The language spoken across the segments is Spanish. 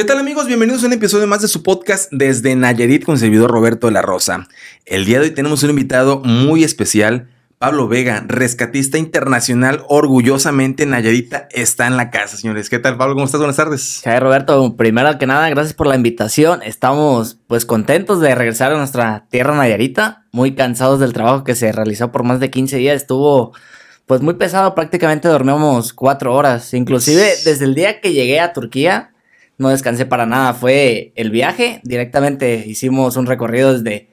¿Qué tal amigos? Bienvenidos a un episodio más de su podcast desde Nayarit con servidor Roberto de la Rosa. El día de hoy tenemos un invitado muy especial, Pablo Vega, rescatista internacional, orgullosamente Nayarita está en la casa, señores. ¿Qué tal, Pablo? ¿Cómo estás? Buenas tardes. Roberto, primero que nada, gracias por la invitación. Estamos pues contentos de regresar a nuestra tierra Nayarita, muy cansados del trabajo que se realizó por más de 15 días. Estuvo pues muy pesado, prácticamente dormimos cuatro horas. Inclusive desde el día que llegué a Turquía, no descansé para nada, fue el viaje. Directamente hicimos un recorrido desde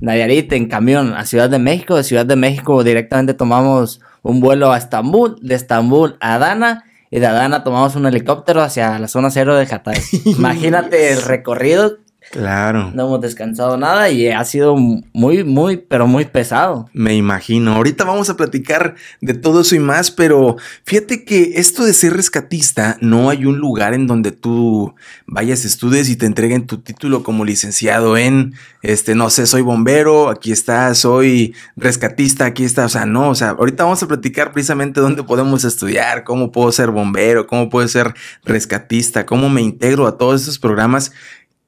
Nayarit en camión a Ciudad de México. De Ciudad de México directamente tomamos un vuelo a Estambul, de Estambul a Adana. Y de Adana tomamos un helicóptero hacia la zona cero de Qatar. Imagínate el recorrido Claro. No hemos descansado nada y ha sido muy, muy, pero muy pesado. Me imagino. Ahorita vamos a platicar de todo eso y más, pero fíjate que esto de ser rescatista, no hay un lugar en donde tú vayas, estudies y te entreguen tu título como licenciado en, este, no sé, soy bombero, aquí está, soy rescatista, aquí está. O sea, no, o sea, ahorita vamos a platicar precisamente dónde podemos estudiar, cómo puedo ser bombero, cómo puedo ser rescatista, cómo me integro a todos esos programas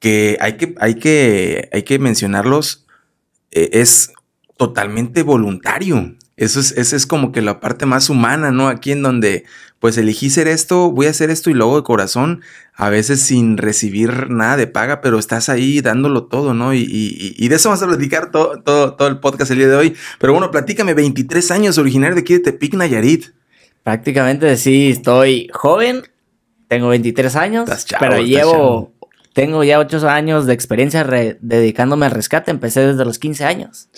que hay que, hay que, hay que mencionarlos, eh, es totalmente voluntario. Eso es, esa es como que la parte más humana, ¿no? Aquí en donde, pues elegí ser esto, voy a hacer esto y luego de corazón, a veces sin recibir nada de paga, pero estás ahí dándolo todo, ¿no? Y, de eso vamos a platicar todo, todo, todo el podcast el día de hoy. Pero bueno, platícame, 23 años, originario de aquí de Tepic, Nayarit. Prácticamente sí, estoy joven, tengo 23 años, pero llevo tengo ya ocho años de experiencia dedicándome al rescate. Empecé desde los 15 años.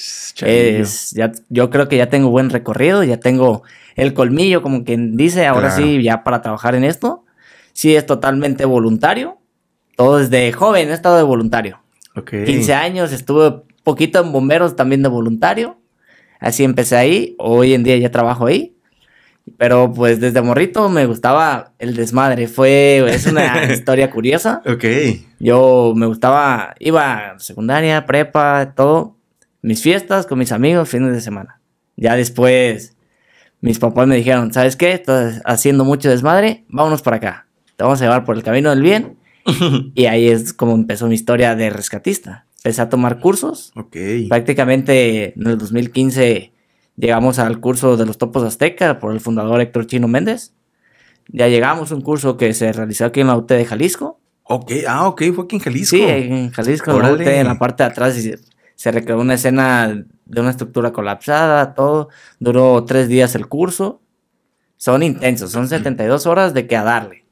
ya, yo creo que ya tengo buen recorrido, ya tengo el colmillo, como quien dice, ahora sí, ya para trabajar en esto. Sí, es totalmente voluntario. Todo desde joven he estado de voluntario. Okay. 15 años, estuve poquito en bomberos también de voluntario. Así empecé ahí. Hoy en día ya trabajo ahí. Pero pues desde morrito me gustaba el desmadre. Fue, es una historia curiosa. Ok. Yo me gustaba, iba a secundaria, prepa, todo. Mis fiestas con mis amigos, fines de semana. Ya después, mis papás me dijeron, ¿sabes qué? Estás haciendo mucho desmadre, vámonos para acá. Te vamos a llevar por el camino del bien. y ahí es como empezó mi historia de rescatista. Empecé a tomar cursos. Ok. Prácticamente en el 2015 Llegamos al curso de los topos azteca por el fundador Héctor Chino Méndez. Ya llegamos un curso que se realizó aquí en la UT de Jalisco. Ok, ah, ok, fue aquí en Jalisco. Sí, en Jalisco, en la, parte de atrás se, recreó una escena de una estructura colapsada, todo. Duró tres días el curso. Son intensos, son 72 horas de que a darle.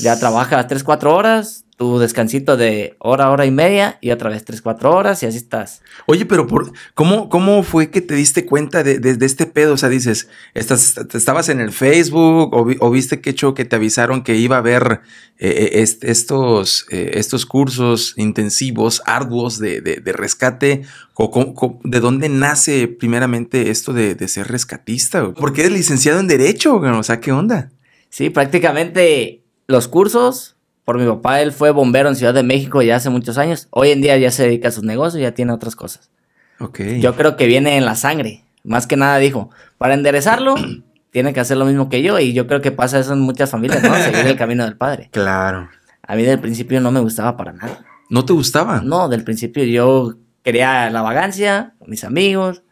Ya trabaja 3, 4 horas, tu descansito de hora, hora y media y otra vez tres, cuatro horas y así estás. Oye, pero por, ¿cómo, cómo fue que te diste cuenta de, este pedo? O sea, dices, estás, estabas en el Facebook o, viste que hecho que te avisaron que iba a haber eh, eh, estos, eh, estos cursos intensivos, arduos de, de rescate. O, ¿De dónde nace primeramente esto de, ser rescatista? Porque eres licenciado en Derecho, o sea, ¿qué onda? Sí, prácticamente los cursos por mi papá, él fue bombero en Ciudad de México ya hace muchos años. Hoy en día ya se dedica a sus negocios, ya tiene otras cosas. Okay. Yo creo que viene en la sangre. Más que nada dijo, para enderezarlo, tiene que hacer lo mismo que yo. Y yo creo que pasa eso en muchas familias, ¿no? Seguir el camino del padre. Claro. A mí del principio no me gustaba para nada. ¿No te gustaba? No, del principio yo quería la vagancia, mis amigos,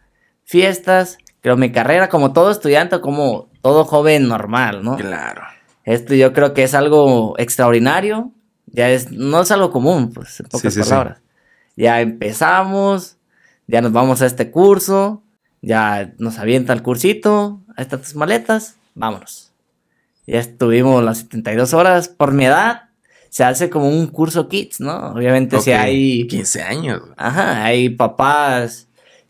fiestas, creo mi carrera, como todo estudiante, como todo joven normal, ¿no? Claro. Esto yo creo que es algo extraordinario, ya es, no es algo común, pues, en pocas palabras. Ya empezamos, ya nos vamos a este curso, ya nos avienta el cursito, ahí están tus maletas, vámonos. Ya estuvimos las 72 horas, por mi edad, se hace como un curso kids, ¿no? Obviamente si hay... 15 años. Ajá, hay papás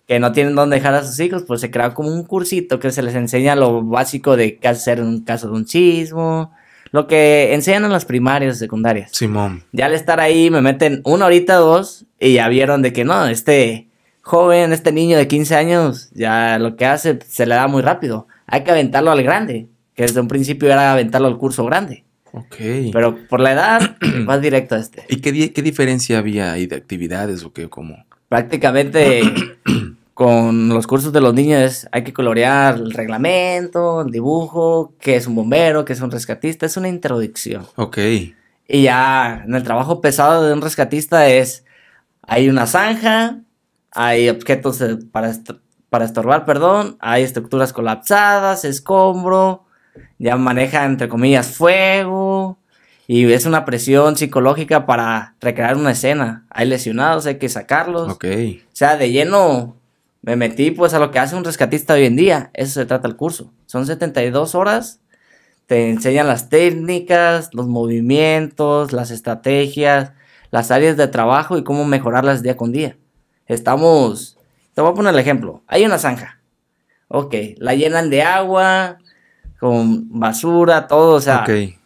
que no tienen dónde dejar a sus hijos, pues se crea como un cursito que se les enseña lo básico de qué hacer en un caso de un chismo, lo que enseñan en las primarias y secundarias. Simón. Ya al estar ahí me meten una horita, dos, y ya vieron de que no, este joven, este niño de 15 años, ya lo que hace se le da muy rápido. Hay que aventarlo al grande, que desde un principio era aventarlo al curso grande. Ok. Pero por la edad, más directo a este. ¿Y qué, qué diferencia había ahí de actividades o qué, cómo? Prácticamente con los cursos de los niños hay que colorear el reglamento, el dibujo, qué es un bombero, qué es un rescatista, es una introducción. Ok. Y ya en el trabajo pesado de un rescatista es, hay una zanja, hay objetos eh, para, para estorbar, perdón, hay estructuras colapsadas, escombro, ya maneja entre comillas fuego. Y es una presión psicológica para recrear una escena. Hay lesionados, hay que sacarlos. Ok. O sea, de lleno me metí pues a lo que hace un rescatista hoy en día. Eso se trata el curso. Son 72 horas. Te enseñan las técnicas, los movimientos, las estrategias, las áreas de trabajo y cómo mejorarlas día con día. Estamos, te voy a poner el ejemplo. Hay una zanja. Ok, la llenan de agua, con basura, todo, o sea, okay.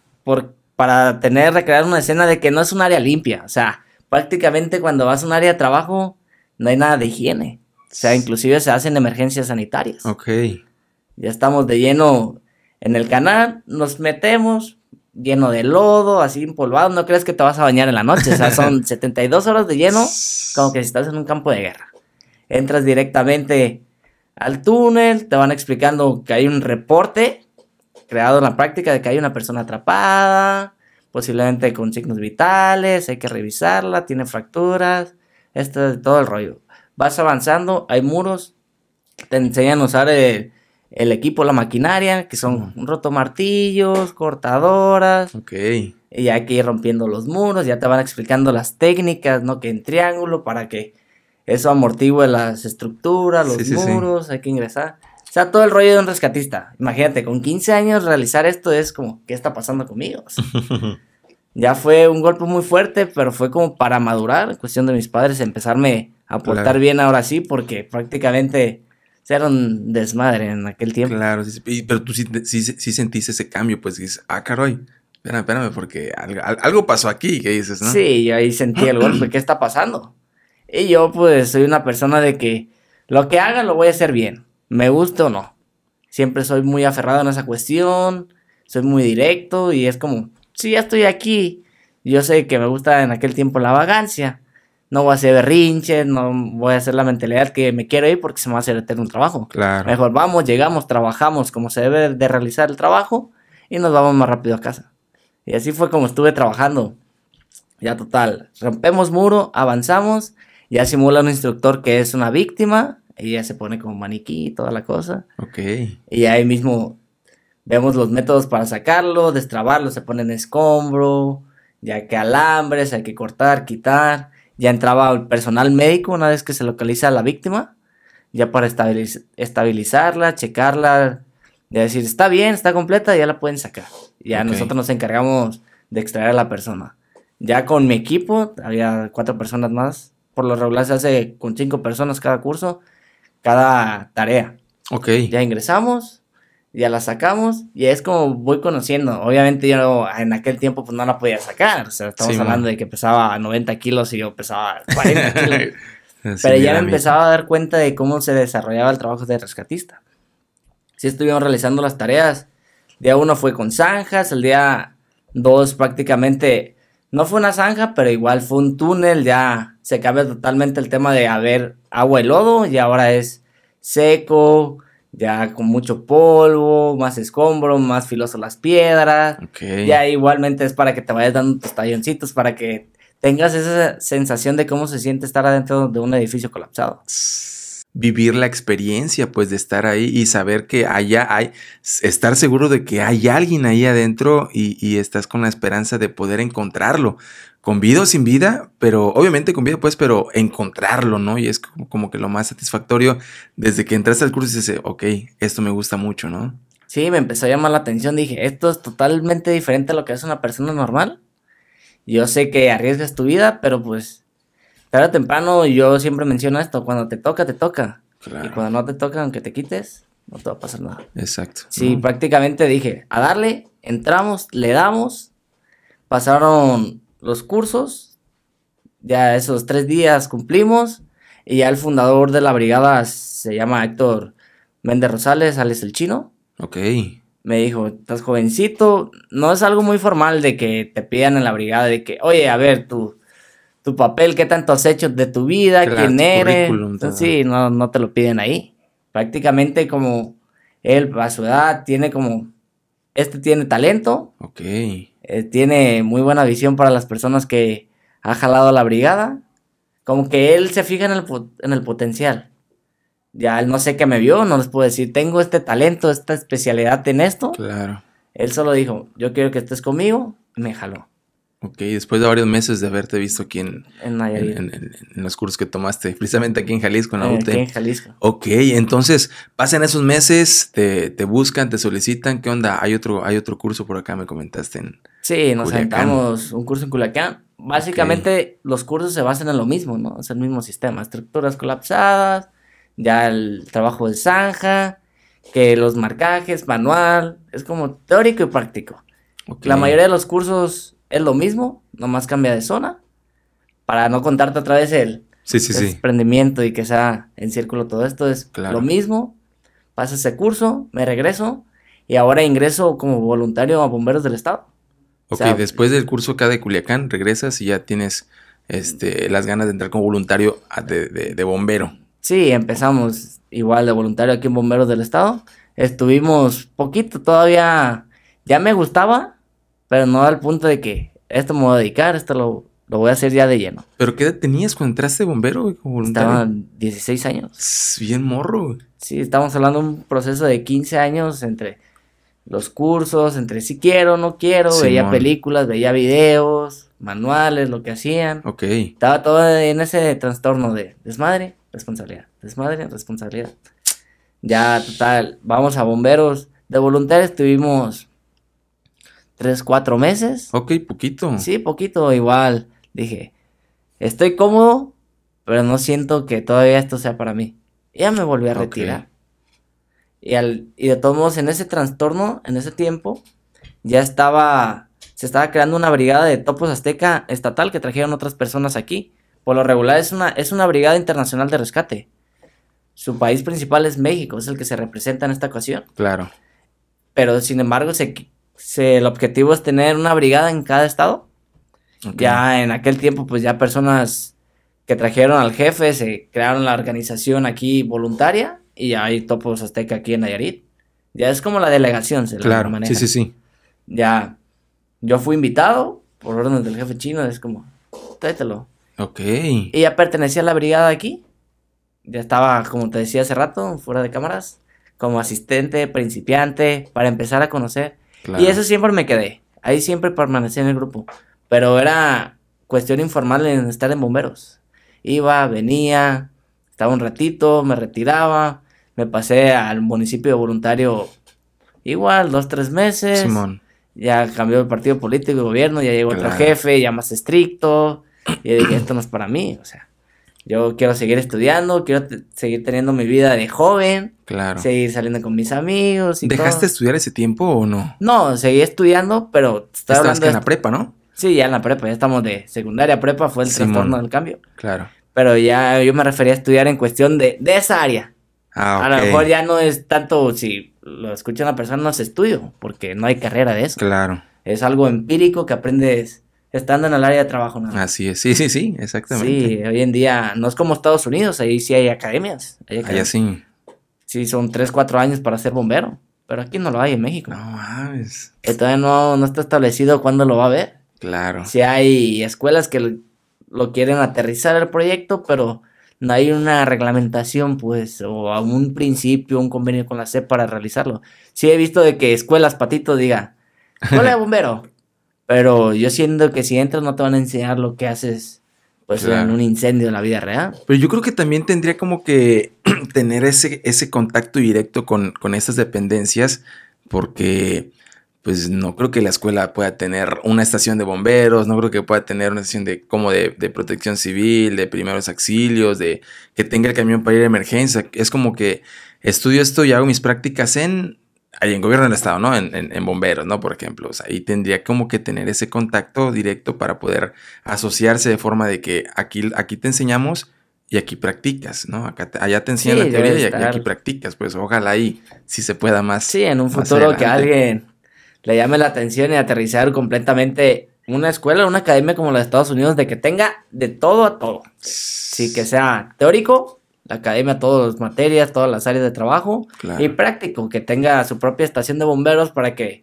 para tener, recrear una escena de que no es un área limpia. O sea, prácticamente cuando vas a un área de trabajo no hay nada de higiene. O sea, inclusive se hacen emergencias sanitarias. Ok. Ya estamos de lleno en el canal, nos metemos, lleno de lodo, así empolvado, no crees que te vas a bañar en la noche, o sea, son 72 horas de lleno, como que si estás en un campo de guerra. Entras directamente al túnel, te van explicando que hay un reporte creado en la práctica de que hay una persona atrapada, posiblemente con signos vitales, hay que revisarla, tiene fracturas, esto es todo el rollo vas avanzando, hay muros, te enseñan a usar el, equipo, la maquinaria, que son rotomartillos, cortadoras. Ok. Y hay que ir rompiendo los muros, ya te van explicando las técnicas, ¿no? Que en triángulo, para que eso amortigue las estructuras, los muros, hay que ingresar. O sea, todo el rollo de un rescatista. Imagínate, con 15 años realizar esto es como, ¿qué está pasando conmigo? ya fue un golpe muy fuerte, pero fue como para madurar, en cuestión de mis padres, empezarme aportar bien ahora sí, porque prácticamente era un desmadre en aquel tiempo. Claro, sí, pero tú sí, sí, sentiste ese cambio, pues dices, ah, caray, espérame, espérame, porque algo, pasó aquí, que dices, ¿no? Sí, yo ahí sentí el golpe, ¿qué está pasando? Y yo, pues, soy una persona de que lo que haga lo voy a hacer bien, me guste o no. Siempre soy muy aferrado en esa cuestión, soy muy directo y es como, si ya estoy aquí, yo sé que me gusta en aquel tiempo la vagancia, no voy a hacer berrinches, no voy a hacer la mentalidad que me quiero ir porque se me va a hacer eterno un trabajo. Mejor vamos, llegamos, trabajamos como se debe de realizar el trabajo y nos vamos más rápido a casa. Y así fue como estuve trabajando. Ya total, rompemos muro, avanzamos, ya simula un instructor que es una víctima y ya se pone como maniquí y toda la cosa. Ok. Y ahí mismo vemos los métodos para sacarlo, destrabarlo, se pone en escombro, ya que alambres, hay que cortar, quitar. Ya entraba el personal médico una vez que se localiza la víctima, ya para estabilizarla, checarla, ya decir, está bien, está completa, ya la pueden sacar. Ya nosotros nos encargamos de extraer a la persona. Ya con mi equipo, había cuatro personas más. Por lo regular se hace con cinco personas cada curso, cada tarea. Ok. Ya ingresamos, ya la sacamos y es como voy conociendo. Obviamente yo en aquel tiempo pues no la podía sacar. estamos hablando de que pesaba 90 kilos y yo pesaba 40 kilos. Pero ya me empezaba a dar cuenta de cómo se desarrollaba el trabajo de rescatista. Si estuvimos realizando las tareas. Día uno fue con zanjas, el día dos prácticamente no fue una zanja, pero igual fue un túnel, ya se cambia totalmente el tema de haber agua y lodo y ahora es seco, ya con mucho polvo, más escombro, más filoso las piedras. Ya igualmente es para que te vayas dando tus talloncitos, para que tengas esa sensación de cómo se siente estar adentro de un edificio colapsado. Vivir la experiencia, pues, de estar ahí y saber que allá hay, estar seguro de que hay alguien ahí adentro y, y estás con la esperanza de poder encontrarlo con vida o sin vida, pero obviamente con vida, pues, pero encontrarlo, ¿no? Y es como, que lo más satisfactorio desde que entraste al curso y dices, ok, esto me gusta mucho, ¿no? Sí, me empezó a llamar la atención. Dije, esto es totalmente diferente a lo que hace una persona normal. Yo sé que arriesgas tu vida, pero pues, tarde o temprano, yo siempre menciono esto: cuando te toca, te toca. Y cuando no te toca, aunque te quites, no te va a pasar nada. Exacto. Sí, prácticamente dije, a darle, entramos, le damos. Pasaron los cursos, ya esos tres días cumplimos y ya el fundador de la brigada se llama Héctor Méndez Rosales, Alex el Chino. Ok. Me dijo, estás jovencito, no es algo muy formal de que te pidan en la brigada de que, oye, a ver, tu papel, qué tanto has hecho de tu vida, quién eres. Entonces, sí, no, no te lo piden ahí. Prácticamente como él a su edad tiene como, este tiene talento. Ok. Eh, tiene muy buena visión para las personas que ha jalado a la brigada. Como que él se fija en el, en el potencial. Ya él no sé qué me vio, no les puedo decir, tengo este talento, esta especialidad en esto. Claro. Él solo dijo, yo quiero que estés conmigo, me jaló. Ok, después de varios meses de haberte visto aquí en, los cursos que tomaste, precisamente aquí en Jalisco, en la eh, en Jalisco. Ok, entonces pasan esos meses, te, te, buscan, te solicitan, ¿qué onda? Hay otro, hay otro curso por acá, me comentaste en, Sí, nos sentamos un curso en Culiacán. Básicamente los cursos se basan en lo mismo, ¿no? Es el mismo sistema, estructuras colapsadas, ya el trabajo de zanja, que los marcajes, manual, es como teórico y práctico. La mayoría de los cursos es lo mismo, nomás cambia de zona, para no contarte otra vez el sí, y que sea en círculo todo esto, es lo mismo, pasa ese curso, me regreso y ahora ingreso como voluntario a bomberos del estado. Ok, después del curso acá de Culiacán, regresas y ya tienes este, las ganas de entrar como voluntario de, bombero. Sí, empezamos igual de voluntario aquí en Bomberos del Estado. Estuvimos poquito todavía, ya me gustaba, pero no al punto de que esto me voy a dedicar, esto lo, lo voy a hacer ya de lleno. ¿Pero qué edad tenías cuando entraste bombero como 16 años. Bien morro. Sí, estamos hablando de un proceso de 15 años entre los cursos, entre si quiero, no quiero, veía películas, veía videos, manuales, lo que hacían. Ok. Estaba todo en ese trastorno de desmadre, responsabilidad, desmadre, responsabilidad. Ya, total, vamos a bomberos. De voluntarios estuvimos tres, cuatro meses. Ok, poquito. Sí, poquito, igual. Dije, estoy cómodo, pero no siento que todavía esto sea para mí. Ya me volví a retirar. Y, al, y de todos modos, en ese trastorno, en ese tiempo, ya estaba, se estaba creando una brigada de topos azteca estatal que trajeron otras personas aquí. Por lo regular es una, es una brigada internacional de rescate. Su país principal es México, es el que se representa en esta ocasión. Claro. Pero sin embargo, se, el objetivo es tener una brigada en cada estado. Ya en aquel tiempo, pues ya personas que trajeron al jefe se crearon la organización aquí voluntaria y hay topos azteca aquí en Nayarit. Ya es como la delegación, se claro, Sí, sí, sí. Ya, yo fui invitado por orden del jefe chino, es como, tráetelo. Ok. Y ya pertenecía a la brigada aquí. Ya estaba, como te decía hace rato, fuera de cámaras, como asistente, principiante, para empezar a conocer. Y eso siempre me quedé. Ahí siempre permanecí en el grupo. Pero era cuestión informal en estar en bomberos. Iba, venía, estaba un ratito, me retiraba, me pasé al municipio voluntario igual, dos, tres meses. Simón. Ya cambió el partido político y gobierno, ya llegó otro jefe, ya más estricto. Y dije, esto no es para mí, o sea. Yo quiero seguir estudiando, quiero seguir teniendo mi vida de joven. Claro. Seguir saliendo con mis amigos. Y ¿Dejaste estudiar ese tiempo o no? No, seguí estudiando, pero. Estaba en la prepa, ¿no? Sí, ya en la prepa, ya estamos de secundaria prepa, fue el trastorno del cambio. Claro. Pero ya yo me refería a estudiar en cuestión de, de esa área. Ah, a lo mejor ya no es tanto si lo escucha una persona, no es estudio, porque no hay carrera de eso. Claro. Es algo empírico que aprendes estando en el área de trabajo. ¿no? Así es, sí, sí, sí, exactamente. Sí, hoy en día no es como Estados Unidos, ahí sí hay academias. Ahí sí. Sí, son 3, 4 años para ser bombero, pero aquí no lo hay en México. No mames. Entonces eh, no, no está establecido cuándo lo va a ver. Claro. Sí hay escuelas que lo quieren aterrizar el proyecto, pero no hay una reglamentación, pues, o a un principio, un convenio con la SEP para realizarlo. Sí he visto de que escuelas patito diga, hola bombero, pero yo siento que si entras no te van a enseñar lo que haces, pues, en un incendio en la vida real. Pero yo creo que también tendría como que tener ese, ese contacto directo con, con esas dependencias, porque pues no creo que la escuela pueda tener una estación de bomberos, no creo que pueda tener una estación de como de, de protección civil, de primeros auxilios, de que tenga el camión para ir a emergencia. Es como que estudio esto y hago mis prácticas en, ahí en gobierno del estado, ¿no? En, bomberos, ¿no? Por ejemplo, o sea, ahí tendría como que tener ese contacto directo para poder asociarse de forma de que aquí, aquí te enseñamos y aquí practicas, ¿no? Acá allá te enseñan la teoría y aquí, practicas, pues ojalá ahí sí se pueda más. Sí, en un futuro que alguien le llame la atención y aterrizar completamente una escuela, una academia como la de Estados Unidos, de que tenga de todo a todo. Sí, que sea teórico, la academia, todas las materias, todas las áreas de trabajo, y práctico, que tenga su propia estación de bomberos para que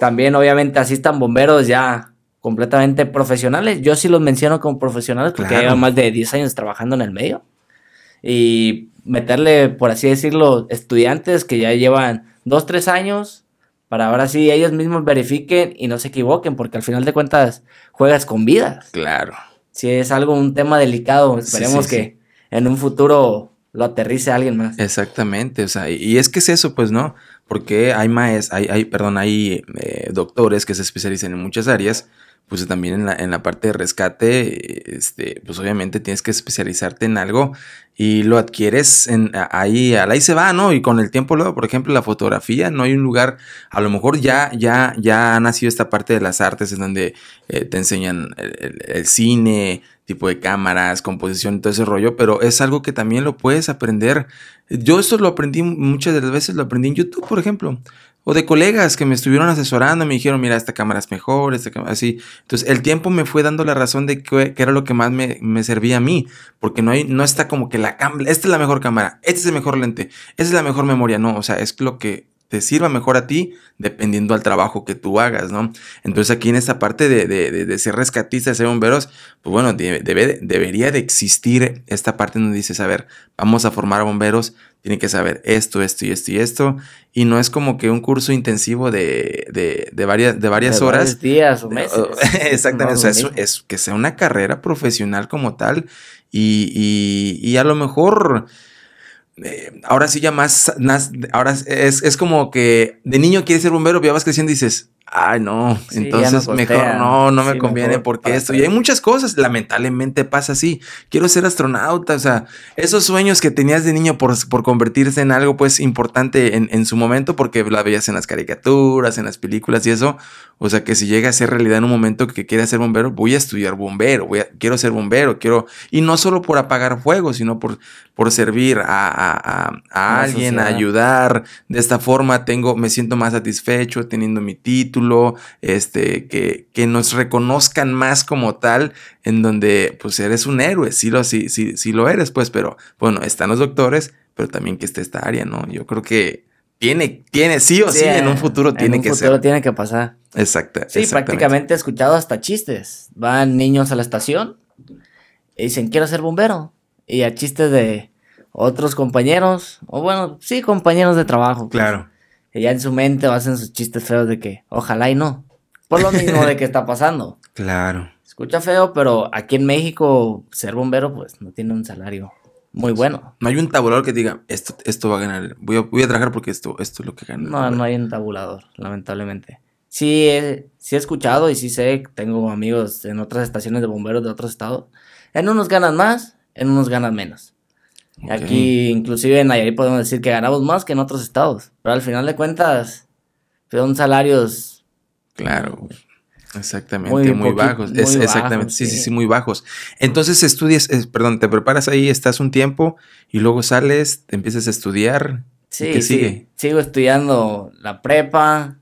también obviamente asistan bomberos ya completamente profesionales. Yo sí los menciono como profesionales porque llevan más de 10 años trabajando en el medio. Y meterle, por así decirlo, estudiantes que ya llevan 2, 3 años para ahora sí ellos mismos verifiquen y no se equivoquen, porque al final de cuentas juegas con vidas. Claro. Si es algo, un tema delicado, esperemos que en un futuro lo aterrice alguien más. Exactamente, o sea, y es que es eso, pues, ¿no? Porque hay maestros, hay, hay perdón, hay eh, doctores que se especializan en muchas áreas, pues también en la, parte de rescate, este, pues obviamente tienes que especializarte en algo y lo adquieres en, ahí, ahí se va, ¿no? Y con el tiempo luego, por ejemplo, la fotografía, no hay un lugar, a lo mejor ya, ya, ya ha nacido esta parte de las artes en donde eh, te enseñan el, cine, tipo de cámaras, composición todo ese rollo, pero es algo que también lo puedes aprender. Yo esto lo aprendí muchas de las veces, lo aprendí en YouTube, por ejemplo o de colegas que me estuvieron asesorando, me dijeron, mira, esta cámara es mejor, esta cámara así. Entonces, el tiempo me fue dando la razón de que, era lo que más me, servía a mí, porque no, hay, no está como que la cámara, esta es la mejor cámara, este es el mejor lente, esta es la mejor memoria, no, o sea, es lo que te sirva mejor a ti dependiendo al trabajo que tú hagas, ¿no? Entonces aquí en esta parte de, de, de, ser rescatista, de ser bomberos, pues bueno, debería de existir esta parte donde dices, a ver, vamos a formar bomberos tienen que saber esto, esto y esto y esto. Y no es como que un curso intensivo de, de, varias, de varias horas. días o meses. Oh, exactamente. o sea, es, que sea una carrera profesional como tal. Y, a lo mejor. Eh, ahora sí ya más, ahora es, es como que de niño quieres ser bombero, pero ya vas creciendo y dices ay no, entonces mejor no, no me conviene porque esto. Y hay muchas cosas, lamentablemente pasa así. Quiero ser astronauta, o sea, esos sueños que tenías de niño por, convertirse en algo pues importante en, su momento, porque la veías en las caricaturas, en las películas y eso. O sea, que si llega a ser realidad en un momento que quiera ser bombero, voy a estudiar bombero, voy quiero ser bombero, quiero... Y no solo por apagar fuego, sino por, por servir a, alguien, a ayudar. De esta forma tengo, me siento más satisfecho teniendo mi título este, que, que nos reconozcan más como tal, en donde pues eres un héroe, sí lo, lo eres, pues, pero bueno, están los doctores, pero también que esté esta área, ¿no? Yo creo que tiene, tiene, sí o sí, en un futuro tiene que ser. En un futuro tiene que pasar. Exacto. Sí, prácticamente he escuchado hasta chistes. Van niños a la estación y dicen, quiero ser bombero. Y a chistes de otros compañeros, o bueno, sí, compañeros de trabajo. Pues. Claro. Y ya en su mente hacen sus chistes feos de que ojalá y no. Por lo mismo de que está pasando. Claro. Escucha feo, pero aquí en México ser bombero pues no tiene un salario muy bueno. No hay un tabulador que diga, esto, esto va a ganar, voy a, voy a trabajar porque esto, esto es lo que ganan No, no hay un tabulador, lamentablemente. Sí, eh, sí he escuchado y sí sé, tengo amigos en otras estaciones de bomberos de otros estados. En unos ganan más, en unos ganan menos. Aquí, inclusive en Nayarit podemos decir que ganamos más que en otros estados. Pero al final de cuentas, son salarios... Claro. Exactamente, muy, bajos. exactamente, sí, sí, sí, muy bajos. Entonces estudias, perdón, te preparas ahí, estás un tiempo y luego sales, te empiezas a estudiar. Sí, ¿Qué sigue? sigo estudiando la prepa,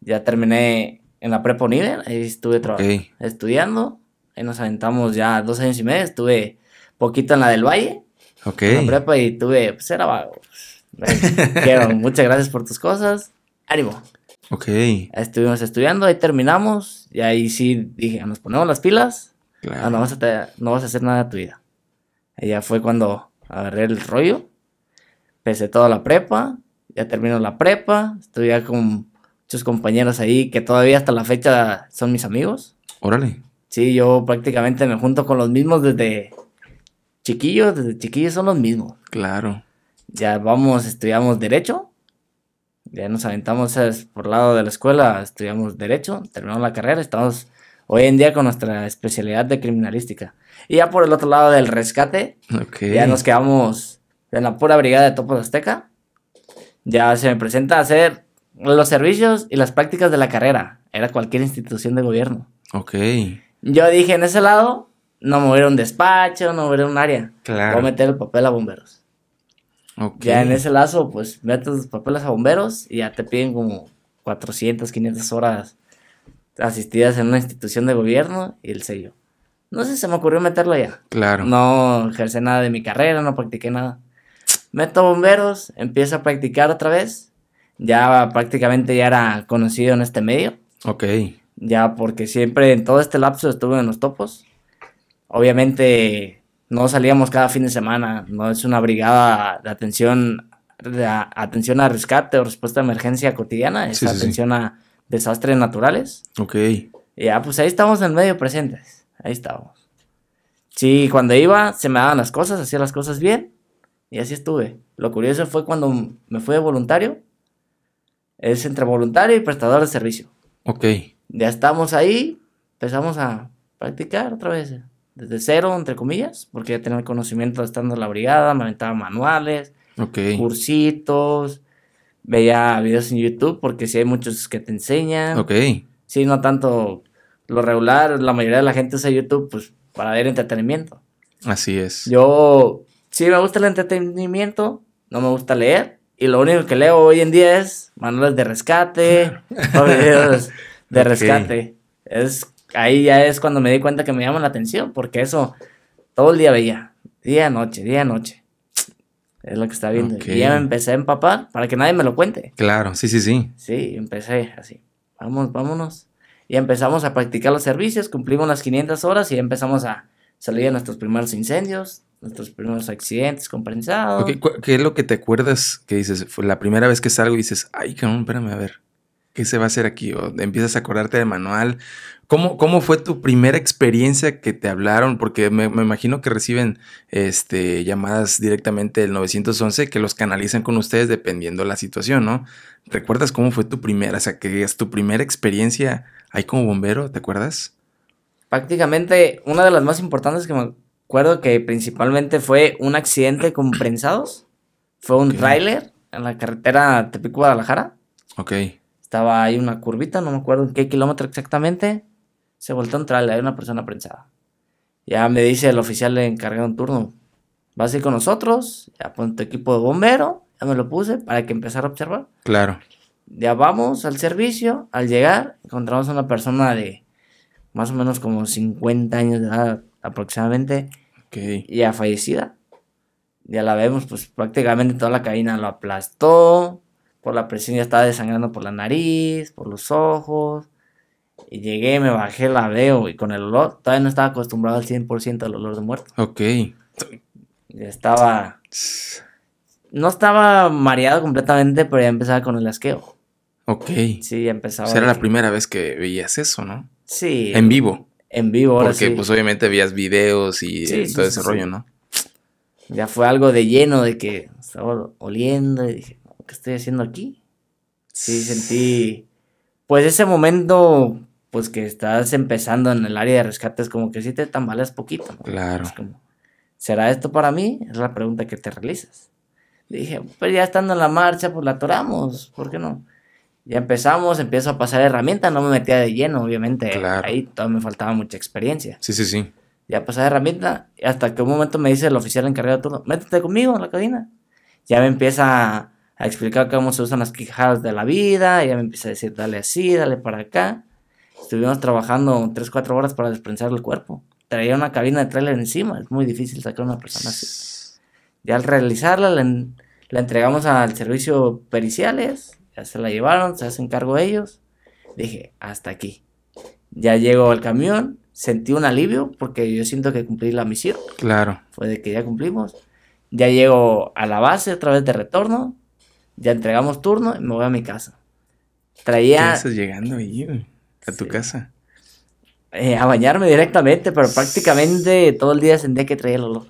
ya terminé en la prepa nivel, ahí estuve estudiando, ahí nos aventamos ya dos años y medio, estuve poquito en la del Valle Ok. la prepa y tuve, pues era vago. muchas gracias por tus cosas, ánimo. Ok. Estuvimos estudiando, ahí terminamos, y ahí sí dije, nos ponemos las pilas, no, vas a hacer nada de tu vida. Y ya fue cuando agarré el rollo, Pese toda la prepa, ya terminó la prepa, estuve ya con muchos compañeros ahí que todavía hasta la fecha son mis amigos. Órale. Sí, yo prácticamente me junto con los mismos desde chiquillos, desde chiquillos son los mismos. Claro. Ya vamos, estudiamos derecho. Ya nos aventamos por por lado de la escuela, estudiamos derecho, terminamos la carrera, estamos hoy en día con nuestra especialidad de criminalística. Y ya por el otro lado del rescate, ya nos quedamos en la pura brigada de Topos Azteca. Ya se me presenta hacer los servicios y las prácticas de la carrera. Era cualquier institución de gobierno. Ok. Yo dije, en ese lado, no mover un despacho, no mover un área. Claro. Voy a meter el papel a bomberos. Okay. Ya en ese lazo, pues metes los papeles a bomberos y ya te piden como 400, 500 horas asistidas en una institución de gobierno y el sello. No sé, se me ocurrió meterlo ya. Claro. No ejercé nada de mi carrera, no practiqué nada. Meto bomberos, empiezo a practicar otra vez. Ya prácticamente ya era conocido en este medio. Ok. Ya porque siempre en todo este lapso estuve en los topos obviamente no salíamos cada fin de semana, no es una brigada de atención, de a, atención a rescate o respuesta a emergencia cotidiana, es atención a desastres naturales. Ok. Ya, pues ahí estamos en medio presentes, ahí estamos. Sí, cuando iba se me daban las cosas, hacía las cosas bien y así estuve. Lo curioso fue cuando me fui de voluntario, es entre voluntario y prestador de servicio. Ok. Ya estamos ahí, empezamos a practicar otra vez desde cero, entre comillas, porque ya tenía conocimiento estando en la brigada, me aventaba manuales, cursitos, veía videos en YouTube, porque si hay muchos que te enseñan. Ok. Sí, no tanto lo regular, la mayoría de la gente usa YouTube pues para ver entretenimiento. Así es. Yo sí me gusta el entretenimiento, no me gusta leer. Y lo único que leo hoy en día es manuales de rescate, videos de rescate. Es ahí ya es cuando me di cuenta que me llama la atención, porque eso todo el día veía, día, noche, día, noche. Es lo que está viendo. Y ya me empecé a empapar para que nadie me lo cuente. Claro, sí, sí, sí. Sí, empecé así. Vamos, vámonos. Y empezamos a practicar los servicios, cumplimos las 500 horas y empezamos a salir de nuestros primeros incendios, nuestros primeros accidentes compensados. ¿Qué es lo que te acuerdas que dices? Fue la primera vez que salgo y dices, ay, cabrón, espérame, a ver. ¿qué se va a hacer aquí? O empiezas a acordarte de manual. ¿Cómo, cómo fue tu primera experiencia que te hablaron? Porque me, imagino que reciben este, llamadas directamente del 911 que los canalizan con ustedes dependiendo la situación, ¿no? ¿Recuerdas cómo fue tu primera, o sea, que es tu primera experiencia ahí como bombero? ¿Te acuerdas? Prácticamente una de las más importantes que me acuerdo que principalmente fue un accidente con prensados. Fue un trailer tráiler en la carretera Tepic-Guadalajara. Ok. Estaba ahí una curvita, no me acuerdo en qué kilómetro exactamente. Se volteó a entrar, hay una persona prensada. Ya me dice el oficial le encargado un turno. Vas a ir con nosotros, ya pon tu equipo de bombero, ya me lo puse para que empezara a observar. Claro. Ya vamos al servicio, al llegar encontramos a una persona de más o menos como 50 años de edad aproximadamente. que Ya fallecida. Ya la vemos, pues prácticamente toda la cabina lo aplastó por la presión ya estaba desangrando por la nariz, por los ojos. Y llegué, me bajé, la veo y con el olor, todavía no estaba acostumbrado al 100% al olor de muerto. Ok. Estaba... No estaba mareado completamente, pero ya empezaba con el asqueo. Ok. Sí, ya empezaba. O era la primera vez que veías eso, ¿no? Sí. En vivo. En vivo, ahora Porque pues obviamente veías videos y todo ese rollo, ¿no? Ya fue algo de lleno de que estaba oliendo y dije, ¿qué estoy haciendo aquí? Sí, sentí, pues ese momento, pues que estás empezando en el área de rescates, como que sí te tambaleas poquito. Claro. ¿será esto para mí? Es la pregunta que te realizas. Le dije, pues ya estando en la marcha, pues la atoramos, ¿por qué no? Ya empezamos, empiezo a pasar herramienta. no me metía de lleno, obviamente. Claro. Ahí todavía me faltaba mucha experiencia. Sí, sí, sí. Ya pasaba herramienta, hasta que un momento me dice el oficial encargado de todo, métete conmigo en la cabina. Ya me empieza a explicar cómo se usan las quijadas de la vida. ya me empieza a decir, dale así, dale para acá. Estuvimos trabajando 3, 4 horas para desprensar el cuerpo. Traía una cabina de trailer encima. Es muy difícil sacar a una persona así. Ya al realizarla, la, entregamos al servicio periciales. Ya se la llevaron, se hacen cargo ellos. Dije, hasta aquí. Ya llegó el camión. Sentí un alivio porque yo siento que cumplí la misión. Claro. Fue de que ya cumplimos. Ya llego a la base otra vez de retorno ya entregamos turno y me voy a mi casa. Traía. ¿Qué estás llegando ahí, A tu casa. Eh, a bañarme directamente, pero prácticamente todo el día sentía que traía el olor.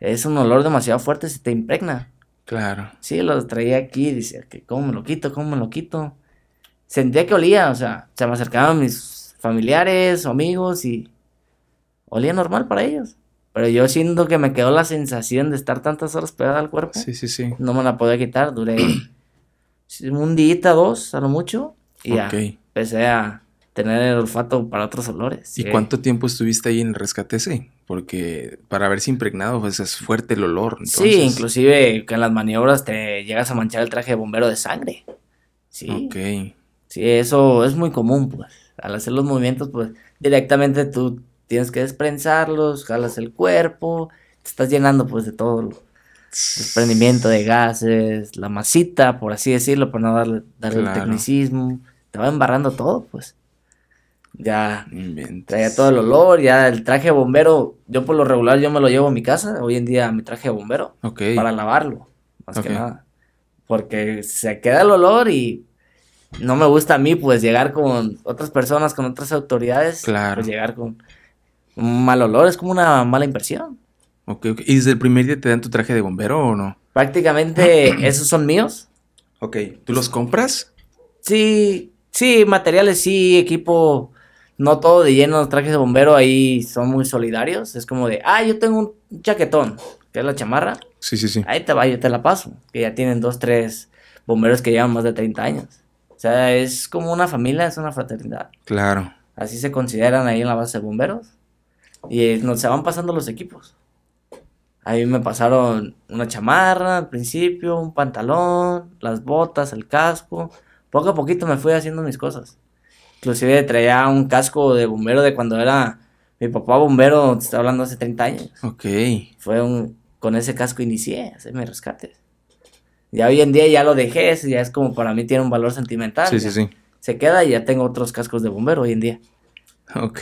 Es un olor demasiado fuerte, se te impregna. Claro. Sí, lo traía aquí, dice, que cómo me lo quito, cómo me lo quito. Sentía que olía, o sea, se me acercaban mis familiares, amigos y olía normal para ellos. Pero yo siento que me quedó la sensación de estar tantas horas pegada al cuerpo. Sí, sí, sí. No me la podía quitar, duré un día, dos, a lo mucho. Y ya empecé a tener el olfato para otros olores. ¿Y cuánto tiempo estuviste ahí en el rescate Porque para verse impregnado, pues es fuerte el olor. Sí, inclusive que en las maniobras te llegas a manchar el traje de bombero de sangre. Sí. Ok. Sí, eso es muy común, pues. Al hacer los movimientos, pues directamente tú tienes que desprensarlos, jalas el cuerpo, te estás llenando pues de todo el desprendimiento de gases, la masita, por así decirlo, para no darle, el tecnicismo, te va embarrando todo pues. Ya traía todo el olor, ya el traje de bombero, yo por lo regular yo me lo llevo a mi casa, hoy en día mi traje de bombero, para lavarlo, más que nada. Porque se queda el olor y no me gusta a mí, pues, llegar con otras personas, con otras autoridades. Pues, llegar con un mal olor, es como una mala impresión. Ok, ok. ¿Y desde el primer día te dan tu traje de bombero o no? Prácticamente esos son míos. Ok, ¿tú los compras? Sí, sí, materiales sí, equipo, no todo de lleno, los trajes de bombero ahí son muy solidarios. Es como de, ah, yo tengo un chaquetón, que es la chamarra. Sí, sí, sí. Ahí te va, yo te la paso. Que ya tienen dos, tres bomberos que llevan más de 30 años. O sea, es como una familia, es una fraternidad. Claro. Así se consideran ahí en la base de bomberos. Y nos se van pasando los equipos. A mí me pasaron una chamarra al principio, un pantalón, las botas, el casco. Poco a poquito me fui haciendo mis cosas. Inclusive traía un casco de bombero de cuando era mi papá bombero, te estoy hablando hace 30 años. Ok. Fue un, con ese casco inicié, hace mis rescates. Ya hoy en día ya lo dejé, ya es como para mí tiene un valor sentimental. Sí, sí, sí. Se queda y ya tengo otros cascos de bombero hoy en día. Ok,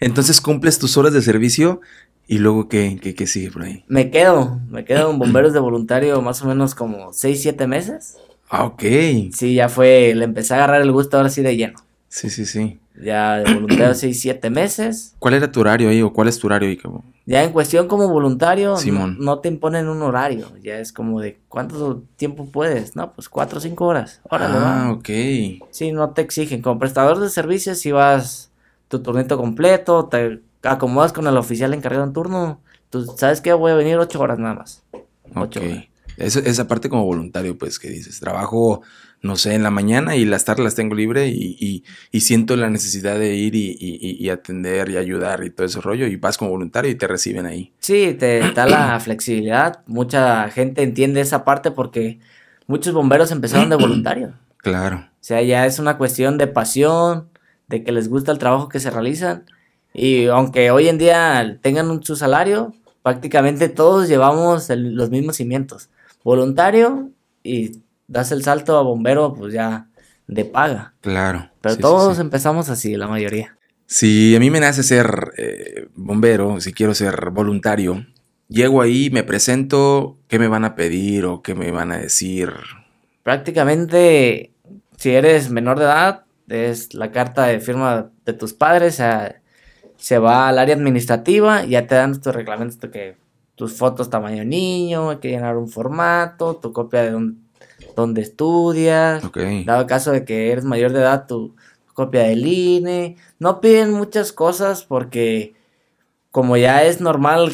entonces cumples tus horas de servicio y luego ¿qué, qué, qué sigue por ahí? Me quedo, me quedo en bomberos de voluntario más o menos como 6, 7 meses. Ah, ok. Sí, ya fue, le empecé a agarrar el gusto ahora sí de lleno. Sí, sí, sí. Ya de voluntario 6, 7 meses. ¿Cuál era tu horario ahí o cuál es tu horario ahí, como? Ya en cuestión como voluntario, Simón. No, te imponen un horario, ya es como de cuánto tiempo puedes, no, pues 4 o 5 horas. Órale, ah, ok. Sí, no te exigen, como prestador de servicios si vas tu turnito completo, te acomodas con el oficial encargado en turno. Tú sabes que voy a venir ocho horas nada más. Ocho horas. Esa, parte como voluntario, pues, que dices, trabajo, no sé, en la mañana y las tardes las tengo libre y, y, y siento la necesidad de ir y, y, atender y ayudar y todo ese rollo y vas como voluntario y te reciben ahí. Sí, te da la flexibilidad. Mucha gente entiende esa parte porque muchos bomberos empezaron de voluntario. Claro. O sea, ya es una cuestión de pasión, de que les gusta el trabajo que se realizan. Y aunque hoy en día tengan un, su salario, prácticamente todos llevamos los mismos cimientos. Voluntario y das el salto a bombero, pues ya de paga. Claro. Pero todos empezamos así, la mayoría. Si a mí me nace ser eh, bombero, si quiero ser voluntario, llego ahí, me presento, ¿qué me van a pedir o qué me van a decir? Prácticamente, si eres menor de edad, es la carta de firma de tus padres, sea se va al área administrativa, Y ya te dan tus reglamentos que tus fotos tamaño niño, hay que llenar un formato, tu copia de donde, estudias, dado caso de que eres mayor de edad, tu, copia del INE, no piden muchas cosas porque como ya es normal,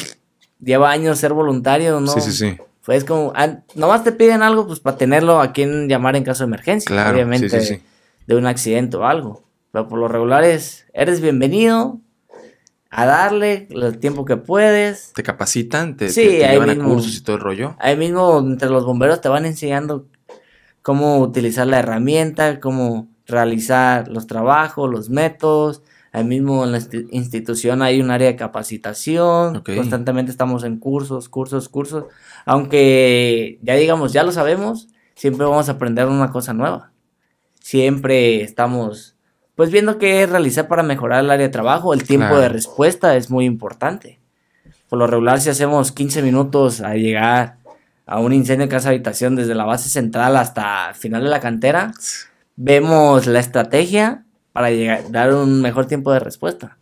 lleva años ser voluntario, ¿no? Sí, sí, sí. Pues como, nomás te piden algo pues para tenerlo a quien llamar en caso de emergencia, claro, obviamente. sí, sí de un accidente o algo. Pero por lo regular es, eres bienvenido a darle el tiempo que puedes. Te capacitan, te, llevan a cursos y todo el rollo. Ahí mismo entre los bomberos te van enseñando cómo utilizar la herramienta, cómo realizar los trabajos, los métodos. Ahí mismo en la institución hay un área de capacitación. Constantemente estamos en cursos, cursos, cursos. Aunque ya digamos, ya lo sabemos, siempre vamos a aprender una cosa nueva siempre estamos pues viendo qué realizar para mejorar el área de trabajo. El tiempo de respuesta es muy importante. Por lo regular, si hacemos 15 minutos a llegar a un incendio en casa habitación desde la base central hasta el final de la cantera, vemos la estrategia para dar un mejor tiempo de respuesta.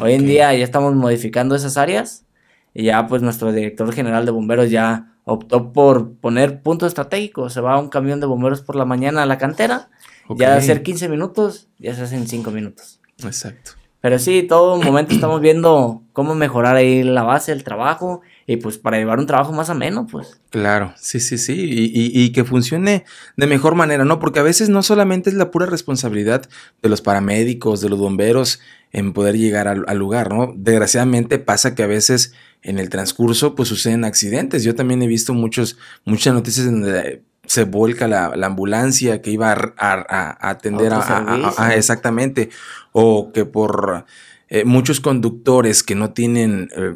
Hoy en día ya estamos modificando esas áreas y ya pues nuestro director general de bomberos ya optó por poner puntos estratégicos. Se va un camión de bomberos por la mañana a la cantera ya de hacer 15 minutos, ya se hacen 5 minutos. Exacto. Pero sí, todo momento estamos viendo cómo mejorar ahí la base, el trabajo, y pues para llevar un trabajo más ameno, pues. Claro, sí, sí, sí, y, que funcione de mejor manera, ¿no? Porque a veces no solamente es la pura responsabilidad de los paramédicos, de los bomberos, en poder llegar al, lugar, ¿no? Desgraciadamente pasa que a veces en el transcurso, pues suceden accidentes. Yo también he visto muchos, muchas noticias donde se vuelca la, ambulancia que iba a, atender a, exactamente o que por eh, muchos conductores que no tienen eh,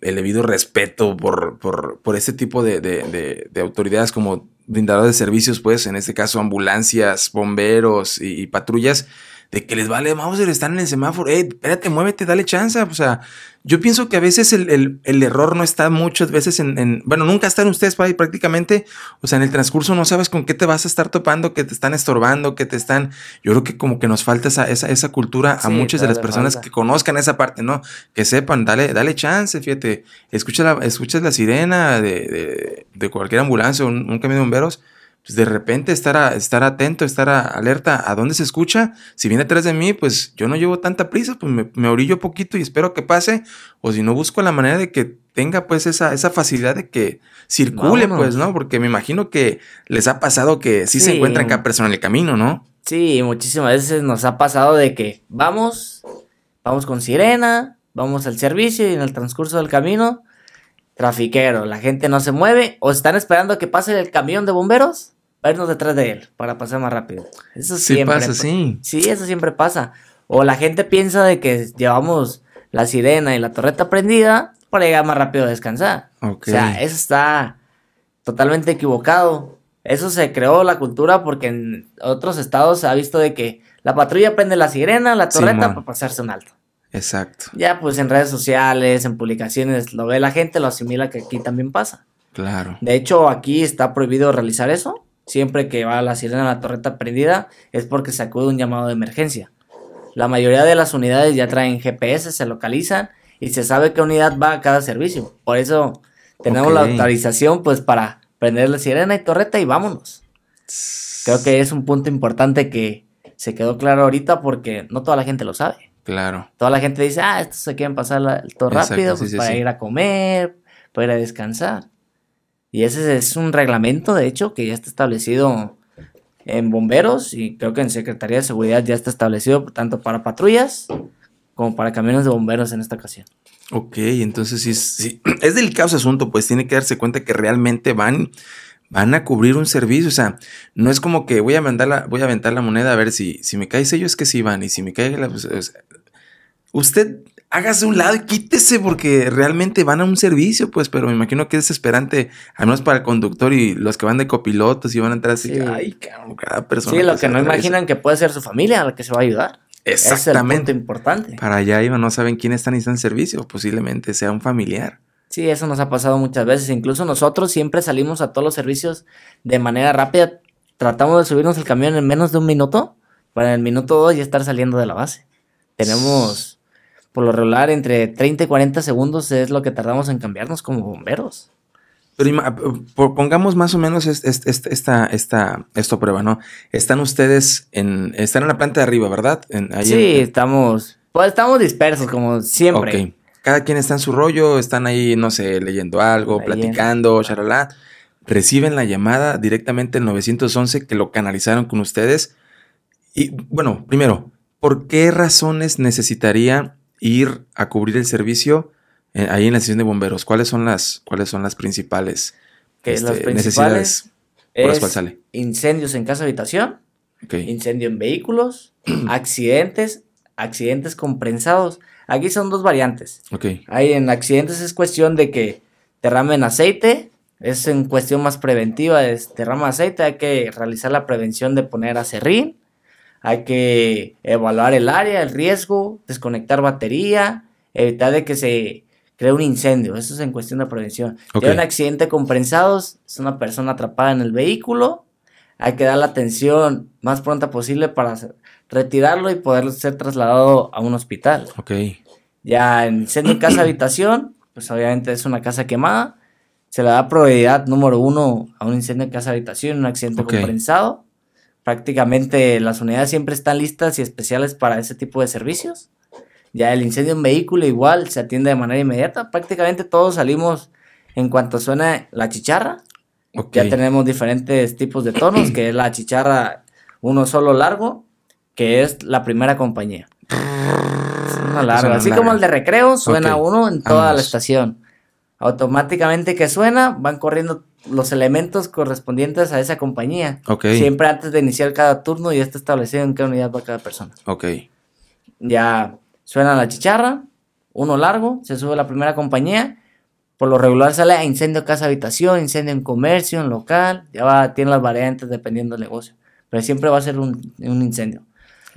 el, debido respeto por, por, este tipo de, autoridades como brindadores de servicios, pues en este caso ambulancias, bomberos y patrullas, de que les vale, vamos, están en el semáforo, eh, espérate, muévete, dale chance. O sea, yo pienso que a veces el, error no está muchas veces en, bueno, nunca están ustedes ahí prácticamente, o sea, en el transcurso no sabes con qué te vas a estar topando, que te están estorbando, que te están, yo creo que como que nos falta esa, esa, esa cultura a muchas de las personas que conozcan esa parte, ¿no? Que sepan, dale, dale chance, fíjate, escucha la, la sirena de, de, cualquier ambulancia o un, un camión de bomberos pues de repente estar, a, estar atento, estar alerta a dónde se escucha. Si viene atrás de mí, pues yo no llevo tanta prisa, pues me, me orillo poquito y espero que pase. O si no, busco la manera de que tenga pues esa, esa facilidad de que circule, pues, ¿no? Porque me imagino que les ha pasado que sí, sí. se encuentran cada persona en el camino, ¿no? Sí, muchísimas veces nos ha pasado de que vamos, vamos con sirena, vamos al servicio y en el transcurso del camino, trafiquero, la gente no se mueve o están esperando que pase el camión de bomberos vernos detrás de él, para pasar más rápido. Eso siempre pasa, sí. eso siempre pasa. O la gente piensa de que llevamos la sirena y la torreta prendida para llegar más rápido a descansar. O sea, eso está totalmente equivocado. Eso se creó la cultura porque en otros estados se ha visto de que la patrulla prende la sirena, la torreta para pasarse un alto. Exacto. Ya pues en redes sociales, en publicaciones, lo ve la gente, lo asimila que aquí también pasa. Claro. De hecho, aquí está prohibido realizar eso. Siempre que va la sirena a la torreta prendida es porque se acude un llamado de emergencia. La mayoría de las unidades ya traen GPS, se localizan y se sabe qué unidad va a cada servicio. Por eso tenemos la autorización pues para prender la sirena y torreta y vámonos. Creo que es un punto importante que se quedó claro ahorita porque no toda la gente lo sabe. Claro. Toda la gente dice, ah, estos se quieren pasar todo rápido pues, para ir a comer, para ir a descansar. Y ese es un reglamento, de hecho, que ya está establecido en bomberos y creo que en Secretaría de Seguridad ya está establecido tanto para patrullas como para camiones de bomberos en esta ocasión. Ok, entonces sí, es delicado ese asunto, pues tiene que darse cuenta que realmente van, van a cubrir un servicio, o sea, no es como que voy a, mandar la, voy a aventar la moneda a ver si, si me cae sello, es que sí van, y si me cae la... Pues, usted hágase un lado y quítese porque realmente van a un servicio, pues, pero me imagino que es desesperante, al menos para el conductor y los que van de copilotos y van a entrar así, ay, cabrón, cada persona. Sí, lo pues, que, no imaginan que puede ser su familia a la que se va a ayudar. Exactamente. Es importante. Para allá iban, no saben quién está ni están en servicio, posiblemente sea un familiar. Sí, eso nos ha pasado muchas veces. Incluso nosotros siempre salimos a todos los servicios de manera rápida. Tratamos de subirnos el camión en menos de un minuto para en el minuto dos ya estar saliendo de la base. Tenemos por lo regular entre 30 y 40 segundos es lo que tardamos en cambiarnos como bomberos. Pero pongamos más o menos esta, esta, esta prueba, ¿no? Están ustedes en, están en la planta de arriba, ¿verdad? sí, estamos, pues estamos dispersos como siempre. Okay. Cada quien está en su rollo, están ahí, no sé, leyendo algo, platicando, charalá. Reciben la llamada directamente el 911 que lo canalizaron con ustedes. Y bueno, primero, ¿por qué razones necesitaría ir a cubrir el servicio eh, ahí en la sesión de bomberos? ¿Cuáles son las, cuáles son las principales, las este, principales necesidades Incendios en casa habitación, incendio en vehículos, accidentes, accidentes comprensados. Aquí son dos variantes. Ahí en accidentes es cuestión de que derramen aceite, es en cuestión más preventiva, es derrama aceite, hay que realizar la prevención de poner acerrín hay que evaluar el área, el riesgo, desconectar batería, evitar de que se cree un incendio. Eso es en cuestión de prevención. un accidente con es una persona atrapada en el vehículo. Hay que dar la atención más pronta posible para retirarlo y poder ser trasladado a un hospital. Ya en incendio en casa habitación, pues obviamente es una casa quemada. Se le da probabilidad número uno a un incendio de casa habitación, un accidente compensado Prácticamente las unidades siempre están listas y especiales para ese tipo de servicios. Ya el incendio en vehículo igual se atiende de manera inmediata. Prácticamente todos salimos en cuanto suena la chicharra. Ya tenemos diferentes tipos de tonos, que es la chicharra uno solo largo, que es la primera compañía. Suena largo. Así como el de recreo, suena uno en toda la estación. Automáticamente que suena, van corriendo los elementos correspondientes a esa compañía. Siempre antes de iniciar cada turno ya está establecido en qué unidad va cada persona. Ok. Ya suena la chicharra, uno largo, se sube la primera compañía. Por lo regular sale a incendio casa-habitación, incendio en comercio, en local. Ya va, tiene las variantes dependiendo del negocio. Pero siempre va a ser un, incendio.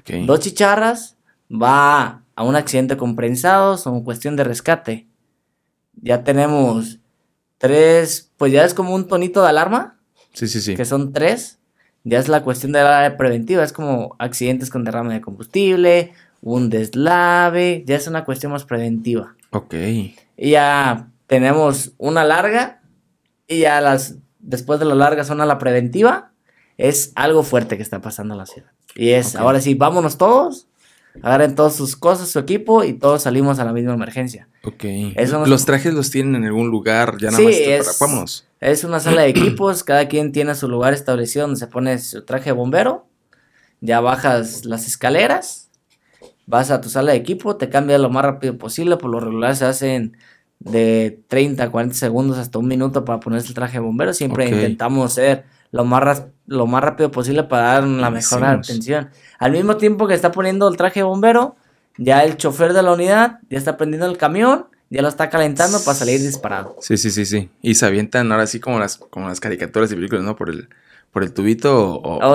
Okay. Dos chicharras va a un accidente con son cuestión de rescate. Ya tenemos Tres, pues ya es como un tonito de alarma. Sí, sí, sí. Que son tres. Ya es la cuestión de la preventiva. Es como accidentes con derrame de combustible, un deslave. Ya es una cuestión más preventiva. Ok. Y ya tenemos una larga. Y ya las, después de la larga a la preventiva. Es algo fuerte que está pasando en la ciudad. Y es, ahora sí, vámonos todos. Agarren todas sus cosas, su equipo. Y todos salimos a la misma emergencia. Ok. los trajes los tienen en algún lugar, ya nada más es, Es una sala de equipos, cada quien tiene su lugar establecido donde se pone su traje de bombero. Ya bajas las escaleras, vas a tu sala de equipo, te cambias lo más rápido posible. Por lo regular se hacen de 30 40 segundos hasta un minuto para ponerse el traje de bombero. Siempre intentamos ser lo más, lo más rápido posible para dar la mejor atención. Al mismo tiempo que está poniendo el traje de bombero, ya el chofer de la unidad ya está prendiendo el camión, ya lo está calentando para salir disparado. Sí, sí, sí, sí. Y se avientan ahora sí como las, como las caricaturas y películas, ¿no? Por el, por el tubito o... Oh,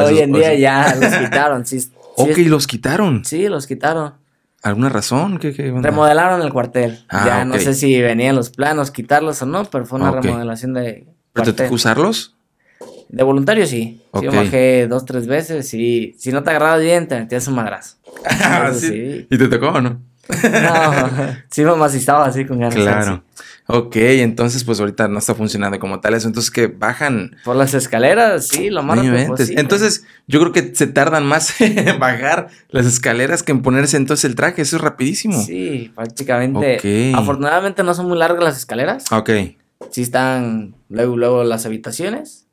hoy en día ya los quitaron, sí. ok, los quitaron. Sí, los quitaron. ¿Alguna razón? ¿Qué, Remodelaron el cuartel. Ah, ya no sé si venían los planos, quitarlos o no, pero fue una remodelación de... Cuartel. ¿Pero te usarlos? De voluntario sí. yo bajé dos, tres veces y si no te agarraba bien, te metías un madrazo. ¿Sí? y te tocó o no? no, sí si estaba así con ganas. Claro. Ok, entonces pues ahorita no está funcionando como tal eso. Entonces que bajan. Por las escaleras, sí, lo más Entonces yo creo que se tardan más en bajar las escaleras que en ponerse entonces el traje. Eso es rapidísimo. Sí, prácticamente. Afortunadamente no son muy largas las escaleras. Ok. Sí están luego, luego las habitaciones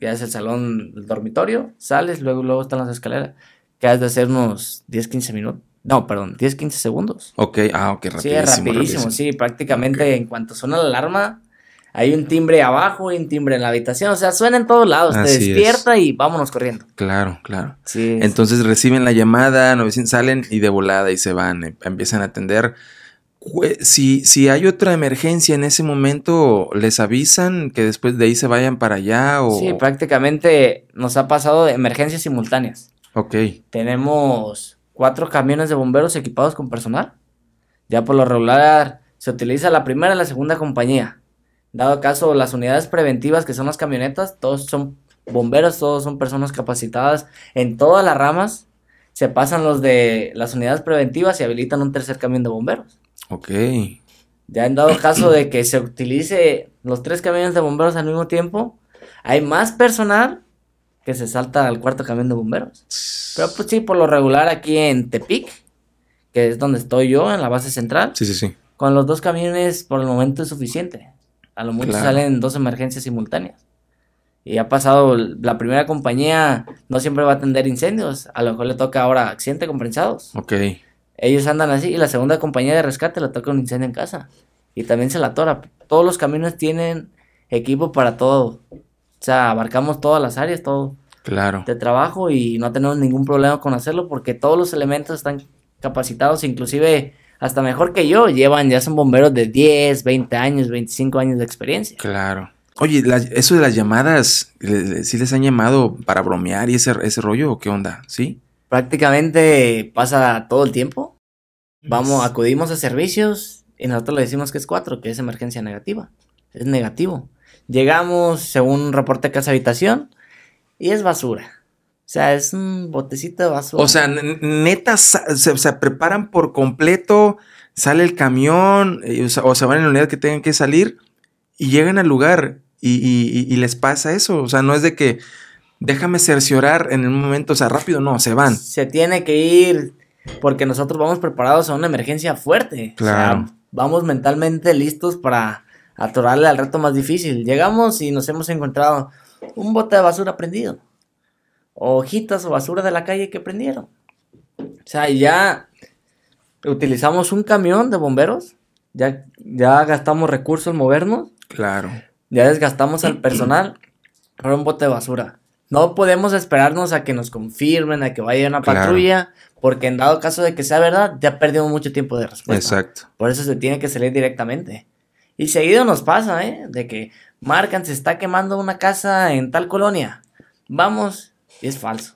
ya es el salón, el dormitorio, sales, luego, luego están las escaleras, que has de hacer unos 10, 15 minutos. No, perdón, 10, 15 segundos. Ok, ah, ok, rapidísimo. Sí, rapidísimo, sí, prácticamente en cuanto suena la alarma, hay un timbre abajo, y un timbre en la habitación, o sea, suena en todos lados, te despierta y vámonos corriendo. Claro, claro. Sí, Entonces reciben la llamada, salen y de volada y se van, em, empiezan a atender si, si hay otra emergencia en ese momento, ¿les avisan que después de ahí se vayan para allá? O... Sí, prácticamente nos ha pasado de emergencias simultáneas. Ok. Tenemos cuatro camiones de bomberos equipados con personal. Ya por lo regular se utiliza la primera y la segunda compañía. Dado caso, las unidades preventivas que son las camionetas, todos son bomberos, todos son personas capacitadas en todas las ramas. Se pasan los de las unidades preventivas y habilitan un tercer camión de bomberos. Ok. Ya han dado caso de que se utilice los tres camiones de bomberos al mismo tiempo. Hay más personal que se salta al cuarto camión de bomberos. Pero pues sí, por lo regular aquí en Tepic, que es donde estoy yo, en la base central. Sí, sí, sí. Con los dos camiones por el momento es suficiente. A lo mejor salen dos emergencias simultáneas. Y ha pasado, la primera compañía no siempre va a atender incendios. A lo mejor le toca ahora accidente compensados. Ok. Ellos andan así y la segunda compañía de rescate la toca un incendio en casa. Y también se la tora. Todos los caminos tienen equipo para todo. O sea, abarcamos todas las áreas, todo. Claro. De trabajo y no tenemos ningún problema con hacerlo porque todos los elementos están capacitados, inclusive hasta mejor que yo, llevan, ya son bomberos de 10, 20 años, 25 años de experiencia. Claro. Oye, eso de las llamadas, ¿sí les han llamado para bromear y ese, ese rollo o qué onda? ¿Sí? prácticamente pasa todo el tiempo. Vamos, acudimos a servicios y nosotros le decimos que es cuatro, que es emergencia negativa. Es negativo. Llegamos, según un reporte de casa habitación, y es basura. O sea, es un botecito de basura. O sea, neta, se, preparan por completo, sale el camión, eh, o, se van en la unidad que tengan que salir y llegan al lugar y, y, les pasa eso. O sea, no es de que, déjame cerciorar en un momento, o sea, rápido no, se van. Se tiene que ir porque nosotros vamos preparados a una emergencia fuerte. Claro. vamos mentalmente listos para atorarle al reto más difícil. Llegamos y nos hemos encontrado un bote de basura prendido. Hojitas o basura de la calle que prendieron. O sea, ya utilizamos un camión de bomberos. Ya, ya gastamos recursos movernos. Claro. Ya desgastamos al personal para un bote de basura. No podemos esperarnos a que nos confirmen, a que vaya una patrulla, porque en dado caso de que sea verdad, ya perdimos mucho tiempo de respuesta. Exacto. Por eso se tiene que salir directamente. Y seguido nos pasa, ¿eh? De que marcan, se está quemando una casa en tal colonia. Vamos y es falso.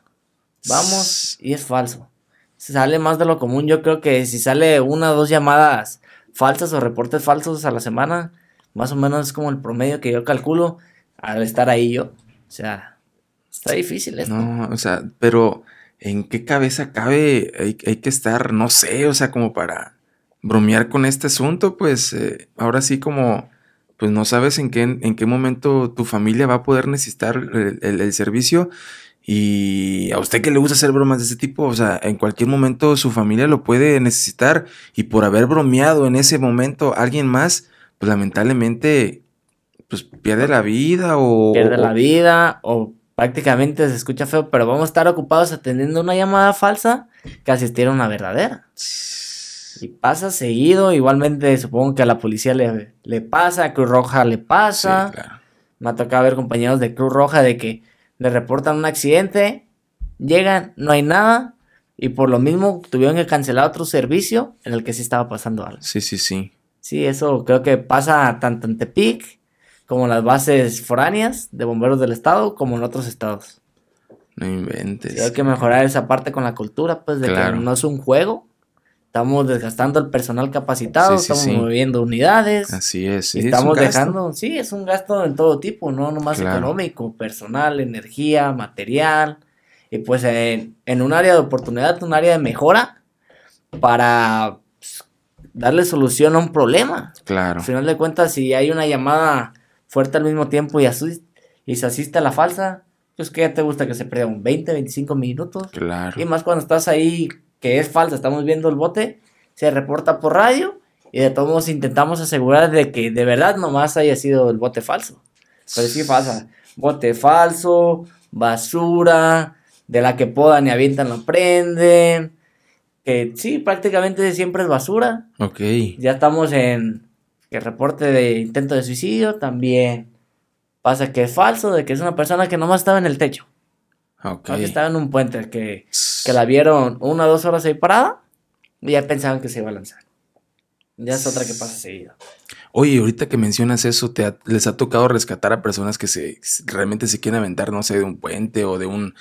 Vamos y es falso. Se sale más de lo común. Yo creo que si sale una o dos llamadas falsas o reportes falsos a la semana, más o menos es como el promedio que yo calculo al estar ahí yo. O sea, Está difícil esto. No, o sea, pero ¿en qué cabeza cabe? Hay, que estar, no sé, o sea, como para bromear con este asunto, pues eh, ahora sí como, pues no sabes en qué, en qué momento tu familia va a poder necesitar el, servicio y a usted que le gusta hacer bromas de ese tipo, o sea, en cualquier momento su familia lo puede necesitar y por haber bromeado en ese momento alguien más, pues lamentablemente, pues pierde la vida o... Pierde la vida o prácticamente se escucha feo, pero vamos a estar ocupados atendiendo una llamada falsa que asistiera a una verdadera. Y pasa seguido, igualmente supongo que a la policía le, le pasa, a Cruz Roja le pasa. Sí, claro. Me ha tocado ver compañeros de Cruz Roja de que le reportan un accidente, llegan, no hay nada, y por lo mismo tuvieron que cancelar otro servicio en el que sí estaba pasando algo. Sí, sí, sí. Sí, eso creo que pasa tanto en Tepic como las bases foráneas de bomberos del estado, como en otros estados. No inventes. hay que mejorar esa parte con la cultura, pues, de que no es un juego. Estamos desgastando el personal capacitado, estamos moviendo unidades. Así es. estamos dejando, sí, es un gasto de todo tipo, no nomás económico, personal, energía, material. Y pues en, un área de oportunidad, un área de mejora para pues, darle solución a un problema. Claro. Al final de cuentas, si hay una llamada fuerte al mismo tiempo y, y se asiste a la falsa, pues que ya te gusta que se pierda un 20, 25 minutos. Claro. Y más cuando estás ahí, que es falsa, estamos viendo el bote, se reporta por radio y de todos intentamos asegurar de que de verdad nomás haya sido el bote falso. Pero sí falsa. bote falso, basura, de la que podan y avientan lo prenden. Que sí, prácticamente siempre es basura. Ok. Ya estamos en que reporte de intento de suicidio también pasa que es falso, de que es una persona que nomás estaba en el techo. estaba en un puente, que, la vieron una o dos horas ahí parada y ya pensaban que se iba a lanzar. Ya es otra que pasa seguido. Oye, ahorita que mencionas eso, te ¿les ha tocado rescatar a personas que se realmente se quieren aventar, no sé, de un puente o de un,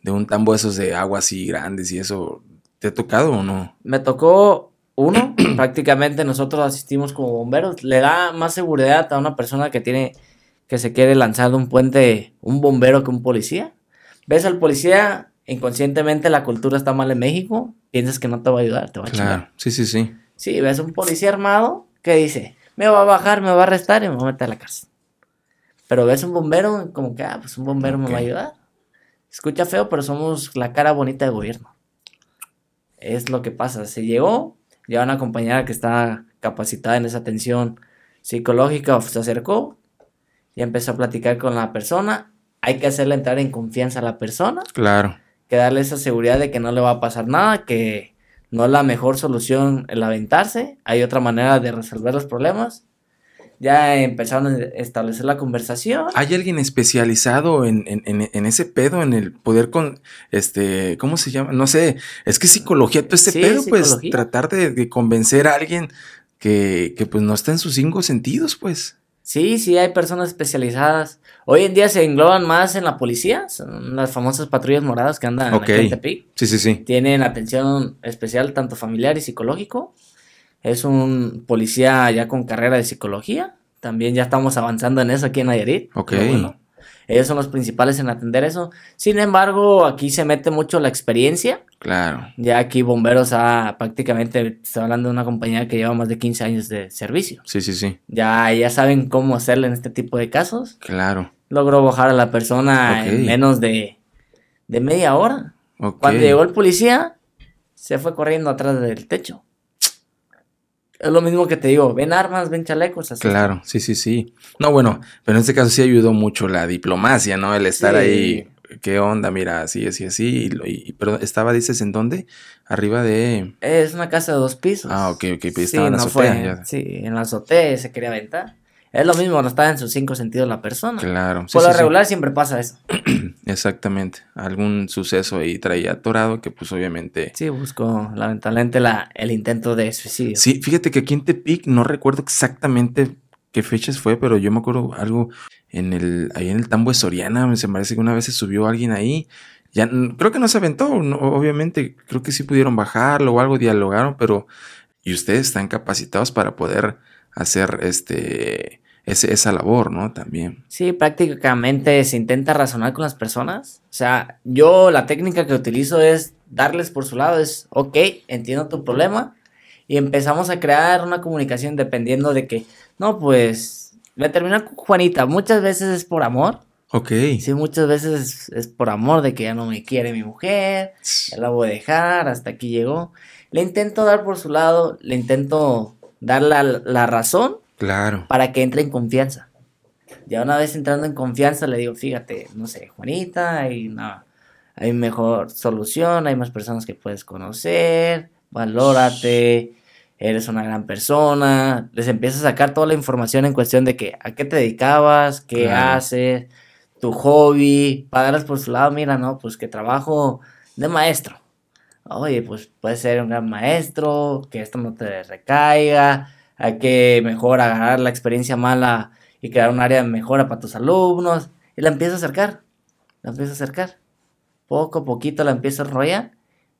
de un tambo esos de agua así grandes y eso? ¿Te ha tocado o no? Me tocó uno, prácticamente nosotros asistimos como bomberos. Le da más seguridad a una persona que tiene, que se quiere lanzar de un puente, un bombero que un policía. Ves al policía, inconscientemente la cultura está mal en México, piensas que no te va a ayudar, te va a claro. Sí, sí, sí. Sí, ves un policía armado que dice, me va a bajar, me va a arrestar y me va a meter a la cárcel. Pero ves un bombero, como que, ah, pues un bombero me va a ayudar. Escucha feo, pero somos la cara bonita del gobierno. Es lo que pasa. Se llegó, ya una compañera que está capacitada en esa atención psicológica, se acercó y empezó a platicar con la persona. Hay que hacerle entrar en confianza a la persona. Claro. Que darle esa seguridad de que no le va a pasar nada, que no es la mejor solución el aventarse. Hay otra manera de resolver los problemas ya empezaron a establecer la conversación. ¿Hay alguien especializado en, en, en, ese pedo, en el poder con, este, ¿cómo se llama? No sé, es que psicología, todo este pedo, pues tratar de, convencer a alguien que, que pues no está en sus cinco sentidos, pues. Sí, sí, hay personas especializadas. Hoy en día se engloban más en la policía, son las famosas patrullas moradas que andan okay. en el Sí, sí, sí. Tienen atención especial tanto familiar y psicológico es un policía ya con carrera de psicología. También ya estamos avanzando en eso aquí en Nayarit. Ok. ellos son los principales en atender eso. Sin embargo, aquí se mete mucho la experiencia. Claro. Ya aquí Bomberos ha prácticamente, está hablando de una compañía que lleva más de 15 años de servicio. Sí, sí, sí. Ya, ya saben cómo hacerle en este tipo de casos. Claro. Logró bajar a la persona en menos de, media hora. Cuando llegó el policía, se fue corriendo atrás del techo es lo mismo que te digo, ven armas, ven chalecos, así. Claro, sí, sí, sí. No, bueno, pero en este caso sí ayudó mucho la diplomacia, ¿no? El estar ahí, qué onda, mira, así, así, así. Y, pero estaba, dices, ¿en dónde? Arriba de... Es una casa de dos pisos. Ah, ok, ok, pero pues estaba en la Sí, en la azotea se quería aventar. Es lo mismo, no está en sus cinco sentidos la persona. Claro. Por lo regular siempre pasa eso. Exactamente. Algún suceso ahí traía atorado que pues obviamente... Sí, buscó lamentablemente la, el intento de suicidio. Sí, fíjate que aquí en Tepic no recuerdo exactamente qué fechas fue, pero yo me acuerdo algo en el, ahí en el tambo de Soriana, Me parece que una vez se subió alguien ahí. Ya, mm, creo que no se aventó, obviamente, creo que sí pudieron bajarlo o algo, dialogaron, pero... Y ustedes están capacitados para poder hacer este, esa labor, ¿no? También. Sí, prácticamente se intenta razonar con las personas. O sea, yo la técnica que utilizo es darles por su lado, es, ok, entiendo tu problema. Y empezamos a crear una comunicación dependiendo de que, no, pues, Me termina con Juanita. Muchas veces es por amor. Ok. Sí, muchas veces es, por amor de que ya no me quiere mi mujer, ya la voy a dejar, hasta aquí llegó. Le intento dar por su lado, le intento dar la, razón claro. para que entre en confianza. Ya una vez entrando en confianza le digo, fíjate, no sé, Juanita, hay, hay mejor solución, hay más personas que puedes conocer, valórate, eres una gran persona. Les empieza a sacar toda la información en cuestión de que a qué te dedicabas, qué haces, tu hobby, darles por su lado, mira, no, pues que trabajo de maestro oye, pues puedes ser un gran maestro, que esto no te recaiga, hay que mejor ganar la experiencia mala y crear un área de mejora para tus alumnos. Y la empieza a acercar, la empieza a acercar. Poco a poquito la empieza a enrollar.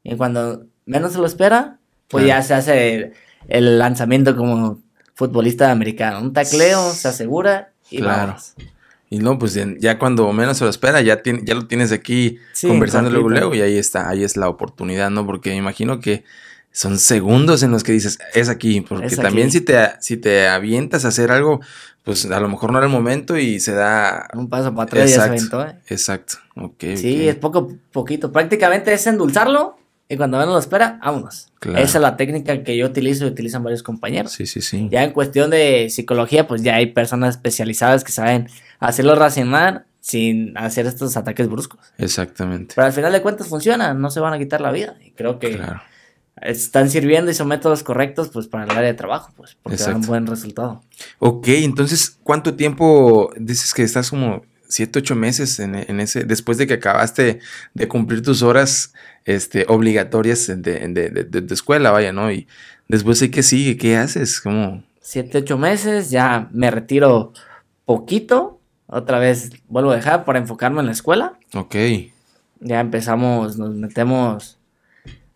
Y cuando menos se lo espera, pues ya se hace el lanzamiento como futbolista americano. Un tacleo, se asegura y Vamos. Y no, pues ya cuando menos se lo espera, ya, tiene, ya lo tienes aquí conversando luego, luego y ahí está, ahí es la oportunidad, ¿no? Porque me imagino que son segundos en los que dices, es aquí, porque también si te, si te avientas a hacer algo, pues a lo mejor no era el momento y se da... Un paso para atrás exacto, y ya se aventó, ¿eh? Exacto, Sí, es poco, poquito, prácticamente es endulzarlo y cuando menos lo espera, vámonos. Esa es la técnica que yo utilizo y utilizan varios compañeros. Sí, sí, sí. Ya en cuestión de psicología, pues ya hay personas especializadas que saben hacerlo racionar sin hacer estos ataques bruscos. Exactamente. Pero al final de cuentas funciona, no se van a quitar la vida. Y creo que están sirviendo y son métodos correctos pues para el área de trabajo, pues, porque dan un buen resultado. Ok, entonces, ¿cuánto tiempo dices que estás como siete, ocho meses en, ese, después de que acabaste de cumplir tus horas este, obligatorias de, de, escuela, vaya, ¿no? Y después de que sigue, ¿qué haces? ¿Cómo? Siete, ocho meses, ya me retiro poquito otra vez vuelvo a dejar para enfocarme en la escuela. Ok. Ya empezamos, nos metemos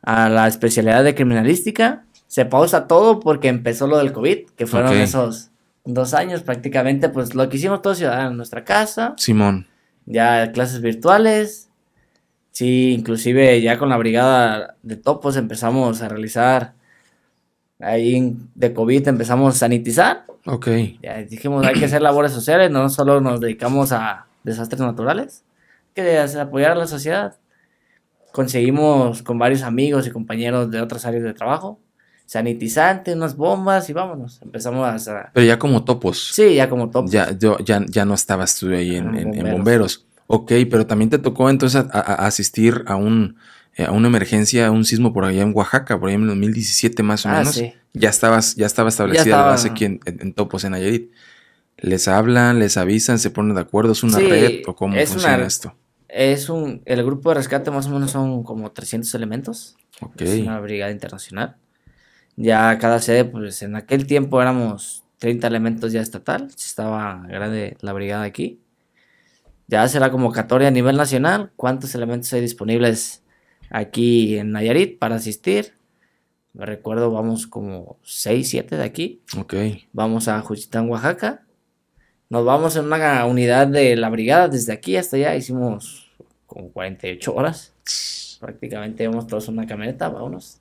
a la especialidad de criminalística. Se pausa todo porque empezó lo del COVID, que fueron esos dos años prácticamente, pues lo que hicimos todos ciudadanos en nuestra casa. Simón. Ya clases virtuales. Sí, inclusive ya con la brigada de topos empezamos a realizar Ahí de COVID empezamos a sanitizar. Ok. dijimos, hay que hacer labores sociales, no solo nos dedicamos a desastres naturales, que que apoyar a la sociedad. Conseguimos con varios amigos y compañeros de otras áreas de trabajo, sanitizantes, unas bombas y vámonos. Empezamos a... Pero ya como topos. Sí, ya como topos. Ya, yo, ya, ya no estabas tú ahí en, bomberos. Ok, pero también te tocó entonces asistir a un eh, a una emergencia, un sismo por allá en Oaxaca, por allá en el 2017 más o ah, menos, ya, estabas, ya estaba establecida la base aquí en, Topos, en Nayarit. Les hablan, les avisan, se ponen de acuerdo, es una red o cómo funciona esto. Es un, el grupo de rescate más o menos son como 300 elementos. Es una brigada internacional. Ya cada sede, pues en aquel tiempo éramos 30 elementos ya estatal, estaba grande la brigada aquí. Ya hace la convocatoria a nivel nacional. ¿Cuántos elementos hay disponibles aquí en Nayarit para asistir. Me recuerdo, vamos como 6, 7 de aquí. Ok. Vamos a Juchitán, Oaxaca. Nos vamos en una unidad de la brigada desde aquí hasta allá. Hicimos como 48 horas. Prácticamente íbamos todos en una camioneta, vámonos.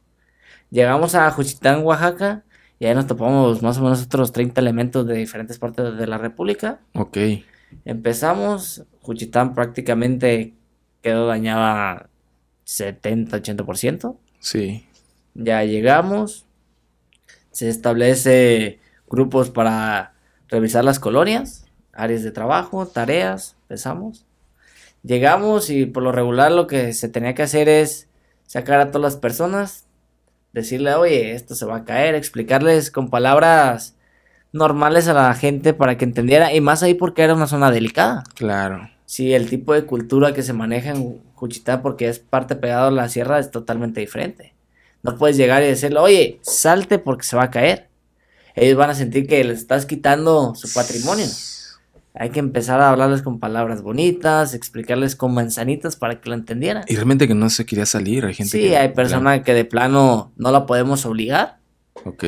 Llegamos a Juchitán, Oaxaca. Y ahí nos topamos más o menos otros 30 elementos de diferentes partes de la República. Ok. Empezamos. Juchitán prácticamente quedó dañada 70-80%. Sí. Ya llegamos. Se establece grupos para revisar las colonias, áreas de trabajo, tareas. Empezamos. Llegamos y por lo regular lo que se tenía que hacer es sacar a todas las personas, decirle, oye, esto se va a caer, explicarles con palabras normales a la gente para que entendiera, y más ahí porque era una zona delicada. Claro si el tipo de cultura que se maneja en Cuchita porque es parte pegado a la sierra, es totalmente diferente. No puedes llegar y decirle, oye, salte porque se va a caer. Ellos van a sentir que les estás quitando su patrimonio. Hay que empezar a hablarles con palabras bonitas, explicarles con manzanitas para que lo entendieran. Y realmente que no se quería salir, hay gente Sí, hay personas que de plano no la podemos obligar. Ok.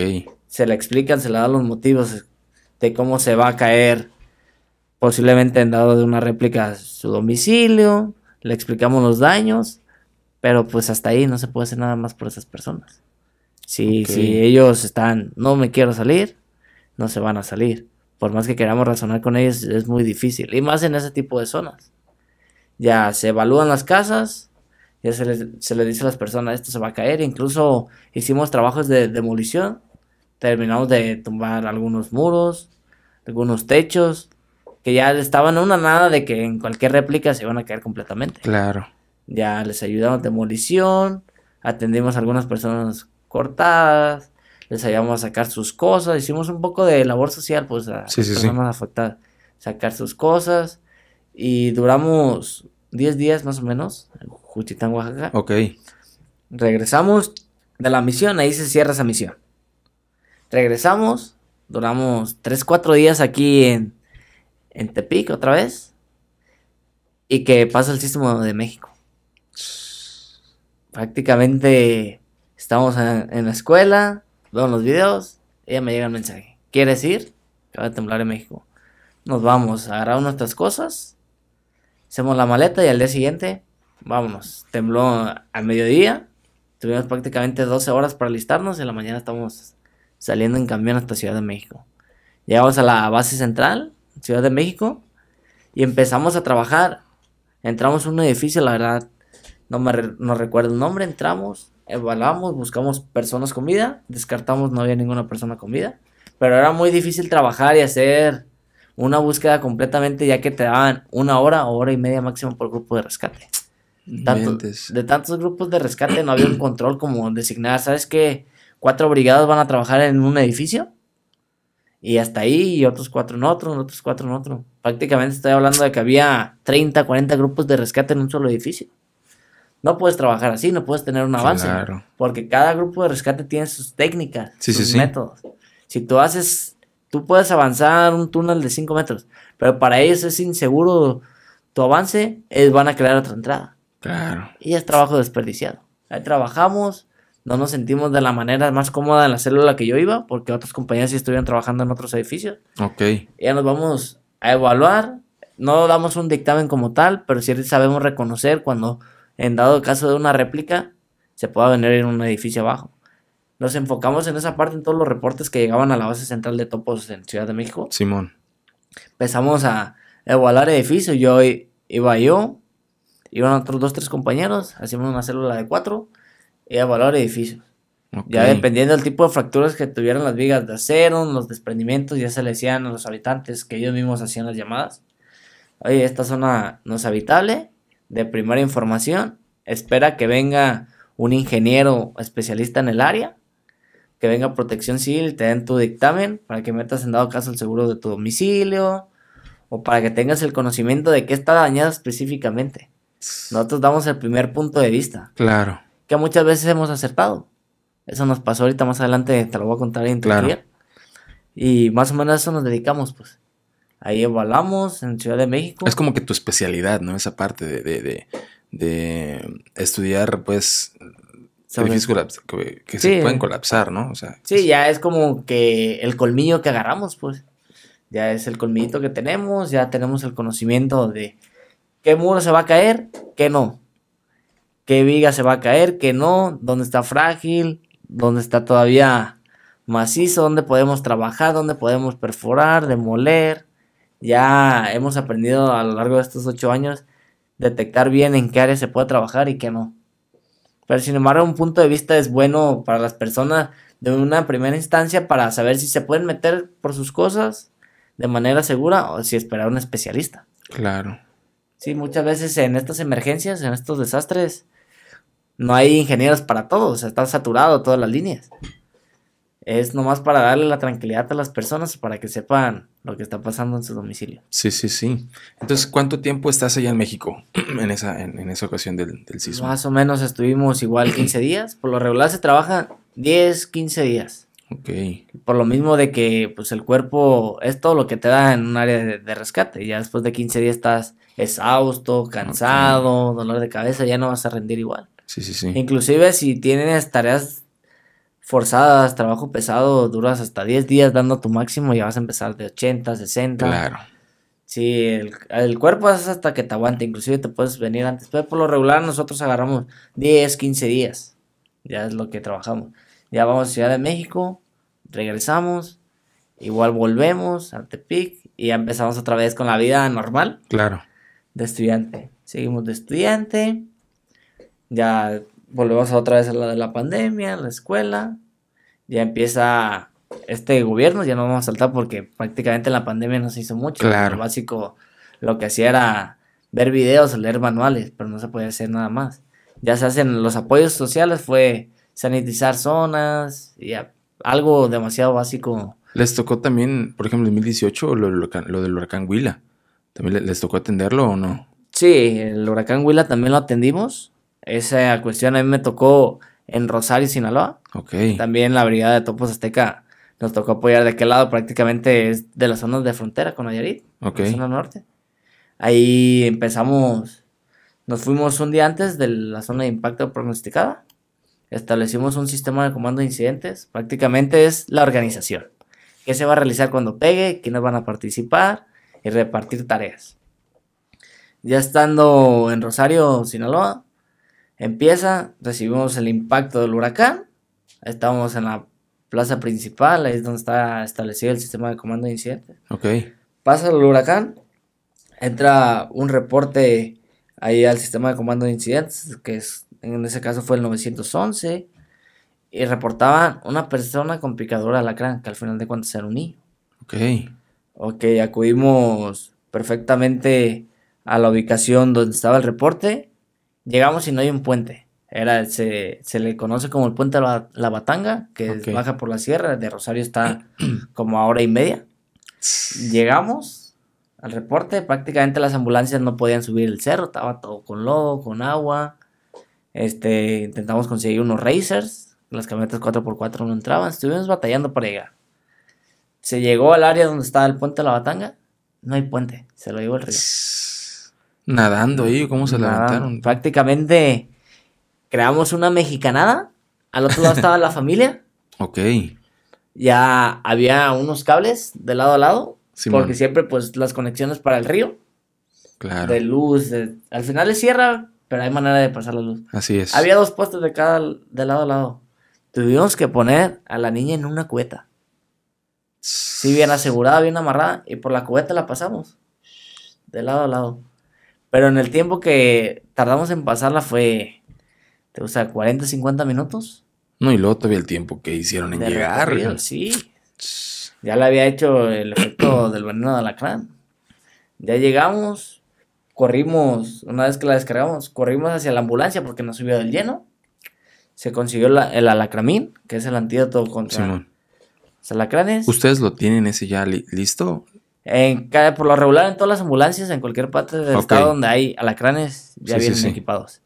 Se la explican, se le dan los motivos de cómo se va a caer, posiblemente han dado de una réplica su domicilio, le explicamos los daños, pero pues hasta ahí no se puede hacer nada más por esas personas. Si, si ellos están, no me quiero salir, no se van a salir. Por más que queramos razonar con ellos, es muy difícil. Y más en ese tipo de zonas. Ya se evalúan las casas, ya se les, se les dice a las personas, esto se va a caer. Incluso hicimos trabajos de demolición. Terminamos de tumbar algunos muros, algunos techos, que ya estaban a una nada de que en cualquier réplica se iban a caer completamente. Claro. Ya les ayudamos demolición, atendimos a algunas personas cortadas, les ayudamos a sacar sus cosas, hicimos un poco de labor social, pues a sí, personas sacar sus cosas y duramos 10 días más o menos en Juchitán, Oaxaca. Ok. Regresamos de la misión, ahí se cierra esa misión. Regresamos, duramos 3, 4 días aquí en, en Tepic otra vez y que pasa el sismo de México. Prácticamente estamos en, la escuela, veo los videos, ella me llega el mensaje. ¿Quieres ir? Que va a temblar en México. Nos vamos, agarramos nuestras cosas, hacemos la maleta y al día siguiente, vámonos. Tembló al mediodía, tuvimos prácticamente 12 horas para listarnos y en la mañana estamos saliendo en camión hasta Ciudad de México. Llegamos a la base central, Ciudad de México, y empezamos a trabajar. Entramos a un edificio, la verdad, no me recuerdo el nombre, entramos, evaluamos, buscamos personas con vida, descartamos, no había ninguna persona con vida, pero era muy difícil trabajar y hacer una búsqueda completamente ya que te daban una hora o hora y media máximo por grupo de rescate. de tantos grupos de rescate no había un control como designar, ¿sabes qué? Cuatro brigadas van a trabajar en un edificio y hasta ahí, y otros cuatro en otro, otros cuatro en otro. Prácticamente estoy hablando de que había 30, 40 grupos de rescate en un solo edificio. No puedes trabajar así, no puedes tener un avance. Porque cada grupo de rescate tiene sus técnicas, sus métodos. Si tú haces, tú puedes avanzar un túnel de 5 metros, pero para ellos es inseguro tu avance, ellos van a crear otra entrada. Claro. Y es trabajo desperdiciado. Ahí trabajamos, no nos sentimos de la manera más cómoda en la célula que yo iba, porque otras compañías sí estuvieron trabajando en otros edificios. Ok. Ya nos vamos a evaluar, no damos un dictamen como tal, pero sí sabemos reconocer cuando, en dado caso de una réplica, se pueda venir en un edificio abajo. Nos enfocamos en esa parte en todos los reportes que llegaban a la base central de Topos en Ciudad de México. Simón. Empezamos a evaluar edificios. Yo iba yo, iban otros dos, tres compañeros, hacíamos una célula de cuatro y valor edificios. Ya dependiendo del tipo de fracturas que tuvieran las vigas de acero, los desprendimientos, ya se le decían a los habitantes que ellos mismos hacían las llamadas. Oye, esta zona no es habitable, de primera información, espera que venga un ingeniero especialista en el área, que venga protección civil, te den tu dictamen para que metas en dado caso el seguro de tu domicilio o para que tengas el conocimiento de qué está dañado específicamente. Nosotros damos el primer punto de vista. Claro que muchas veces hemos acertado. Eso nos pasó ahorita más adelante, te lo voy a contar en tu Y más o menos a eso nos dedicamos, pues. Ahí evaluamos en Ciudad de México. Es como que tu especialidad, ¿no? Esa parte de, de, de, estudiar, pues, que, se pueden colapsar, ¿no? sea, sí, ya es como que el colmillo que agarramos, pues. Ya es el colmillito que tenemos, ya tenemos el conocimiento de qué muro se va a caer, qué no qué viga se va a caer, qué no, dónde está frágil, dónde está todavía macizo, dónde podemos trabajar, dónde podemos perforar, demoler. Ya hemos aprendido a lo largo de estos ocho años detectar bien en qué área se puede trabajar y qué no. Pero sin embargo, un punto de vista es bueno para las personas de una primera instancia para saber si se pueden meter por sus cosas de manera segura o si esperar a un especialista. Claro. Sí, muchas veces en estas emergencias, en estos desastres, no hay ingenieros para todos, o sea, están saturado todas las líneas. Es nomás para darle la tranquilidad a las personas para que sepan lo que está pasando en su domicilio. Sí, sí, sí. Entonces, ¿cuánto tiempo estás allá en México en esa, en, esa ocasión del, del sismo? Más o menos estuvimos igual 15 días. Por lo regular se trabaja 10, 15 días. Ok. Por lo mismo de que pues el cuerpo es todo lo que te da en un área de, rescate. ya después de 15 días estás exhausto, cansado, dolor de cabeza, ya no vas a rendir igual. Inclusive si tienes tareas forzadas, trabajo pesado, duras hasta 10 días dando tu máximo, ya vas a empezar de 80, 60. Claro. Sí, el, cuerpo es hasta que te aguante, inclusive te puedes venir antes. Pero por lo regular nosotros agarramos 10, 15 días. Ya es lo que trabajamos. Ya vamos a Ciudad de México, regresamos, igual volvemos a Tepic y ya empezamos otra vez con la vida normal. Claro. De estudiante. Seguimos de estudiante ya volvemos otra vez a la de la pandemia, la escuela, ya empieza este gobierno, ya no vamos a saltar porque prácticamente la pandemia no se hizo mucho. Lo básico, lo que hacía era ver videos, leer manuales, pero no se podía hacer nada más. Ya se hacen los apoyos sociales, fue sanitizar zonas, y algo demasiado básico. Les tocó también, por ejemplo, en 2018 lo, lo, del huracán Huila. ¿También les, les tocó atenderlo o no? Sí, el huracán Huila también lo atendimos esa cuestión a mí me tocó en Rosario, Sinaloa. También la brigada de Topos Azteca nos tocó apoyar de qué lado, prácticamente es de las zonas de frontera con Nayarit, zona norte. Ahí empezamos, nos fuimos un día antes de la zona de impacto pronosticada, establecimos un sistema de comando de incidentes, prácticamente es la organización. ¿Qué se va a realizar cuando pegue? ¿Quiénes van a participar? Y repartir tareas. Ya estando en Rosario, Sinaloa, Empieza, recibimos el impacto del huracán, Estamos en la plaza principal, ahí es donde está establecido el sistema de comando de incidentes. Ok. Pasa el huracán, entra un reporte ahí al sistema de comando de incidentes, que es, en ese caso fue el 911, y reportaban una persona con picadura de alacrán, que al final de cuentas era un niño. Ok. Ok, acudimos perfectamente a la ubicación donde estaba el reporte llegamos y no hay un puente. Era, se, le conoce como el puente de la, Batanga, que baja por la sierra, de Rosario está como a hora y media. Llegamos al reporte, prácticamente las ambulancias no podían subir el cerro, estaba todo con lodo, con agua. Este, intentamos conseguir unos racers, las camionetas 4x4 no entraban, estuvimos batallando para llegar. Se llegó al área donde estaba el puente de la Batanga, no hay puente, se lo llevó el río. Nadando ahí, ¿cómo se levantaron? Prácticamente creamos una mexicanada. Al otro lado estaba la familia. Ok. Ya había unos cables de lado a lado. Porque siempre, pues, las conexiones para el río. Claro. De luz. Al final le cierra, pero hay manera de pasar la luz. Así es. Había dos postes de cada, de lado a lado. Tuvimos que poner a la niña en una cueta Sí, bien asegurada, bien amarrada. Y por la cubeta la pasamos. De lado a lado. Pero en el tiempo que tardamos en pasarla fue, ¿te gusta? ¿40, 50 minutos? No, y luego todavía el tiempo que hicieron en llegar. sí. Ya le había hecho el efecto del veneno de alacrán. Ya llegamos, corrimos, una vez que la descargamos, corrimos hacia la ambulancia porque nos subió del lleno. Se consiguió el alacramín, que es el antídoto contra los alacranes. ¿Ustedes lo tienen ese ya listo? por lo regular, en todas las ambulancias, en cualquier parte del estado donde hay alacranes, ya vienen equipados.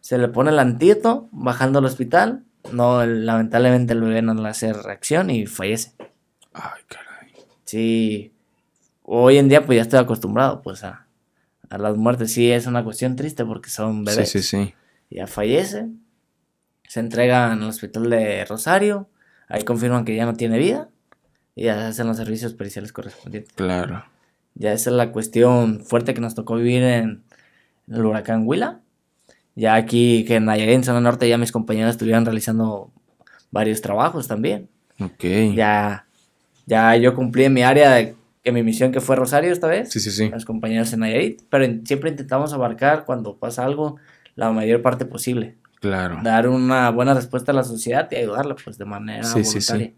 Se le pone el antieto bajando al hospital. No, lamentablemente el bebé no le hace reacción y fallece. Ay, caray. Sí. Hoy en día, pues ya estoy acostumbrado, pues, a, las muertes. Sí, es una cuestión triste porque son bebés. Ya fallece. Se entrega al hospital de Rosario. Ahí confirman que ya no tiene vida y ya hacen los servicios periciales correspondientes. Claro. Ya esa es la cuestión fuerte que nos tocó vivir en el huracán Huila. Ya aquí que en Nayarit, en zona norte, ya mis compañeros estuvieron realizando varios trabajos también. Ok. Ya, ya yo cumplí en mi área de en mi misión que fue Rosario esta vez. Sí, sí, sí. Las compañeros en Nayarit. Pero siempre intentamos abarcar cuando pasa algo la mayor parte posible. Claro. Dar una buena respuesta a la sociedad y ayudarla pues de manera sí, Sí, sí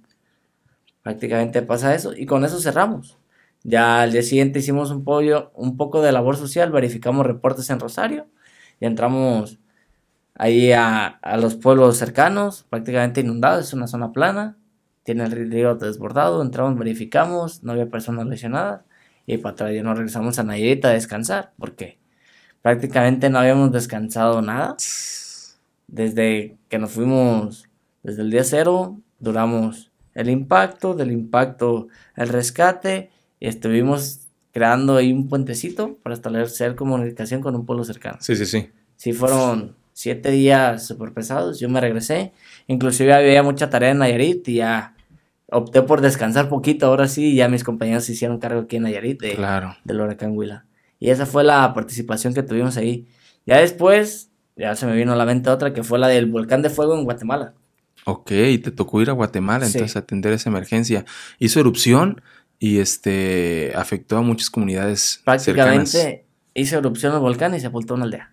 prácticamente pasa eso y con eso cerramos. Ya al día siguiente hicimos un, pollo, un poco de labor social, verificamos reportes en Rosario y entramos ahí a, los pueblos cercanos, prácticamente inundados, es una zona plana, tiene el río desbordado, entramos, verificamos, no había personas lesionadas y para atrás ya nos regresamos a Nayarita a descansar, porque prácticamente no habíamos descansado nada. Desde que nos fuimos, desde el día cero, duramos el impacto, del impacto el rescate. Estuvimos creando ahí un puentecito para establecer comunicación con un pueblo cercano. Sí, sí, sí. Sí, fueron siete días súper pesados. Yo me regresé. Inclusive había mucha tarea en Nayarit y ya opté por descansar poquito. Ahora sí, ya mis compañeros se hicieron cargo aquí en Nayarit del huracán Huila. Y esa fue la participación que tuvimos ahí. Ya después, ya se me vino a la mente otra que fue la del volcán de fuego en Guatemala. Ok, te tocó ir a Guatemala entonces a atender esa emergencia. Hizo erupción y este afectó a muchas comunidades. Prácticamente hizo erupción el volcán y se sepultó una aldea.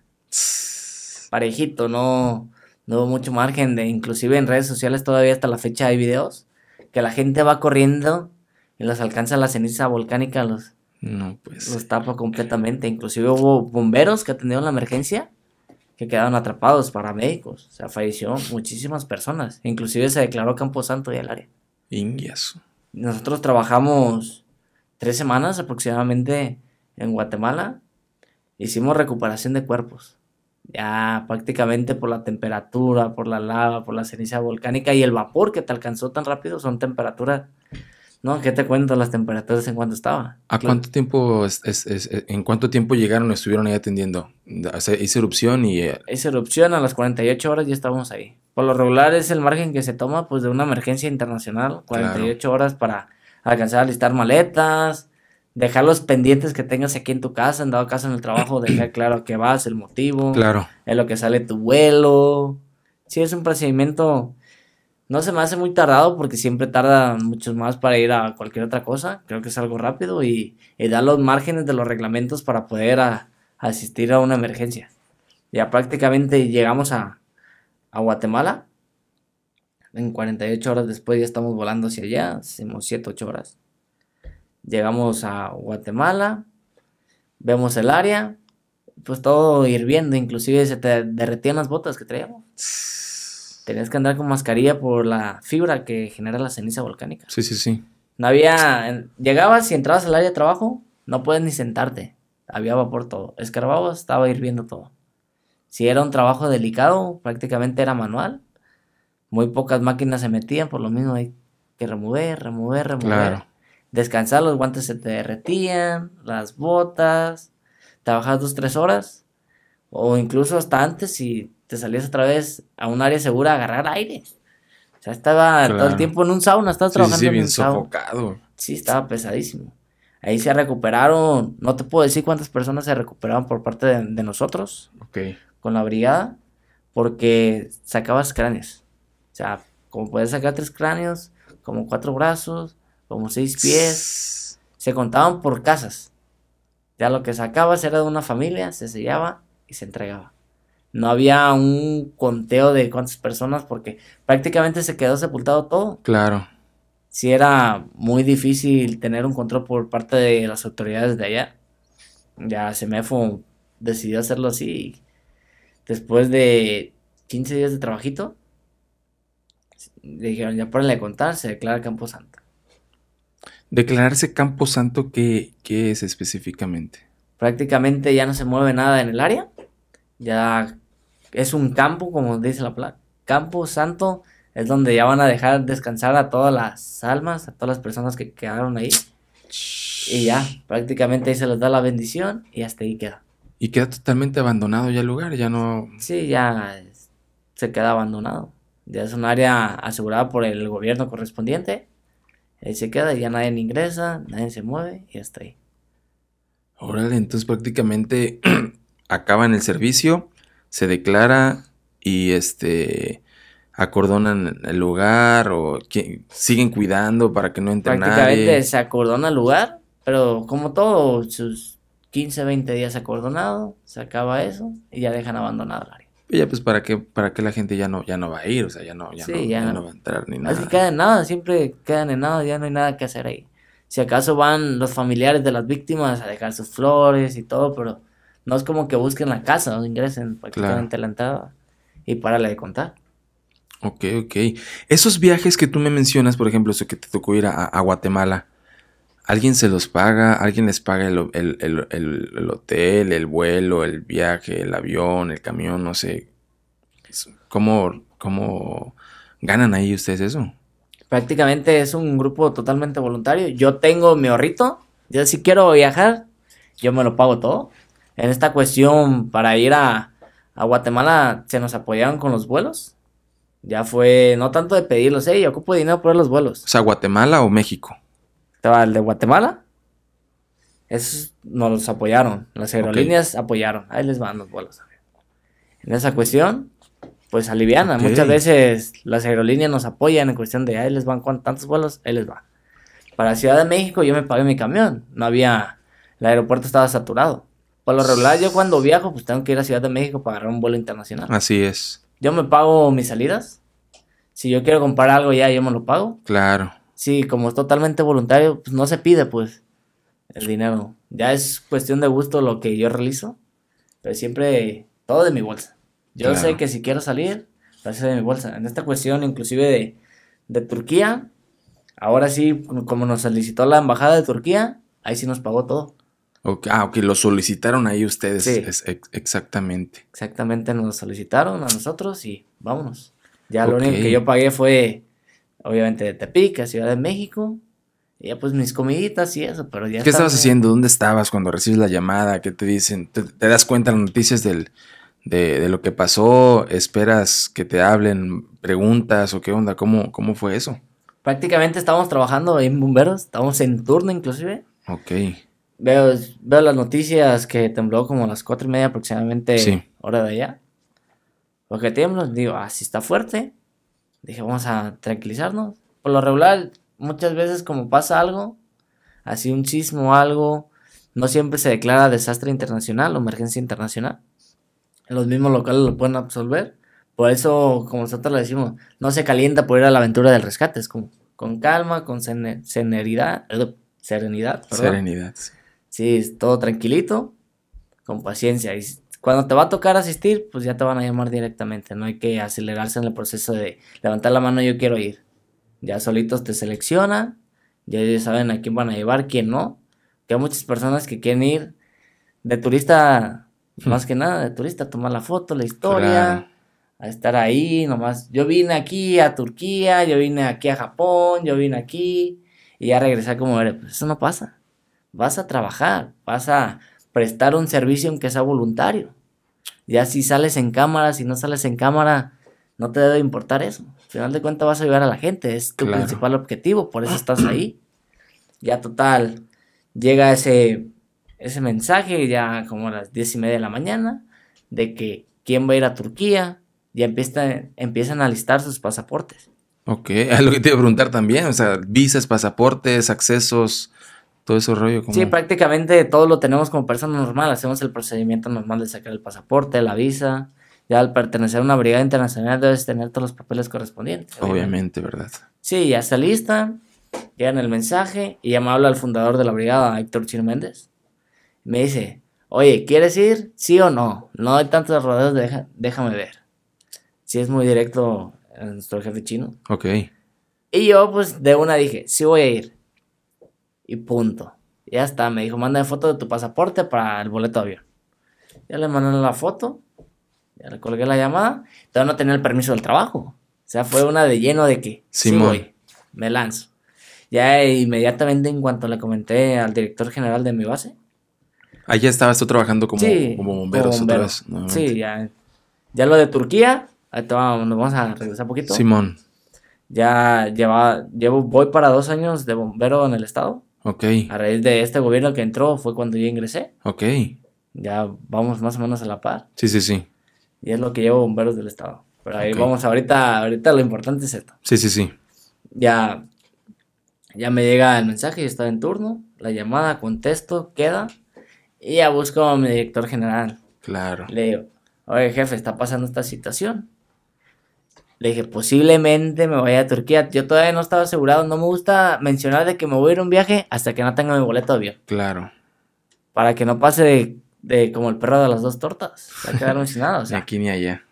Parejito, no, no hubo mucho margen de, inclusive en redes sociales todavía hasta la fecha hay videos que la gente va corriendo y los alcanza la ceniza volcánica, los, no, pues. los tapa completamente. Inclusive hubo bomberos que atendieron la emergencia que quedaron atrapados, paramédicos, o sea, falleció muchísimas personas, inclusive se declaró Camposanto y el área. Indias. Nosotros trabajamos tres semanas aproximadamente en Guatemala, hicimos recuperación de cuerpos, ya prácticamente por la temperatura, por la lava, por la ceniza volcánica y el vapor que te alcanzó tan rápido, son temperaturas no, ¿qué te cuento las temperaturas en cuánto estaba? ¿A cuánto tiempo eh, en cuánto tiempo llegaron o estuvieron ahí atendiendo? O hice erupción y eh? hice erupción a las 48 horas ya estábamos ahí. Por lo regular es el margen que se toma pues de una emergencia internacional, 48 horas para alcanzar a listar maletas, dejar los pendientes que tengas aquí en tu casa, en dado caso en el trabajo, dejar claro a qué vas, el motivo, en lo que sale tu vuelo. Sí, es un procedimiento no se me hace muy tardado porque siempre tarda muchos más para ir a cualquier otra cosa. Creo que es algo rápido y, da los márgenes de los reglamentos para poder asistir a una emergencia. Ya prácticamente llegamos a, Guatemala. En 48 horas después ya estamos volando hacia allá. Hacemos 7, 8 horas. Llegamos a Guatemala. Vemos el área. Pues todo hirviendo. Inclusive se te derretían las botas que traíamos tenías que andar con mascarilla por la fibra que genera la ceniza volcánica. Sí, sí, sí. No había. Llegabas y entrabas al área de trabajo, no puedes ni sentarte. Había vapor todo. Escarbabas, estaba hirviendo todo. Si era un trabajo delicado, prácticamente era manual. Muy pocas máquinas se metían, por lo mismo hay que remover, remover, remover. Descansar, los guantes se te derretían, las botas. Trabajas dos, tres horas. O incluso hasta antes si te salías otra vez a un área segura a agarrar aire. O sea, estaba todo el tiempo en un sauna, estaba trabajando sí, sí, en bien sofocado. Sí, estaba pesadísimo. Ahí se recuperaron, no te puedo decir cuántas personas se recuperaron por parte de, nosotros. Con la brigada, porque sacabas cráneos. O sea, como puedes sacar tres cráneos, como cuatro brazos, como seis pies. Se contaban por casas. Ya lo que sacabas era de una familia, se sellaba y se entregaba no había un conteo de cuántas personas porque prácticamente se quedó sepultado todo. Claro. Sí era muy difícil tener un control por parte de las autoridades de allá. Ya Semefo decidió hacerlo así. Después de 15 días de trabajito, dijeron, ya ponenle a contar, se declara Campo Santo. Declararse Campo Santo, ¿qué, ¿qué es específicamente? Prácticamente ya no se mueve nada en el área ya es un campo, como dice la placa. Campo santo es donde ya van a dejar descansar a todas las almas, a todas las personas que quedaron ahí. Y ya, prácticamente ahí se les da la bendición y hasta ahí queda. Y queda totalmente abandonado ya el lugar, ya no... Sí, ya se queda abandonado. Ya es un área asegurada por el gobierno correspondiente. Ahí se queda, ya nadie ingresa, nadie se mueve y hasta ahí. Órale, entonces prácticamente acaban el servicio se declara y este acordonan el lugar o que, siguen cuidando para que no entre Prácticamente nadie. se acordona el lugar, pero como todo, sus 15, 20 días acordonado, se acaba eso y ya dejan abandonado el área. Y ya pues para qué para que la gente ya no ya no va a ir, o sea, ya no ya, no, va a entrar ni nada. Así quedan nada, siempre quedan en nada, ya no hay nada que hacer ahí. Si acaso van los familiares de las víctimas a dejar sus flores y todo, pero no es como que busquen la casa, no ingresen prácticamente a la entrada y para la de contar. Ok, ok. Esos viajes que tú me mencionas, por ejemplo, eso que te tocó ir a, Guatemala, ¿alguien se los paga? ¿Alguien les paga el, el, hotel, el vuelo, el viaje, el avión, el camión? No sé. ¿Cómo, cómo ganan ahí ustedes eso? Prácticamente es un grupo totalmente voluntario. Yo tengo mi ahorrito. Yo si quiero viajar, yo me lo pago todo en esta cuestión para ir a, Guatemala se nos apoyaron con los vuelos. Ya fue, no tanto de pedirlos, hey, yo ocupo dinero por los vuelos. O sea, Guatemala o México. Estaba el de Guatemala. Esos nos los apoyaron. Las aerolíneas apoyaron. Ahí les van los vuelos. En esa cuestión, pues aliviana. Muchas veces las aerolíneas nos apoyan en cuestión de ahí les van tantos vuelos, ahí les va. Para Ciudad de México yo me pagué mi camión. No había, el aeropuerto estaba saturado. Por lo regular, yo cuando viajo, pues tengo que ir a Ciudad de México para agarrar un vuelo internacional. Así es. Yo me pago mis salidas. Si yo quiero comprar algo ya, yo me lo pago. Claro. Sí, como es totalmente voluntario, pues no se pide, pues, el dinero. Ya es cuestión de gusto lo que yo realizo, pero siempre todo de mi bolsa. Yo sé que si quiero salir, lo de mi bolsa. En esta cuestión, inclusive de, de Turquía, ahora sí, como nos solicitó la embajada de Turquía, ahí sí nos pagó todo ah, ok, lo solicitaron ahí ustedes. exactamente. Exactamente, nos lo solicitaron a nosotros y vámonos. Ya lo único que yo pagué fue, obviamente, de Tepic Ciudad de México. ya pues mis comiditas y eso, pero ya. ¿Qué estabas haciendo? ¿Dónde estabas cuando recibes la llamada? ¿Qué te dicen? ¿Te, das cuenta las noticias del, de, lo que pasó? ¿Esperas que te hablen? ¿Preguntas o qué onda? ¿Cómo, cómo fue eso? Prácticamente estábamos trabajando en bomberos, estábamos en turno inclusive. Ok veo, las noticias que tembló como a las cuatro y media aproximadamente, hora de allá. Porque tiemblo, digo, así ah, está fuerte. Dije, vamos a tranquilizarnos. Por lo regular, muchas veces como pasa algo, así un sismo o algo, no siempre se declara desastre internacional o emergencia internacional. Los mismos locales lo pueden absorber. Por eso, como nosotros le decimos, no se calienta por ir a la aventura del rescate. Es como con calma, con serenidad. Serenidad. Serenidad. Sí sí, todo tranquilito, con paciencia. Y cuando te va a tocar asistir, pues ya te van a llamar directamente. No hay que acelerarse en el proceso de levantar la mano, yo quiero ir. Ya solitos te selecciona, ya saben a quién van a llevar, quién no. Que hay muchas personas que quieren ir de turista, hmm. más que nada, de turista, a tomar la foto, la historia. a estar ahí, nomás. Yo vine aquí a Turquía, yo vine aquí a Japón, yo vine aquí y ya regresar como Pues eso no pasa vas a trabajar, vas a prestar un servicio aunque sea voluntario. Ya si sales en cámara, si no sales en cámara, no te debe importar eso. Al final de cuentas vas a ayudar a la gente, es tu principal objetivo, por eso estás ahí. Ya total, llega ese, ese mensaje ya como a las diez y media de la mañana de que quién va a ir a Turquía, ya empiezan, empiezan a listar sus pasaportes. Ok, algo lo que te iba a preguntar también, o sea, visas, pasaportes, accesos todo ese rollo. Como... Sí, prácticamente todo lo tenemos como persona normal. Hacemos el procedimiento normal de sacar el pasaporte, la visa. Ya al pertenecer a una brigada internacional debes tener todos los papeles correspondientes. Obviamente, ¿verdad? Sí, ya está lista. Llegan el mensaje y ya me habla el fundador de la brigada, Héctor Chino Méndez. Me dice, oye, ¿quieres ir? ¿Sí o no? No hay tantos rodeos, déjame ver. Si es muy directo eh, nuestro jefe chino. Ok. Y yo, pues, de una dije, sí voy a ir y punto. Ya está, me dijo, manda foto de tu pasaporte para el boleto de avión. Ya le mandaron la foto, ya le colgué la llamada, todavía no tenía el permiso del trabajo. O sea, fue una de lleno de que sí, me lanzo. Ya inmediatamente en cuanto le comenté al director general de mi base. Ahí ya estabas tú trabajando como, bomberos bombero. Sí, ya, ya lo de Turquía, ahí te vamos, nos vamos a regresar un poquito. Simón. Ya llevo, voy para dos años de bombero en el estado. Ok. A raíz de este gobierno que entró fue cuando yo ingresé. Ok. Ya vamos más o menos a la par. Sí, sí, sí. Y es lo que llevo bomberos del estado. Pero ahí vamos ahorita, ahorita lo importante es esto. Sí, sí, sí. Ya, ya me llega el mensaje, ya estaba en turno, la llamada, contesto, queda. Y ya busco a mi director general. Claro. Le digo, oye jefe, está pasando esta situación. Le dije, posiblemente me vaya a Turquía. Yo todavía no estaba asegurado. No me gusta mencionar de que me voy a ir a un viaje hasta que no tenga mi boleto de avión. Claro. Para que no pase de, como el perro de las dos tortas. Va a quedar mencionado. aquí ni allá.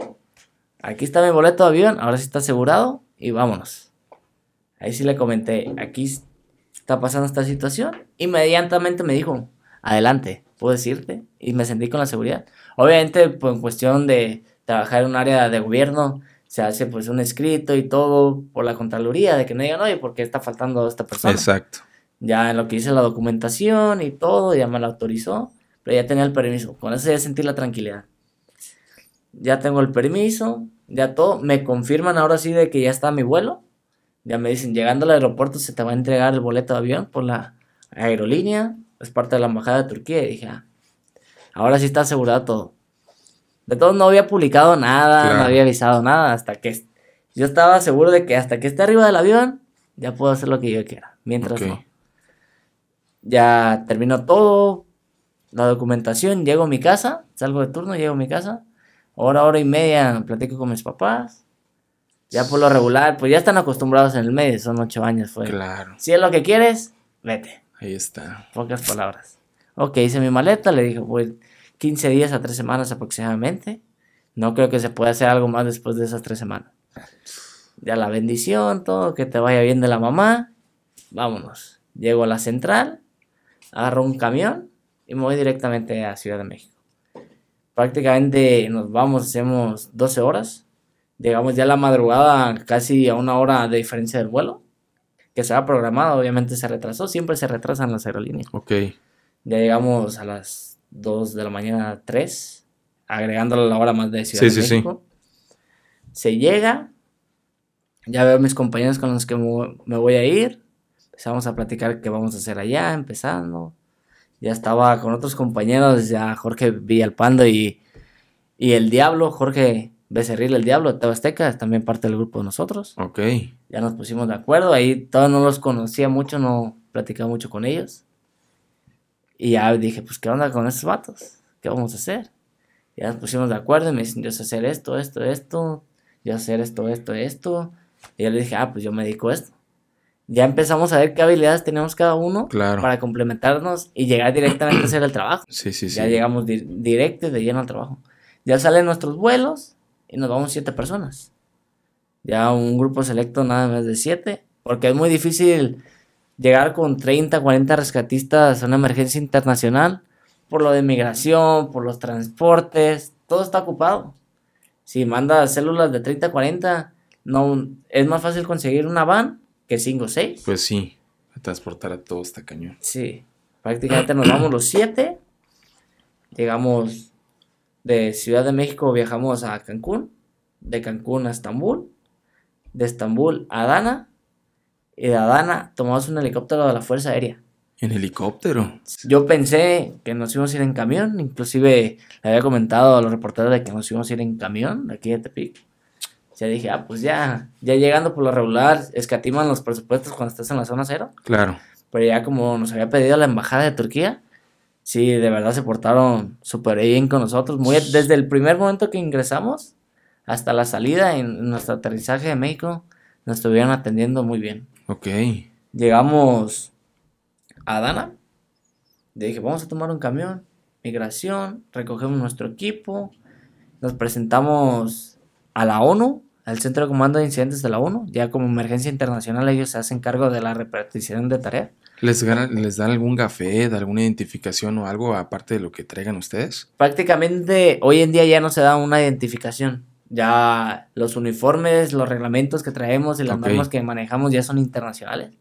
Aquí está mi boleto de avión. Ahora sí está asegurado. Y vámonos. Ahí sí le comenté. Aquí está pasando esta situación. Inmediatamente me dijo, adelante, puedes irte. Y me sentí con la seguridad. Obviamente, pues en cuestión de trabajar en un área de gobierno se hace pues un escrito y todo por la Contraloría, de que no digan, oye, porque está faltando esta persona. Exacto. Ya en lo que hice la documentación y todo, ya me la autorizó, pero ya tenía el permiso. Con eso ya sentí la tranquilidad. Ya tengo el permiso, ya todo. Me confirman ahora sí de que ya está mi vuelo. Ya me dicen, llegando al aeropuerto se te va a entregar el boleto de avión por la aerolínea. Es parte de la embajada de Turquía. Y dije, ah, ahora sí está asegurado todo. De todo, no había publicado nada, no había avisado nada, hasta que yo estaba seguro de que hasta que esté arriba del avión, ya puedo hacer lo que yo quiera, mientras no. Ya terminó todo, la documentación, llego a mi casa, salgo de turno, llego a mi casa, hora, hora y media platico con mis papás, ya por lo regular, pues ya están acostumbrados en el medio, son ocho años, fue. Claro. Si es lo que quieres, vete. Ahí está. Pocas palabras. Ok, hice mi maleta, le dije, pues 15 días a 3 semanas aproximadamente. No creo que se pueda hacer algo más después de esas 3 semanas. Ya la bendición, todo, que te vaya bien de la mamá. Vámonos. Llego a la central, agarro un camión y me voy directamente a Ciudad de México. Prácticamente nos vamos, hacemos 12 horas. Llegamos ya a la madrugada, casi a una hora de diferencia del vuelo que se ha programado, obviamente se retrasó, siempre se retrasan las aerolíneas. Ok. Ya llegamos a las Dos de la mañana tres 3, agregándole la hora más de Ciudad de México. Se llega, ya veo a mis compañeros con los que me voy a ir, empezamos a platicar qué vamos a hacer allá, empezando. Ya estaba con otros compañeros, ya Jorge Villalpando y, y el Diablo, Jorge Becerril, el Diablo, de es también parte del grupo de nosotros. Ok. Ya nos pusimos de acuerdo, ahí todos no los conocía mucho, no platicaba mucho con ellos. Y ya dije, pues, ¿qué onda con esos vatos? ¿Qué vamos a hacer? Ya nos pusimos de acuerdo y me dicen, yo sé hacer esto, esto, esto, yo sé hacer esto, esto, esto. Y yo le dije, ah, pues yo me dedico a esto. Ya empezamos a ver qué habilidades tenemos cada uno claro. para complementarnos y llegar directamente a hacer el trabajo. Sí, sí, sí. Ya llegamos directo de lleno al trabajo. Ya salen nuestros vuelos y nos vamos siete personas. Ya un grupo selecto nada más de siete, porque es muy difícil llegar con 30, 40 rescatistas a una emergencia internacional por lo de migración, por los transportes, todo está ocupado. Si manda células de 30, 40, no, es más fácil conseguir una van que 5 o 6. Pues sí, transportar a todo está cañón. Sí, prácticamente nos vamos los 7, llegamos de Ciudad de México, viajamos a Cancún, de Cancún a Estambul, de Estambul a Dana, y de eh, Adana tomamos un helicóptero de la Fuerza Aérea. ¿En helicóptero? Yo pensé que nos íbamos a ir en camión, inclusive le había comentado a los reporteros de que nos íbamos a ir en camión aquí de Tepic. Ya dije, ah, pues ya, ya llegando por lo regular, escatiman los presupuestos cuando estás en la zona cero. Claro. Pero ya como nos había pedido la embajada de Turquía, sí, de verdad se portaron súper bien con nosotros. Muy, desde el primer momento que ingresamos hasta la salida en nuestro aterrizaje de México, nos estuvieron atendiendo muy bien. Ok. Llegamos a Dana. Le dije, vamos a tomar un camión, migración, recogemos nuestro equipo, nos presentamos a la ONU, al Centro de Comando de Incidentes de la ONU. Ya como emergencia internacional ellos se hacen cargo de la repartición de tarea. ¿Les, ¿Les dan algún café, alguna identificación o algo aparte de lo que traigan ustedes? Prácticamente hoy en día ya no se da una identificación. Ya los uniformes, los reglamentos que traemos y las normas que manejamos ya son internacionales.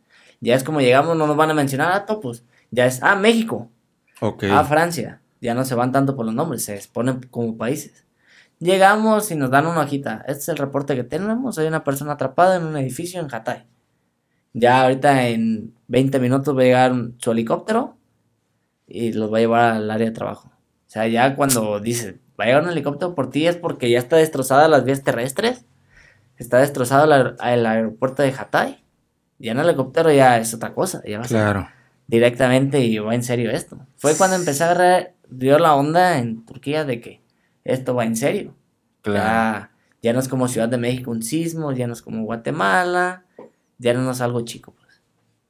Ya es como llegamos, no nos van a mencionar a ah, topos. Ya es, ah, México. a ah, Francia. Ya no se van tanto por los nombres, se exponen como países. Llegamos y nos dan una hojita. Este es el reporte que tenemos. Hay una persona atrapada en un edificio en Hatay. Ya ahorita en 20 minutos va a llegar su helicóptero y los va a llevar al área de trabajo. O sea, ya cuando dice va a llegar un helicóptero por ti es porque ya está destrozada las vías terrestres, está destrozado el aeropuerto de Hatay. Ya en helicóptero ya es otra cosa, ya va claro. directamente y va en serio esto. Fue cuando empecé a dio la onda en Turquía de que esto va en serio. Ya, no es como Ciudad de México un sismo, ya no es como Guatemala, ya no es algo chico. Pues.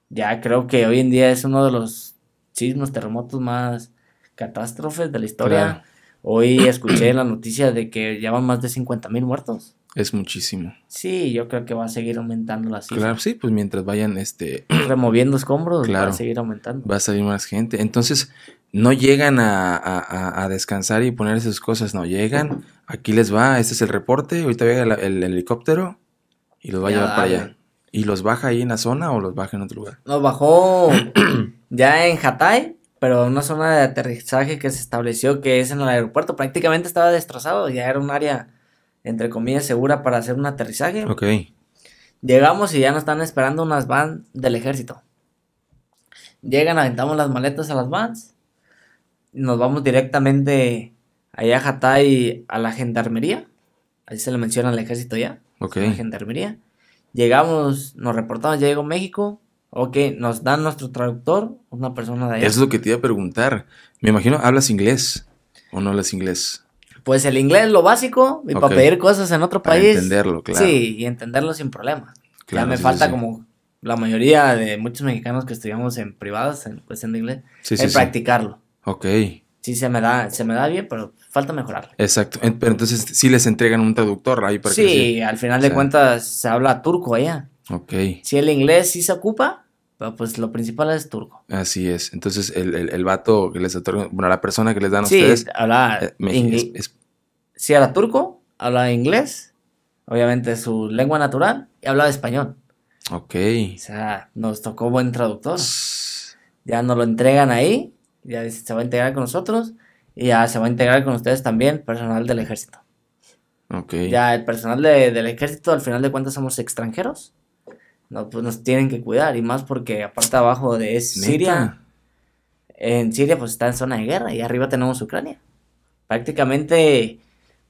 Ya creo que hoy en día es uno de los sismos, terremotos más catástrofes de la historia. Hoy escuché la noticia de que ya van más de 50 mil muertos. Es muchísimo. Sí, yo creo que va a seguir aumentando la cifra. Claro, sí, pues mientras vayan este removiendo escombros, va a seguir aumentando. Va a salir más gente. Entonces, no llegan a, descansar y poner esas cosas, no llegan. Aquí les va, este es el reporte, ahorita llega el, helicóptero y los va a llevar para allá. ¿Y los baja ahí en la zona o los baja en otro lugar? Los bajó ya en Hatay pero una zona de aterrizaje que se estableció que es en el aeropuerto. Prácticamente estaba destrozado, ya era un área, entre comillas, segura para hacer un aterrizaje. Ok. Llegamos y ya nos están esperando unas vans del ejército. Llegan, aventamos las maletas a las vans. Nos vamos directamente allá a Hatay, a la gendarmería. ahí se le menciona al ejército ya. La gendarmería. Llegamos, nos reportamos, ya llegó México. Ok, nos dan nuestro traductor, una persona de allá. Es lo que te iba a preguntar. Me imagino, ¿hablas inglés o no hablas inglés? Pues el inglés lo básico y para pedir cosas en otro país. entenderlo, claro. Sí, y entenderlo sin problema. Claro, ya me falta como la mayoría de muchos mexicanos que estudiamos en privados en cuestión de inglés, sí, el practicarlo. Ok. Sí, se me, da, se me da bien, pero falta mejorarlo. Exacto. Pero entonces sí les entregan un traductor ahí para Sí, al final de cuentas se habla turco allá. Ok. Si el inglés sí se ocupa, pues lo principal es turco. Así es. Entonces, el, el, vato que les otorga, bueno, la persona que les dan a ustedes. Hablaba habla Sí, eh, era turco, habla inglés, obviamente su lengua natural, y habla español. Ok. O sea, nos tocó buen traductor. Ya nos lo entregan ahí, ya se va a integrar con nosotros, y ya se va a integrar con ustedes también personal del ejército. Ok. Ya el personal del ejército, al final de cuentas, somos extranjeros. Pues nos tienen que cuidar y más porque aparte abajo de es Siria, en Siria pues está en zona de guerra y arriba tenemos Ucrania. Prácticamente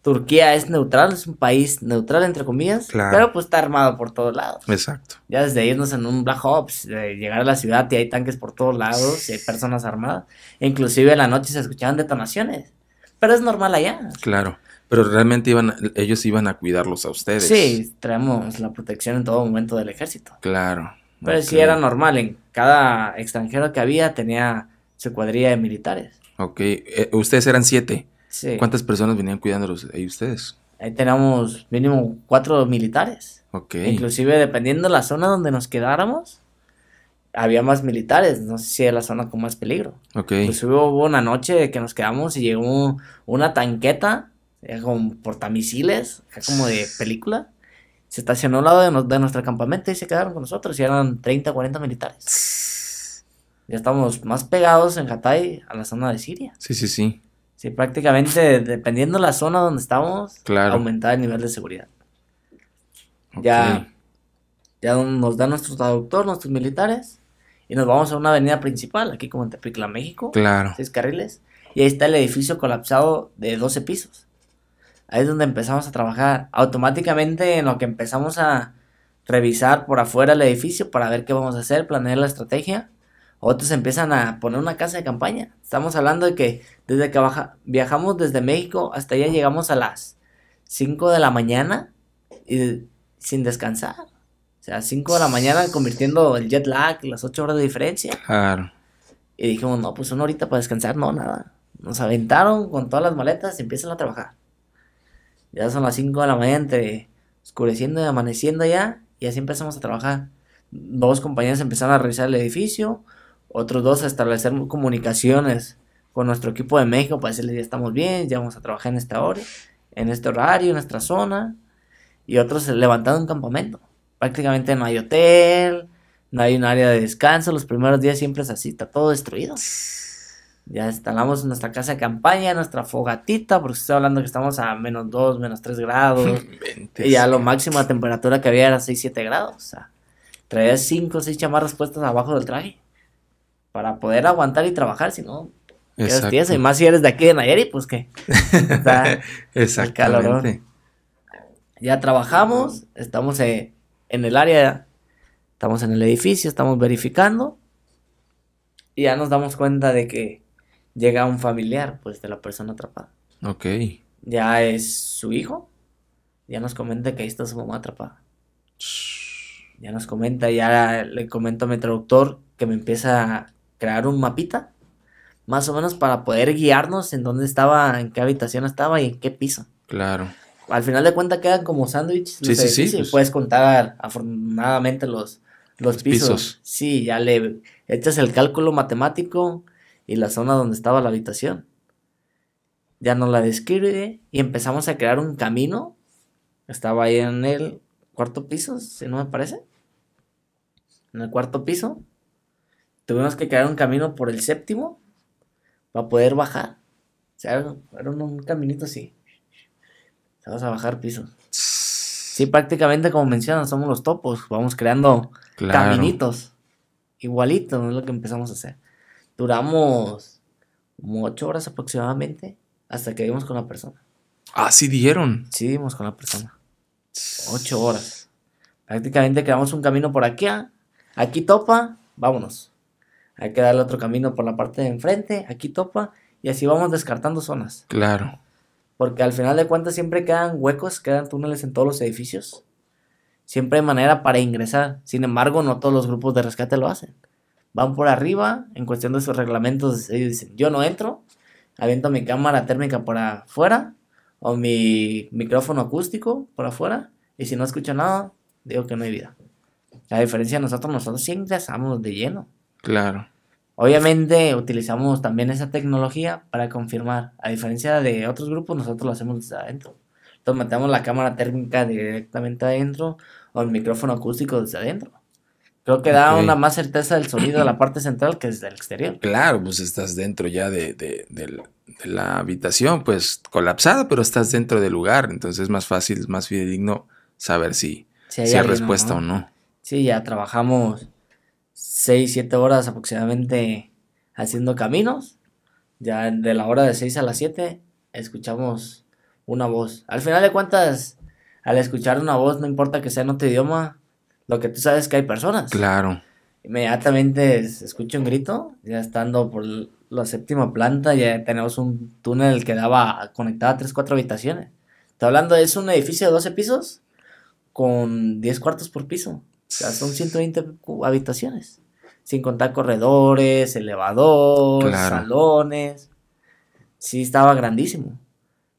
Turquía es neutral, es un país neutral entre comillas, pero pues está armado por todos lados. Exacto. Ya desde irnos en un Black Ops, de llegar a la ciudad y hay tanques por todos lados y hay personas armadas. Inclusive en la noche se escuchaban detonaciones, pero es normal allá. Claro. Pero realmente iban, ellos iban a cuidarlos a ustedes. Sí, traemos la protección en todo momento del ejército. Claro. Pero sí era normal, en cada extranjero que había tenía su cuadrilla de militares. Ok, eh, ustedes eran siete. Sí. ¿Cuántas personas venían cuidándolos ahí ustedes? Ahí teníamos mínimo cuatro militares. Ok. Inclusive dependiendo de la zona donde nos quedáramos, había más militares, no sé si era la zona con más peligro. Ok. Pues hubo una noche que nos quedamos y llegó una tanqueta era como portamisiles, como de película. Se estacionó al lado de, nuestro campamento y se quedaron con nosotros. Y eran 30, 40 militares. Ya estamos más pegados en Hatay a la zona de Siria. Sí, sí, sí. Sí, prácticamente dependiendo la zona donde estamos, claro. aumentaba el nivel de seguridad. Ya, ya nos da nuestro traductor, nuestros militares, y nos vamos a una avenida principal, aquí como en Tepicla, México. Claro. carriles. Y ahí está el edificio colapsado de 12 pisos ahí es donde empezamos a trabajar. Automáticamente en lo que empezamos a revisar por afuera el edificio para ver qué vamos a hacer, planear la estrategia. Otros empiezan a poner una casa de campaña. Estamos hablando de que desde que viajamos desde México hasta allá llegamos a las 5 de la mañana y sin descansar. O sea, 5 de la mañana convirtiendo el jet lag, las 8 horas de diferencia. Claro. Y dijimos, no, pues una horita para descansar, no, nada. Nos aventaron con todas las maletas y empiezan a trabajar. Ya son las 5 de la mañana entre oscureciendo y amaneciendo ya. Y así empezamos a trabajar. Dos compañeros empezaron a revisar el edificio. Otros dos a establecer comunicaciones con nuestro equipo de México para decirles ya estamos bien, ya vamos a trabajar en esta hora, en este horario, en nuestra zona. Y otros levantando un campamento. Prácticamente no hay hotel, no hay un área de descanso. Los primeros días siempre es así, está todo destruido. Ya instalamos nuestra casa de campaña, nuestra fogatita, porque estoy hablando que estamos a menos 2, menos 3 grados. y ya lo máximo la temperatura que había era 6, 7 grados. O sea, traía 5 o 6 chamarras puestas abajo del traje para poder aguantar y trabajar, si no, Y más si eres de aquí de Nayarit, pues que Exacto. Ya trabajamos, estamos eh, en el área, estamos en el edificio, estamos verificando y ya nos damos cuenta de que llega un familiar, pues, de la persona atrapada. Ok. Ya es su hijo. Ya nos comenta que ahí está su mamá atrapada. Ya nos comenta, ya le comento a mi traductor que me empieza a crear un mapita, más o menos para poder guiarnos en dónde estaba, en qué habitación estaba y en qué piso. Claro. Al final de cuentas quedan como sándwiches. Sí, sí, sí, pues. Puedes contar afortunadamente los, los, pisos. pisos. Sí, ya le echas el cálculo matemático y la zona donde estaba la habitación. Ya nos la describe y empezamos a crear un camino. Estaba ahí en el cuarto piso, si no me parece. En el cuarto piso. Tuvimos que crear un camino por el séptimo para poder bajar. O era un, caminito así. Vamos a bajar piso Sí, prácticamente como mencionan, somos los topos. Vamos creando caminitos. Igualitos, es lo que empezamos a hacer duramos como ocho horas aproximadamente hasta que vimos con la persona. Ah, sí dijeron. Sí, vimos con la persona. Ocho horas. Prácticamente creamos un camino por aquí. Aquí topa, vámonos. Hay que darle otro camino por la parte de enfrente, aquí topa, y así vamos descartando zonas. Claro. Porque al final de cuentas siempre quedan huecos, quedan túneles en todos los edificios. Siempre hay manera para ingresar. Sin embargo, no todos los grupos de rescate lo hacen van por arriba en cuestión de sus reglamentos. Ellos dicen, yo no entro, aviento mi cámara térmica por afuera o mi micrófono acústico por afuera y si no escucho nada, digo que no hay vida. A diferencia de nosotros, nosotros siempre ingresamos de lleno. Claro. Obviamente utilizamos también esa tecnología para confirmar. A diferencia de otros grupos, nosotros lo hacemos desde adentro. Entonces metemos la cámara térmica directamente adentro o el micrófono acústico desde adentro. Creo que da una más certeza del sonido de la parte central que desde el exterior. Claro, pues estás dentro ya de, la, habitación, pues colapsada, pero estás dentro del lugar. Entonces es más fácil, es más fidedigno saber si, si hay, respuesta o no. Sí, ya trabajamos seis siete horas aproximadamente haciendo caminos. Ya de la hora de seis a las siete escuchamos una voz. Al final de cuentas, al escuchar una voz, no importa que sea en otro idioma, lo que tú sabes es que hay personas. Claro. Inmediatamente escucho un grito, ya estando por la séptima planta, ya tenemos un túnel que daba, conectaba tres, cuatro habitaciones. Está hablando, es un edificio de 12 pisos con 10 cuartos por piso. O sea, son 120 habitaciones. Sin contar corredores, Elevadores... salones. Sí, estaba grandísimo.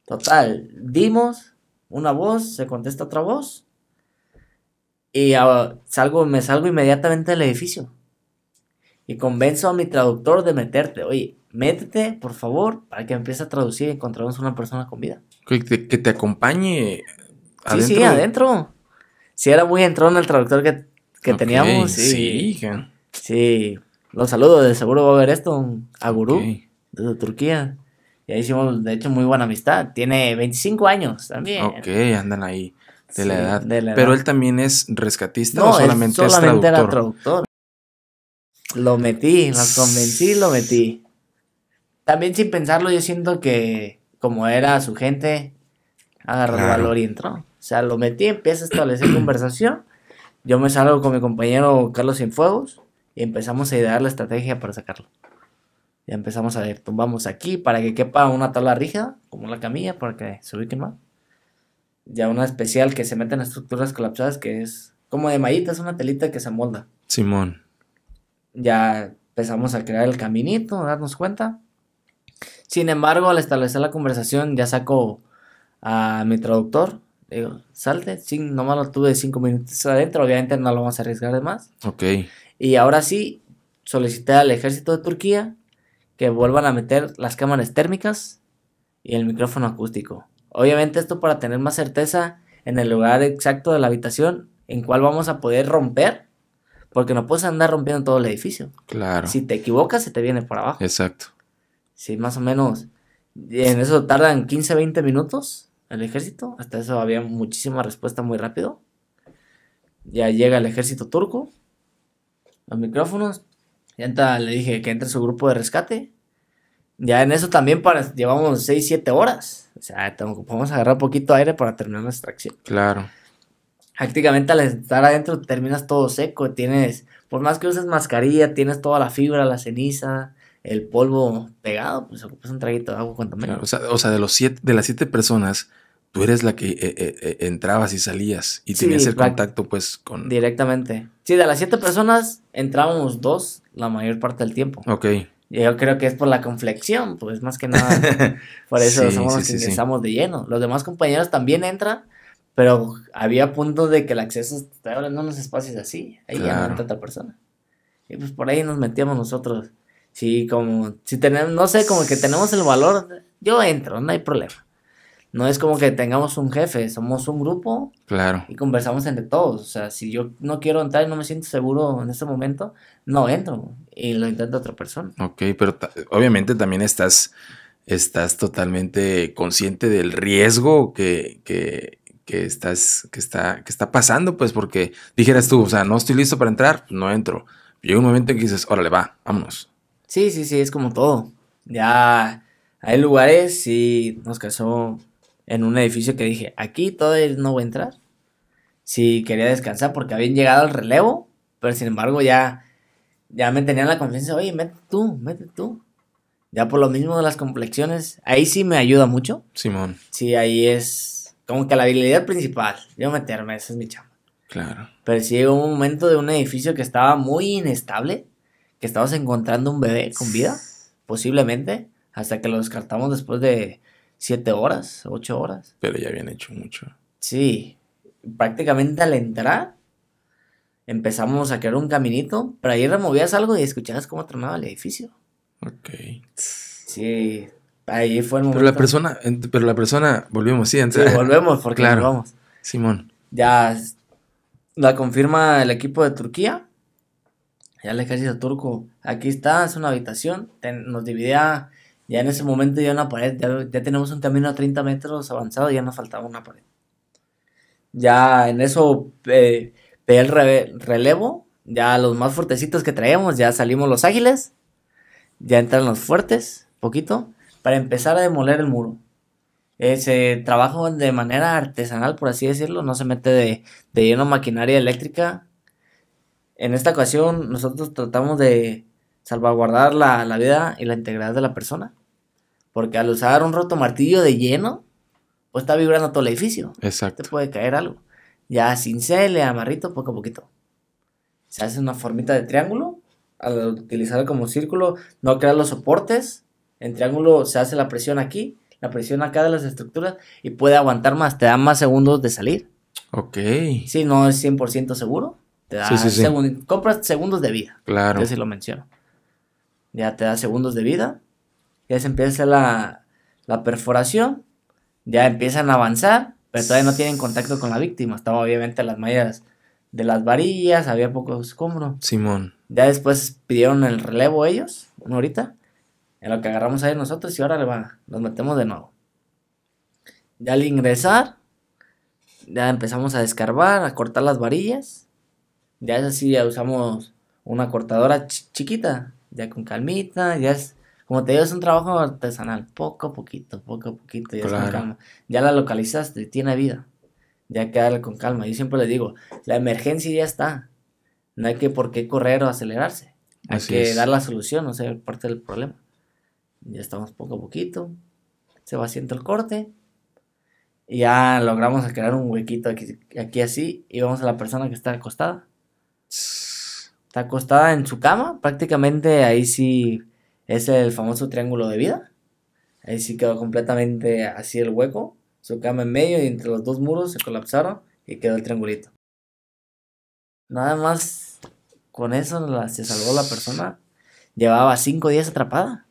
Total, dimos una voz, se contesta otra voz. Y ah, salgo, me salgo inmediatamente del edificio. Y convenzo a mi traductor de meterte. Oye, métete, por favor, para que empiece a traducir y encontramos una persona con vida. Que te, acompañe. Adentro. Sí, sí, adentro. Si sí, era muy en el traductor que, teníamos. Sí, sí. sí. Los saludo, de seguro va a ver esto. A Gurú, De desde Turquía. Y ahí hicimos, de hecho, muy buena amistad. Tiene 25 años también. Ok, andan ahí de, la, edad. Pero él también es rescatista no, solamente, Era traductor. Lo metí, lo convencí, lo metí. También sin pensarlo, yo siento que como era su gente, agarró valor y entró. O sea, lo metí, empieza a establecer conversación. Yo me salgo con mi compañero Carlos Cienfuegos y empezamos a idear la estrategia para sacarlo. Y empezamos a ver, tumbamos aquí para que quepa una tabla rígida, como la camilla, para que se ubique más ya una especial que se mete en estructuras colapsadas, que es como de mallita, es una telita que se molda. Simón. Ya empezamos a crear el caminito, darnos cuenta. Sin embargo, al establecer la conversación, ya saco a mi traductor. Digo, salte, sin, nomás lo tuve cinco minutos adentro, obviamente no lo vamos a arriesgar de más. Ok. Y ahora sí, solicité al ejército de Turquía que vuelvan a meter las cámaras térmicas y el micrófono acústico. Obviamente esto para tener más certeza en el lugar exacto de la habitación en cuál vamos a poder romper, porque no puedes andar rompiendo todo el edificio. Claro. Si te equivocas, se te viene por abajo. Exacto. Sí, más o menos. En eso tardan 15, 20 minutos el ejército. Hasta eso había muchísima respuesta muy rápido. Ya llega el ejército turco, los micrófonos. Ya le dije que entre su grupo de rescate. Ya en eso también para, llevamos 6, 7 horas o sea, podemos agarrar poquito aire para terminar nuestra acción. Claro. Prácticamente al estar adentro terminas todo seco, tienes, por más que uses mascarilla, tienes toda la fibra, la ceniza, el polvo pegado, pues ocupas un traguito de agua cuando menos. o, sea, de, los siete, de las siete personas, tú eres la que eh, eh, eh, entrabas y salías y tenías el contacto pues con... Directamente. Sí, de las siete personas entrábamos dos la mayor parte del tiempo. Ok. Yo creo que es por la conflexión, pues más que nada. por eso somos los que ingresamos de lleno. Los demás compañeros también entran, pero había puntos de que el acceso No nos espacios así. Ahí ya no hay persona. Y pues por ahí nos metíamos nosotros. Sí, como, si tenemos, no sé, como que tenemos el valor, yo entro, no hay problema no es como que tengamos un jefe, somos un grupo. Claro. Y conversamos entre todos. O sea, si yo no quiero entrar y no me siento seguro en este momento, no entro y lo intenta otra persona. Ok, pero obviamente también estás, estás totalmente consciente del riesgo que, estás, que, está, que está pasando, pues porque dijeras tú, o sea, no estoy listo para entrar, no entro. Llega un momento en que dices, órale, va, vámonos. Sí, sí, sí, es como todo. Ya hay lugares, y nos casó en un edificio que dije, aquí todavía no voy a entrar. Sí, quería descansar porque habían llegado al relevo, pero sin embargo ya, ya me tenían la confianza, oye, mete tú, mete tú. Ya por lo mismo de las complexiones, ahí sí me ayuda mucho. Simón. Sí, ahí es como que la habilidad principal, yo meterme, esa es mi chamba. Claro. Pero si llegó un momento de un edificio que estaba muy inestable, que estabas encontrando un bebé con vida, posiblemente, hasta que lo descartamos después de siete horas, ocho horas. Pero ya habían hecho mucho. Sí, prácticamente al entrar empezamos a crear un caminito, pero ahí removías algo y escuchabas cómo tronaba el edificio. Ok. Sí, ahí fue el Pero la persona, pero la persona, volvimos, sí, entonces volvemos porque vamos. Simón. Ya la confirma el equipo de Turquía. Ya el a turco, aquí está, es una habitación, nos dividía ya en ese momento ya una pared, ya, tenemos un camino a 30 metros avanzado, ya nos faltaba una pared. Ya en eso eh, el relevo, ya los más fuertecitos que traíamos, ya salimos los ágiles, ya entran los fuertes, poquito, para empezar a demoler el muro. ese se de manera artesanal, por así decirlo, no se mete de, lleno maquinaria eléctrica. En esta ocasión nosotros tratamos de salvaguardar la, vida y la integridad de la persona. Porque al usar un roto martillo de lleno, pues está vibrando todo el edificio. Exacto. Te puede caer algo. Ya sin le amarrito, poco a poquito. Se hace una formita de triángulo. Al utilizar como círculo, no crea los soportes. En triángulo se hace la presión aquí, la presión acá de las estructuras y puede aguantar más. Te da más segundos de salir. Ok. Sí, no es 100% seguro. Te da sí, compras segundos de vida. Claro. Yo sí lo menciono. Ya te da segundos de vida ya se empieza la, perforación, ya empiezan a avanzar, pero todavía no tienen contacto con la víctima. Estaba obviamente las mallas de las varillas, había poco escombro. Simón. Ya después pidieron el relevo ellos, una horita, en lo que agarramos ahí nosotros y ahora le va, nos metemos de nuevo. Ya al ingresar, ya empezamos a descarbar a cortar las varillas. Ya es así, ya usamos una cortadora chiquita, ya con calmita, ya es como te digo, es un trabajo artesanal, poco a poquito, poco a poquito, ya calma. Ya la localizaste, tiene vida. Ya queda con calma. Yo siempre le digo, la emergencia ya está. No hay que por qué correr o acelerarse. Hay que dar la solución, o sea, parte del problema. Ya estamos poco a poquito. Se va haciendo el corte. Y ya logramos crear un huequito aquí, aquí así. Y vamos a la persona que está acostada. Está acostada en su cama. Prácticamente ahí sí es el famoso triángulo de vida. Ahí sí quedó completamente así el hueco, su cama en medio y entre los dos muros se colapsaron y quedó el triangulito. Nada más con eso se salvó la persona. Llevaba cinco días atrapada.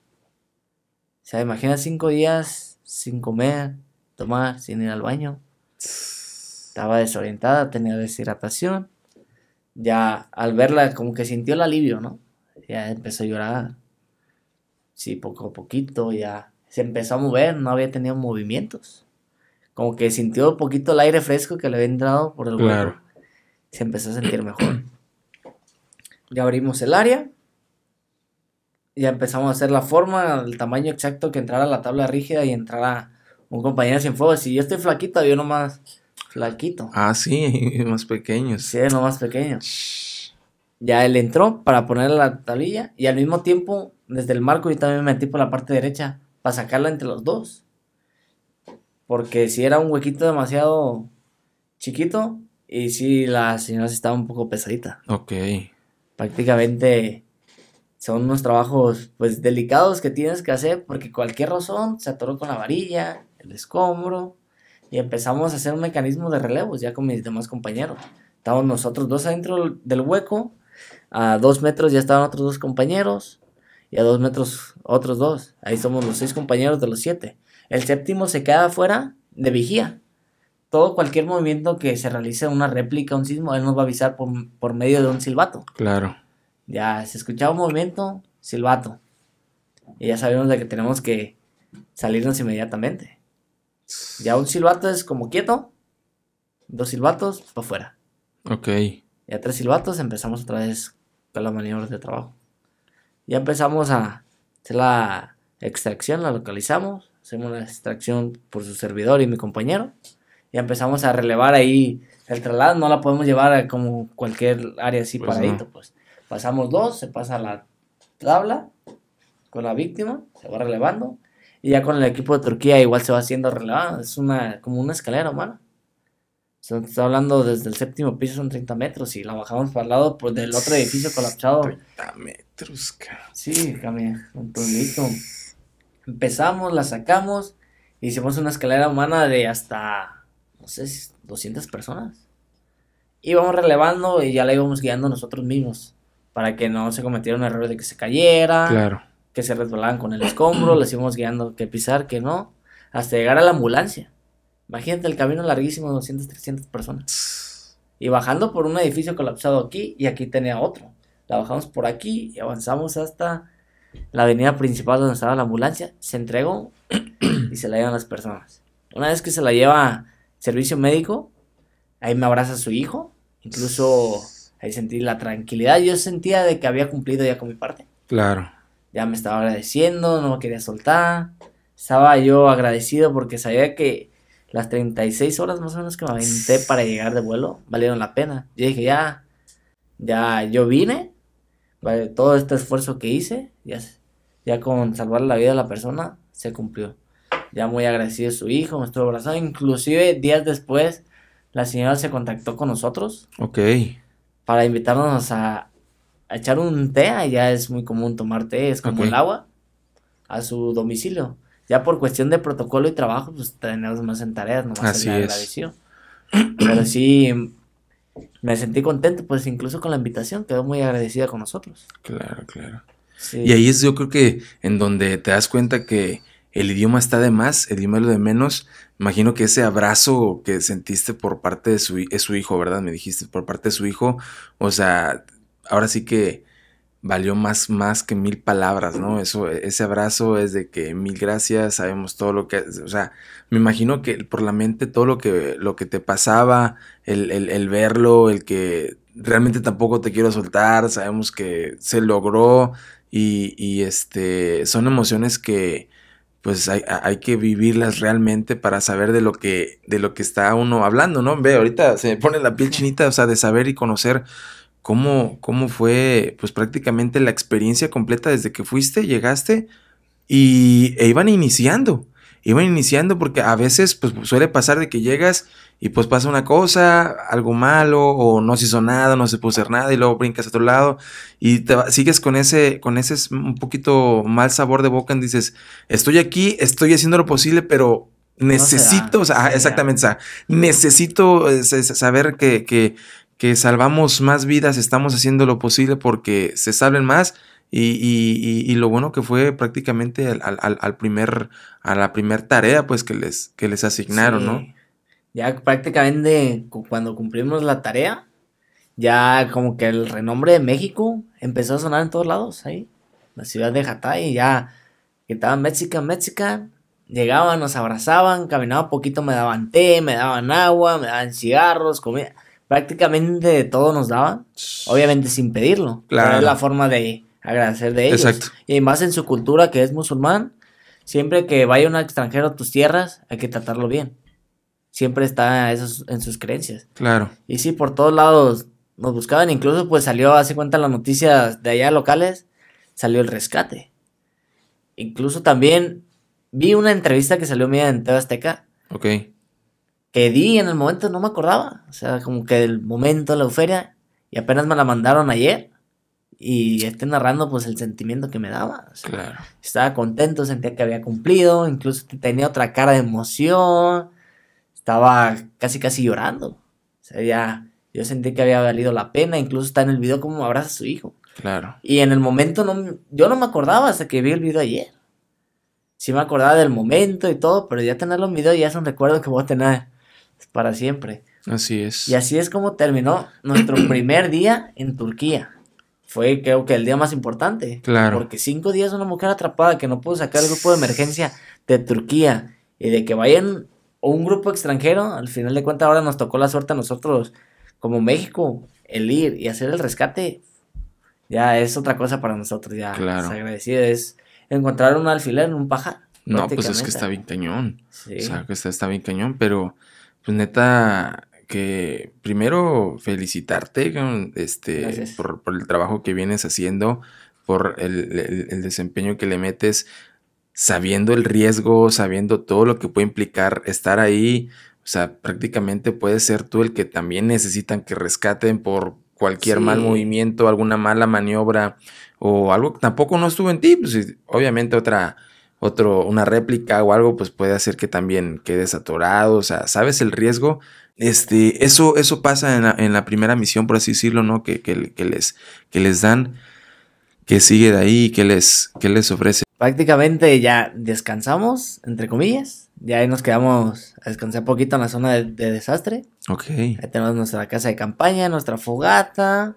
O sea, imagina cinco días sin comer, tomar, sin ir al baño. Estaba desorientada, tenía deshidratación. Ya al verla como que sintió el alivio, ¿no? Ya empezó a llorar sí, poco a poquito ya se empezó a mover, no había tenido movimientos. Como que sintió un poquito el aire fresco que le había entrado por el cuerpo... Se empezó a sentir mejor. Ya abrimos el área. Ya empezamos a hacer la forma, el tamaño exacto que entrara la tabla rígida y entrara un compañero sin fuego. Si yo estoy flaquito, uno más... flaquito. Ah, sí, más pequeño. Sí, más pequeño. Ya él entró para poner la tablilla y al mismo tiempo desde el marco y también me metí por la parte derecha para sacarla entre los dos. Porque si era un huequito demasiado chiquito y si la señora estaba un poco pesadita. Ok. Prácticamente son unos trabajos pues delicados que tienes que hacer porque cualquier razón se atoró con la varilla, el escombro y empezamos a hacer un mecanismo de relevos ya con mis demás compañeros. Estábamos nosotros dos adentro del hueco, a dos metros ya estaban otros dos compañeros y a dos metros otros dos. Ahí somos los seis compañeros de los siete. El séptimo se queda afuera de vigía. Todo cualquier movimiento que se realice, una réplica, un sismo, él nos va a avisar por, medio de un silbato. Claro. Ya se escuchaba un movimiento, silbato. Y ya sabemos de que tenemos que salirnos inmediatamente. Ya un silbato es como quieto, dos silbatos para afuera. Ok. Ya tres silbatos empezamos otra vez con las maniobras de trabajo. Ya empezamos a hacer la extracción, la localizamos, hacemos la extracción por su servidor y mi compañero. y empezamos a relevar ahí el traslado, no la podemos llevar a como cualquier área así pues paradito, pues. Pasamos dos, se pasa la tabla con la víctima, se va relevando. Y ya con el equipo de Turquía igual se va haciendo relevado. Es una, como una escalera humana. Se está hablando desde el séptimo piso son 30 metros y la bajamos para el lado pues, del otro edificio colapsado. 30 metros, cabrón. Sí, cambia, un Empezamos, la sacamos, hicimos una escalera humana de hasta, no sé, 200 personas. Íbamos relevando y ya la íbamos guiando nosotros mismos para que no se cometiera un error de que se cayera. Claro. Que se resbalaban con el escombro, les íbamos guiando que pisar, que no, hasta llegar a la ambulancia. Imagínate el camino larguísimo 200, 300 personas. Y bajando por un edificio colapsado aquí y aquí tenía otro. La bajamos por aquí y avanzamos hasta la avenida principal donde estaba la ambulancia. Se entregó y se la llevan las personas. Una vez que se la lleva servicio médico, ahí me abraza su hijo. Incluso ahí sentí la tranquilidad. Yo sentía de que había cumplido ya con mi parte. Claro. Ya me estaba agradeciendo, no me quería soltar. Estaba yo agradecido porque sabía que las 36 horas más o menos que me aventé para llegar de vuelo valieron la pena. Yo dije, ya, ya yo vine, vale, todo este esfuerzo que hice, ya, ya con salvar la vida de la persona, se cumplió. Ya muy agradecido su hijo, me estuvo abrazando. Inclusive días después, la señora se contactó con nosotros. Ok. Para invitarnos a, echar un té, ya es muy común tomar té, es como el agua, a su domicilio. Ya por cuestión de protocolo y trabajo, pues tenemos más en tareas, nomás Así la Pero sí, me sentí contento, pues incluso con la invitación, quedó muy agradecida con nosotros. Claro, claro. Y ahí es yo creo que en donde te das cuenta que el idioma está de más, el idioma es lo de menos. Imagino que ese abrazo que sentiste por parte de su, su hijo, ¿verdad? Me dijiste, por parte de su hijo, o sea, ahora sí que valió más, más que mil palabras, ¿no? Eso, e, ese abrazo es de que mil gracias, sabemos todo lo que, o sea, me imagino que por la mente todo lo que, lo que te pasaba, el, verlo, el que realmente tampoco te quiero soltar, sabemos que se logró y, y este, son emociones que pues hay, hay, que vivirlas realmente para saber de lo que, de lo que está uno hablando, ¿no? Ve, ahorita se pone la piel chinita, o sea, de saber y conocer cómo, fue pues prácticamente la experiencia completa desde que fuiste, llegaste y, e iban iniciando. Iban iniciando porque a veces pues suele pasar de que llegas y pues pasa una cosa, algo malo o no se hizo nada, no se puso nada y luego brincas a otro lado y te, sigues con ese con ese un poquito mal sabor de boca y dices, "Estoy aquí, estoy haciendo lo posible, pero necesito, ah, exactamente, necesito eh, saber que, que salvamos más vidas, estamos haciendo lo posible porque se salven más. Y, lo bueno que fue prácticamente al, primer, a la primera tarea pues que les, que les asignaron, ¿no? Ya prácticamente cuando cumplimos la tarea, ya como que el renombre de México empezó a sonar en todos lados, ahí, la ciudad de Hatay, ya que estaba México, México, llegaban, nos abrazaban, caminaba poquito, me daban té, me daban agua, me daban cigarros, comida prácticamente todo nos daban, obviamente sin pedirlo. Claro. la forma de agradecer de ellos. Y más en su cultura que es musulmán, siempre que vaya un extranjero a tus tierras, hay que tratarlo bien. Siempre está esos, en sus creencias. Claro. Y sí, por todos lados nos buscaban, incluso pues salió, hace cuenta las noticias de allá locales, salió el rescate. Incluso también vi una entrevista que salió mía en TV Azteca. Ok que di en el momento no me acordaba. O sea, como que el momento la euforia. Y apenas me la mandaron ayer. Y estoy narrando pues el sentimiento que me daba. Estaba contento, sentía que había cumplido. Incluso tenía otra cara de emoción. Estaba casi casi llorando. O sea, ya yo sentí que había valido la pena. Incluso está en el video como abraza a su hijo. Claro. Y en el momento no, yo no me acordaba hasta que vi el video ayer. Sí me acordaba del momento y todo, pero ya tenerlo en video ya es un recuerdo que voy a tener para siempre. Así es. Y así es como terminó nuestro primer día en Turquía. Fue creo que el día más importante. Claro. Porque cinco días una mujer atrapada que no pudo sacar el grupo de emergencia de Turquía y de que vayan un grupo extranjero, al final de cuentas ahora nos tocó la suerte a nosotros como México, el ir y hacer el rescate, ya es otra cosa para nosotros, ya claro. es es encontrar un alfiler en un paja. No, pues es que está bien cañón. O sea, que está, está bien cañón, pero pues neta, que primero felicitarte este, por, el trabajo que vienes haciendo, por el, desempeño que le metes, sabiendo el riesgo, sabiendo todo lo que puede implicar estar ahí. O sea, prácticamente puedes ser tú el que también necesitan que rescaten por cualquier mal movimiento, alguna mala maniobra o algo que tampoco no estuvo en ti. Pues, obviamente otra otro, una réplica o algo, pues puede hacer que también quedes atorado, o sea, sabes el riesgo. Este, eso, eso pasa en la, primera misión, por así decirlo, ¿no? Que, que, les, que les dan, que sigue de ahí, que les, que les ofrece. Prácticamente ya descansamos, entre comillas. Ya ahí nos quedamos a descansar poquito en la zona de, de desastre. Ok. Ahí tenemos nuestra casa de campaña, nuestra fogata.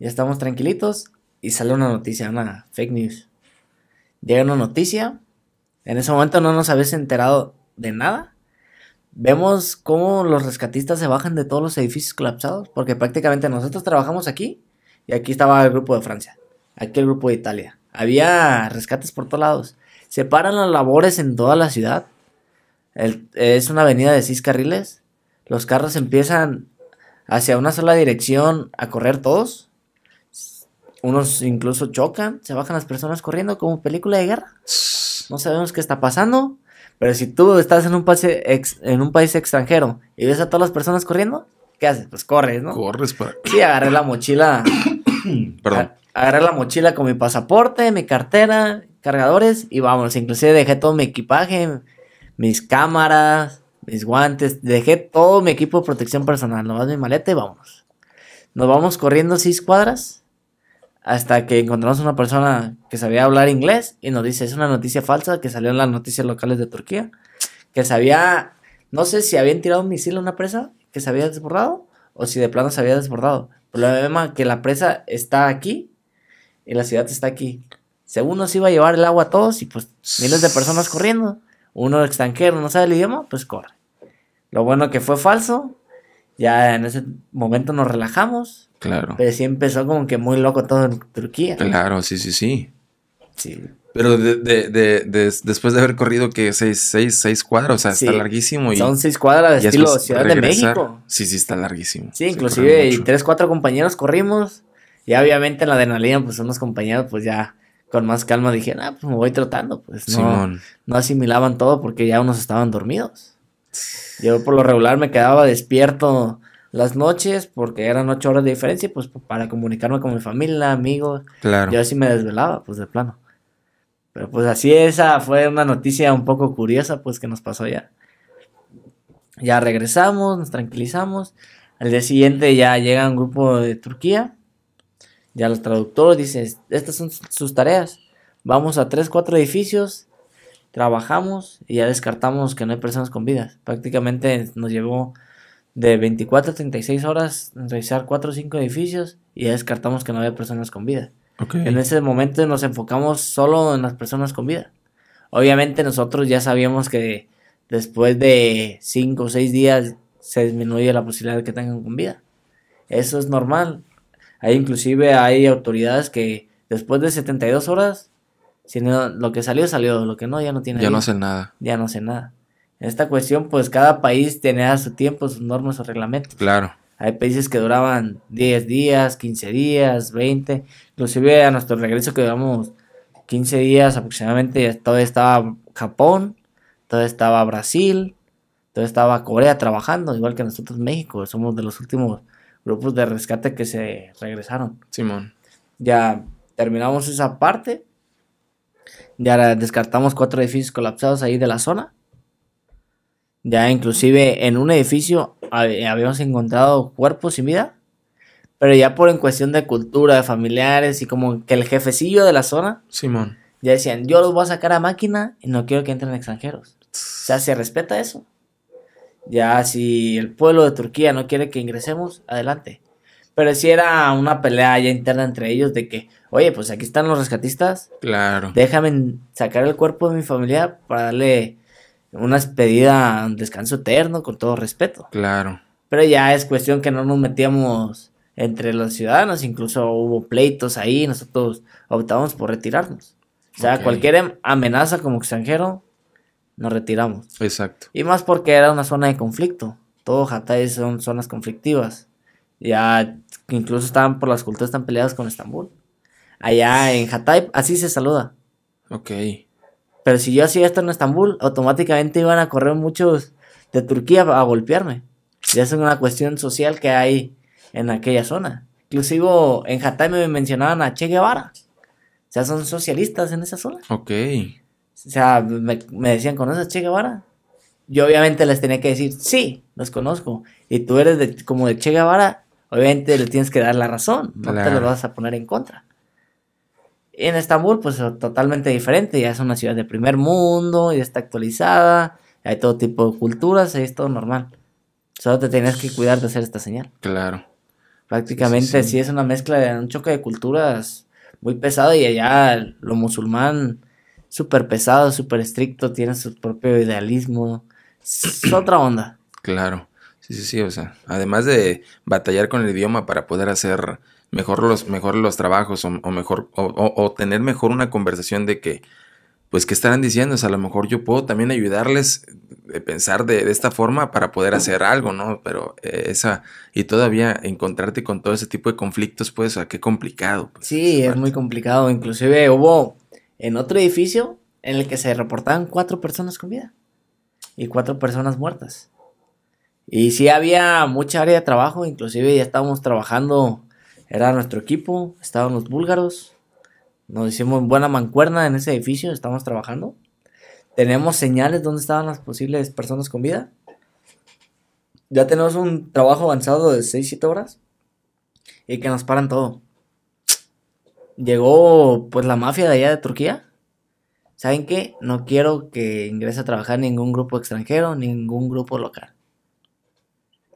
Ya estamos tranquilitos. Y sale una noticia, una fake news llega una noticia, en ese momento no nos habéis enterado de nada. Vemos cómo los rescatistas se bajan de todos los edificios colapsados, porque prácticamente nosotros trabajamos aquí y aquí estaba el grupo de Francia, aquí el grupo de Italia. Había rescates por todos lados. Se paran las labores en toda la ciudad. es una avenida de seis carriles. Los carros empiezan hacia una sola dirección a correr todos. Unos incluso chocan, se bajan las personas corriendo como película de guerra. No sabemos qué está pasando, pero si tú estás en un, pase en un país extranjero y ves a todas las personas corriendo, ¿qué haces? Pues corres, ¿no? Corres para... Sí, agarré la mochila. Perdón. Agarré la mochila con mi pasaporte, mi cartera, cargadores y vamos, Inclusive dejé todo mi equipaje, mis cámaras, mis guantes, dejé todo mi equipo de protección personal, nomás mi maleta y vamos Nos vamos corriendo seis cuadras hasta que encontramos una persona que sabía hablar inglés y nos dice, es una noticia falsa que salió en las noticias locales de Turquía, que sabía, no sé si habían tirado un misil a una presa que se había desbordado o si de plano se había desbordado. Pero el problema que la presa está aquí y la ciudad está aquí. Según nos iba a llevar el agua a todos y pues miles de personas corriendo. Uno extranjero no sabe el idioma, pues corre. Lo bueno que fue falso, ya en ese momento nos relajamos. Claro. Pero sí empezó como que muy loco todo en Turquía. Claro, sí, sí, sí. Pero de, de, de, después de haber corrido que seis, seis, seis cuadras, o sea, está larguísimo. Y, Son seis cuadras de estilo Ciudad de México. Sí, sí, está larguísimo. Sí, inclusive y tres, cuatro compañeros corrimos. Y obviamente en la adrenalina, pues unos compañeros, pues ya con más calma dijeron, ah, pues me voy trotando. Pues no, no asimilaban todo porque ya unos estaban dormidos. Yo por lo regular me quedaba despierto las noches porque eran ocho horas de diferencia, pues para comunicarme con mi familia, amigos. Claro. Yo así me desvelaba, pues de plano. Pero pues así esa fue una noticia un poco curiosa, pues que nos pasó ya. Ya regresamos, nos tranquilizamos. Al día siguiente ya llega un grupo de Turquía. Ya los traductores dicen, estas son sus tareas. Vamos a tres, cuatro edificios trabajamos y ya descartamos que no hay personas con vida... Prácticamente nos llevó de 24 a 36 horas revisar 4 o 5 edificios y ya descartamos que no había personas con vida. En ese momento nos enfocamos solo en las personas con vida. Obviamente nosotros ya sabíamos que después de 5 o 6 días se disminuye la posibilidad de que tengan con vida. Eso es normal. Hay inclusive hay autoridades que después de 72 horas si lo que salió, salió. Lo que no, ya no tiene. Ya no hace nada. Ya no sé nada. En esta cuestión, pues cada país tenía su tiempo, sus normas, sus reglamentos. Claro. Hay países que duraban 10 días, 15 días, 20. Inclusive a nuestro regreso que duramos 15 días aproximadamente, todavía estaba Japón, todavía estaba Brasil, todavía estaba Corea trabajando, igual que nosotros México. Somos de los últimos grupos de rescate que se regresaron. Simón. Ya terminamos esa parte ya descartamos cuatro edificios colapsados ahí de la zona. Ya inclusive en un edificio habíamos encontrado cuerpos y vida. Pero ya por en cuestión de cultura, de familiares y como que el jefecillo de la zona. Simón. Ya decían, yo los voy a sacar a máquina y no quiero que entren extranjeros. O sea, se respeta eso. Ya si el pueblo de Turquía no quiere que ingresemos, adelante. Pero si era una pelea ya interna entre ellos de que, oye, pues aquí están los rescatistas. Claro. Déjame sacar el cuerpo de mi familia para darle una despedida, un descanso eterno, con todo respeto. Claro. Pero ya es cuestión que no nos metíamos entre los ciudadanos, incluso hubo pleitos ahí, nosotros optamos por retirarnos. O sea, cualquier em, amenaza como extranjero, nos retiramos. Exacto. Y más porque era una zona de conflicto. Todo Hatay son zonas conflictivas. Ya incluso estaban por las culturas tan peleadas con Estambul. Allá en Hatay, así se saluda. Ok. Pero si yo hacía esto en Estambul, automáticamente iban a correr muchos de Turquía a golpearme. Ya es una cuestión social que hay en aquella zona. Inclusive en Hatay me mencionaban a Che Guevara. O sea, son socialistas en esa zona. Ok. O sea, me, decían, ¿conoces a Che Guevara? Yo obviamente les tenía que decir, sí, los conozco. Y tú eres de, como de Che Guevara, obviamente le tienes que dar la razón, no te lo vas a poner en contra. En Estambul, pues totalmente diferente, ya es una ciudad de primer mundo, ya está actualizada, hay todo tipo de culturas, ahí es todo normal. Solo te tienes que cuidar de hacer esta señal. Claro. Prácticamente sí, es una mezcla, de un choque de culturas muy pesado y allá lo musulmán súper pesado, súper estricto, tiene su propio idealismo. Es otra onda. Claro. Sí, sí, sí, o sea, además de batallar con el idioma para poder hacer mejor los, mejor los trabajos o, mejor, o, tener mejor una conversación de que, pues, ¿qué estarán diciendo? O sea, a lo mejor yo puedo también ayudarles a eh, pensar de, esta forma para poder hacer algo, ¿no? Pero eh, esa, y todavía encontrarte con todo ese tipo de conflictos, pues, o sea, qué complicado? Pues, sí, es muy complicado. Inclusive hubo en otro edificio en el que se reportaban cuatro personas con vida y cuatro personas muertas. Y sí había mucha área de trabajo, inclusive ya estábamos trabajando, era nuestro equipo, estaban los búlgaros, nos hicimos buena mancuerna en ese edificio, estamos trabajando. Tenemos señales donde estaban las posibles personas con vida. Ya tenemos un trabajo avanzado de 6-7 horas y que nos paran todo. Llegó pues la mafia de allá de Turquía. ¿Saben qué? No quiero que ingrese a trabajar ningún grupo extranjero, ningún grupo local.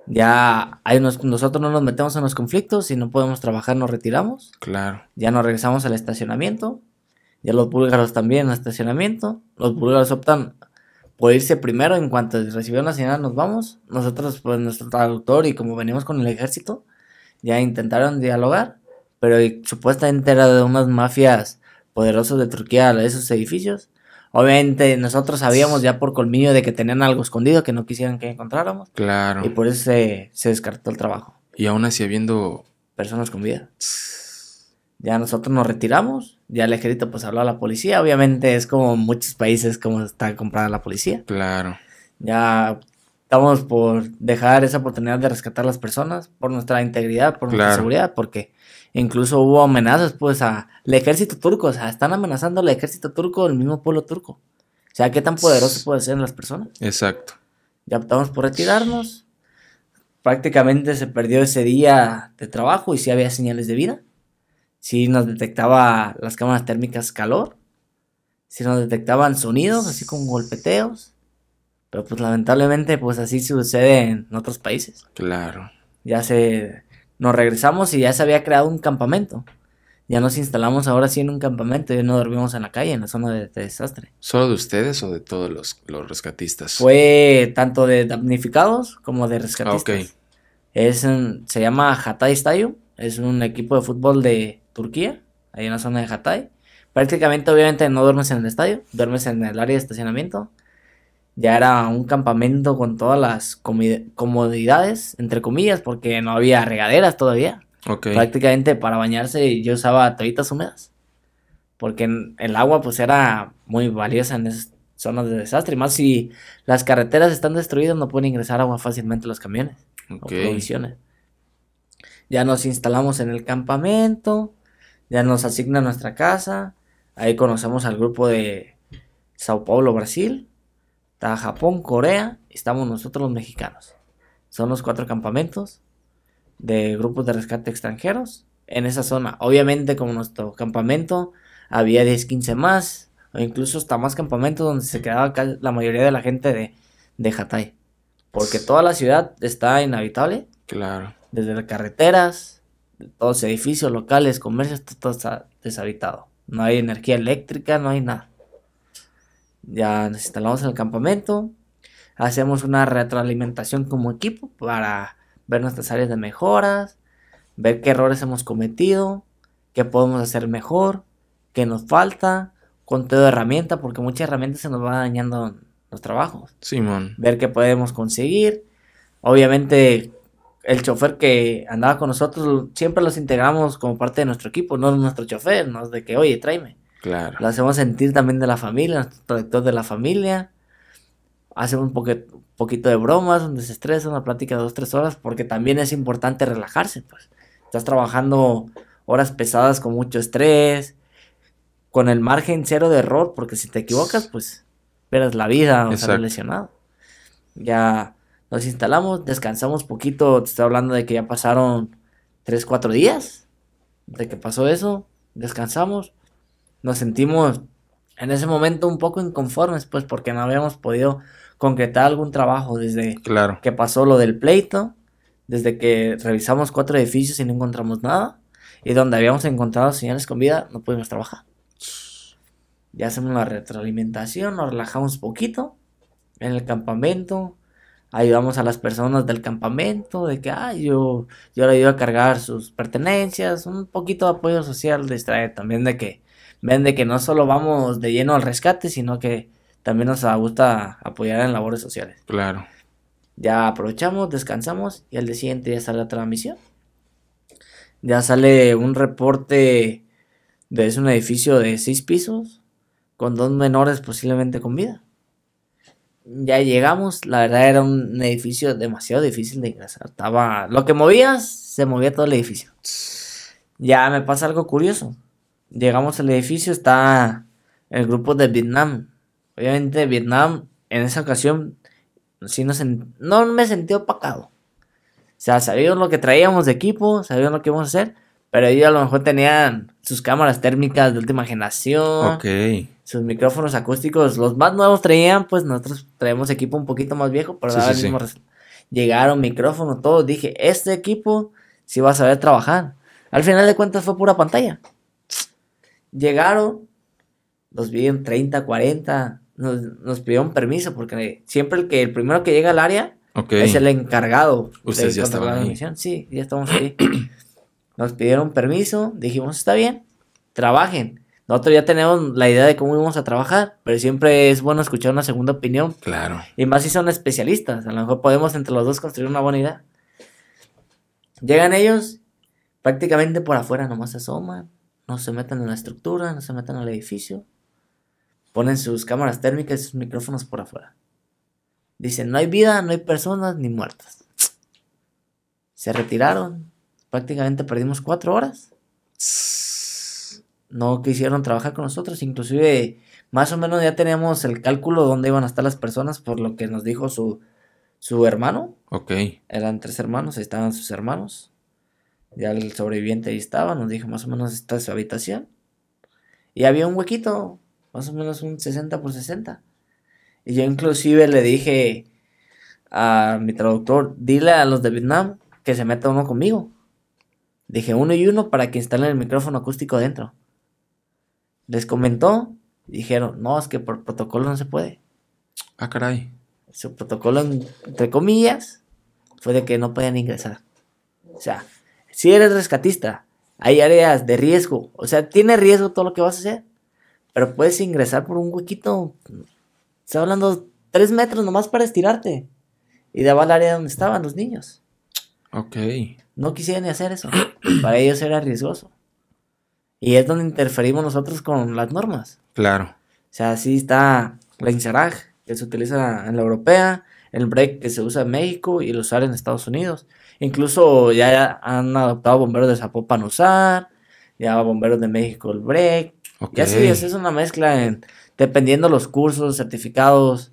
Ya nosotros no nos metemos en los conflictos, si no podemos trabajar nos retiramos. Claro. Ya nos regresamos al estacionamiento. Ya los búlgaros también al estacionamiento. Los búlgaros optan por irse primero en cuanto recibieron la señal nos vamos. Nosotros, pues nuestro traductor y como venimos con el ejército, ya intentaron dialogar, pero supuestamente era de unas mafias poderosas de Turquía a esos edificios Obviamente nosotros sabíamos ya por colmillo de que tenían algo escondido que no quisieran que encontráramos. Claro. Y por eso se, descartó el trabajo. Y aún así habiendo... Personas con vida. Ya nosotros nos retiramos, ya el ejército pues habló a la policía, obviamente es como muchos países como está comprada la policía. Claro. Ya estamos por dejar esa oportunidad de rescatar a las personas por nuestra integridad, por nuestra seguridad, porque Incluso hubo amenazas, pues, al ejército turco. O sea, están amenazando al ejército turco, el mismo pueblo turco. O sea, ¿qué tan poderoso pueden ser las personas? Exacto. Ya optamos por retirarnos. Prácticamente se perdió ese día de trabajo y sí había señales de vida. si nos detectaba las cámaras térmicas calor. si nos detectaban sonidos, así como golpeteos. Pero pues lamentablemente, pues así sucede en otros países. Claro. Ya se nos regresamos y ya se había creado un campamento. Ya nos instalamos ahora sí en un campamento, y no dormimos en la calle, en la zona de, desastre. ¿Solo de ustedes o de todos los, los, rescatistas? Fue tanto de damnificados como de rescatistas. Es, se llama Hatay Stadium. es un equipo de fútbol de Turquía, hay en la zona de Hatay. Prácticamente, obviamente, no duermes en el estadio, duermes en el área de estacionamiento, ya era un campamento con todas las comodidades, entre comillas, porque no había regaderas todavía. Prácticamente para bañarse yo usaba toallitas húmedas, porque el agua pues era muy valiosa en esas zonas de desastre, más si las carreteras están destruidas no pueden ingresar agua fácilmente los camiones okay. o provisiones. Ya nos instalamos en el campamento, ya nos asigna nuestra casa, ahí conocemos al grupo de Sao Paulo, Brasil, Está Japón, Corea, estamos nosotros los mexicanos. Son los cuatro campamentos de grupos de rescate extranjeros en esa zona. Obviamente como nuestro campamento había 10, 15 más, o incluso hasta más campamentos donde se quedaba la mayoría de la gente de, de Hatay. Porque toda la ciudad está inhabitable. Claro. Desde las carreteras, todos los edificios locales, comercios, todo está deshabitado. No hay energía eléctrica, no hay nada. Ya nos instalamos en el campamento. Hacemos una retroalimentación como equipo para ver nuestras áreas de mejoras, ver qué errores hemos cometido, qué podemos hacer mejor, qué nos falta, con de herramienta, porque muchas herramientas se nos van dañando los trabajos. Simón. Ver qué podemos conseguir. Obviamente, el chofer que andaba con nosotros, siempre los integramos como parte de nuestro equipo, no nuestro chofer, no es de que, oye, tráeme. Lo hacemos sentir también de la familia, nuestro de la familia. Hacemos un poquito de bromas, un desestreso una plática de dos, tres horas, porque también es importante relajarse, pues. Estás trabajando horas pesadas con mucho estrés, con el margen cero de error, porque si te equivocas, pues pierdes la vida o estás lesionado. Ya nos instalamos, descansamos poquito, te estoy hablando de que ya pasaron tres cuatro días de que pasó eso, descansamos, nos sentimos en ese momento un poco inconformes, pues porque no habíamos podido concretar algún trabajo desde que pasó lo del pleito, desde que revisamos cuatro edificios y no encontramos nada, y donde habíamos encontrado señales con vida, no pudimos trabajar. Ya hacemos la retroalimentación, nos relajamos un poquito en el campamento, ayudamos a las personas del campamento, de que, ah, yo, yo le ayudo a cargar sus pertenencias, un poquito de apoyo social, distraer también de que ven de que no solo vamos de lleno al rescate, sino que también nos gusta apoyar en labores sociales. Claro. Ya aprovechamos, descansamos y al día siguiente ya sale la transmisión Ya sale un reporte de es un edificio de seis pisos con dos menores posiblemente con vida. Ya llegamos, la verdad era un edificio demasiado difícil de ingresar. Estaba lo que movías, se movía todo el edificio. Ya me pasa algo curioso. Llegamos al edificio, está el grupo de Vietnam. Obviamente Vietnam en esa ocasión sí no, no me sentí opacado. O sea, sabían lo que traíamos de equipo, sabían lo que íbamos a hacer, pero ellos a lo mejor tenían sus cámaras térmicas de última generación. Sus micrófonos acústicos, los más nuevos traían, pues nosotros traemos equipo un poquito más viejo, pero sí, Llegaron micrófonos, todo. Dije, este equipo sí va a saber trabajar. Al final de cuentas fue pura pantalla llegaron, nos pidieron 30, 40, nos, pidieron permiso, porque siempre el que el primero que llega al área es el encargado. Ustedes ya estaban ahí. Sí, ya estamos ahí. nos pidieron permiso, dijimos, está bien, trabajen. Nosotros ya tenemos la idea de cómo íbamos a trabajar, pero siempre es bueno escuchar una segunda opinión. Claro. Y más si son especialistas, a lo mejor podemos entre los dos construir una buena idea. Llegan ellos, prácticamente por afuera nomás se asoman, no se metan en la estructura, no se metan al edificio. Ponen sus cámaras térmicas y sus micrófonos por afuera. Dicen, no hay vida, no hay personas ni muertas. Se retiraron. Prácticamente perdimos cuatro horas. No quisieron trabajar con nosotros. Inclusive, más o menos ya teníamos el cálculo de dónde iban a estar las personas por lo que nos dijo su, su hermano. Ok. Eran tres hermanos, ahí estaban sus hermanos. Ya el sobreviviente ahí estaba, nos dijo más o menos esta es su habitación. Y había un huequito, más o menos un 60 por 60. Y yo inclusive le dije a mi traductor, dile a los de Vietnam que se meta uno conmigo. Dije uno y uno para que instalen el micrófono acústico dentro. Les comentó, dijeron, no, es que por protocolo no se puede. Ah, caray. Su protocolo, entre comillas, fue de que no podían ingresar. O sea, si eres rescatista, hay áreas de riesgo. O sea, tiene riesgo todo lo que vas a hacer. Pero puedes ingresar por un huequito. Está hablando tres metros nomás para estirarte. Y daba al área donde estaban los niños. Ok. No quisieron ni hacer eso. Para ellos era riesgoso. Y es donde interferimos nosotros con las normas. Claro. O sea, así está la inserag... que se utiliza en la europea, el break que se usa en México y lo usar en Estados Unidos. Incluso ya han adoptado bomberos de Zapopan usar, ya bomberos de México el break. Okay. Ya sí, es una mezcla en, dependiendo los cursos, certificados,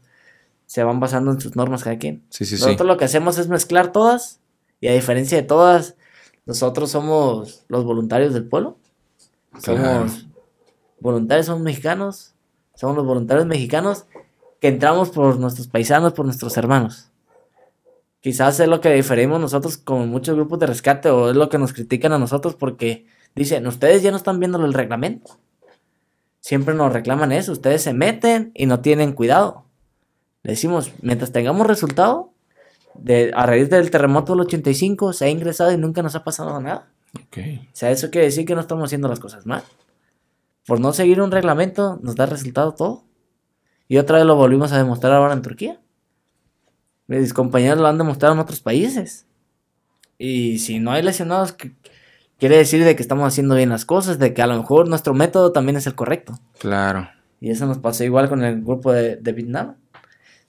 se van basando en sus normas cada quien. Sí, sí, nosotros lo que hacemos es mezclar todas y a diferencia de todas, nosotros somos los voluntarios del pueblo. Somos voluntarios, somos mexicanos, somos los voluntarios mexicanos que entramos por nuestros paisanos, por nuestros hermanos. Quizás es lo que diferimos nosotros con muchos grupos de rescate o es lo que nos critican a nosotros porque dicen, ustedes ya no están viendo el reglamento. Siempre nos reclaman eso, ustedes se meten y no tienen cuidado. Le decimos, mientras tengamos resultado, a raíz del terremoto del 85 se ha ingresado y nunca nos ha pasado nada. O sea, eso quiere decir que no estamos haciendo las cosas mal. Por no seguir un reglamento nos da resultado todo. Y otra vez lo volvimos a demostrar ahora en Turquía. Mis compañeros lo han demostrado en otros países. Y si no hay lesionados, quiere decir de que estamos haciendo bien las cosas, de que a lo mejor nuestro método también es el correcto. Claro. Y eso nos pasó igual con el grupo de, Vietnam.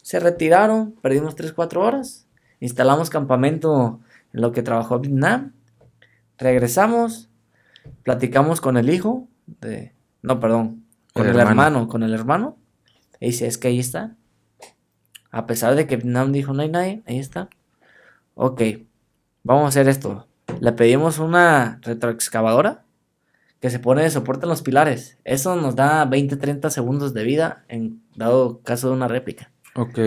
Se retiraron, perdimos 3-4 horas, instalamos campamento en lo que trabajó Vietnam, regresamos, platicamos con el hijo de... No, perdón, con el, hermano. hermano, con el hermano. Y dice, es que ahí está, a pesar de que Nam dijo, no hay nadie, ahí está. Ok, vamos a hacer esto. Le pedimos una retroexcavadora que se pone de soporte en los pilares. Eso nos da 20-30 segundos de vida en dado caso de una réplica. Ok.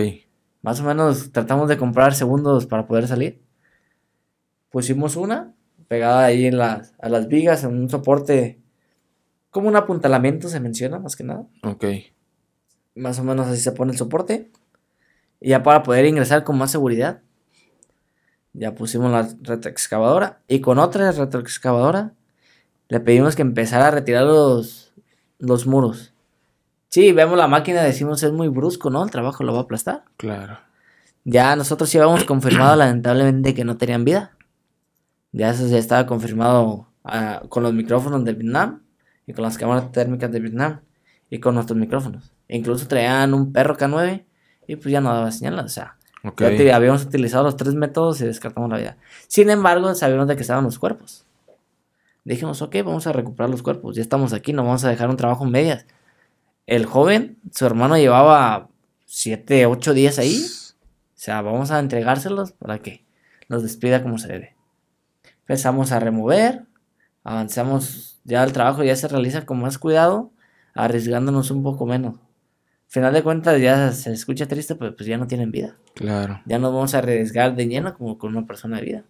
Más o menos tratamos de comprar segundos para poder salir. Pusimos una pegada ahí en las, a las vigas, en un soporte, como un apuntalamiento se menciona más que nada. Ok. Más o menos así se pone el soporte ya para poder ingresar con más seguridad. Ya pusimos la retroexcavadora y con otra retroexcavadora le pedimos que empezara a retirar los, los muros. Sí, vemos la máquina, decimos es muy brusco, ¿no? El trabajo lo va a aplastar. Claro. Ya nosotros sí habíamos confirmado lamentablemente que no tenían vida. Ya eso ya estaba confirmado ah, con los micrófonos de Vietnam y con las cámaras térmicas de Vietnam y con nuestros micrófonos. incluso traían un perro K9 y pues ya no daba señal, o sea, ya habíamos utilizado los tres métodos y descartamos la vida. Sin embargo, sabíamos de que estaban los cuerpos. Dijimos, ok, vamos a recuperar los cuerpos, ya estamos aquí, no vamos a dejar un trabajo en medias. El joven, su hermano llevaba 7, 8 días ahí, o sea, vamos a entregárselos para que los despida como se debe. Empezamos a remover, avanzamos, ya el trabajo ya se realiza con más cuidado, arriesgándonos un poco menos final de cuentas ya se escucha triste, pero pues ya no tienen vida. Claro. Ya nos vamos a arriesgar de lleno como con una persona de vida.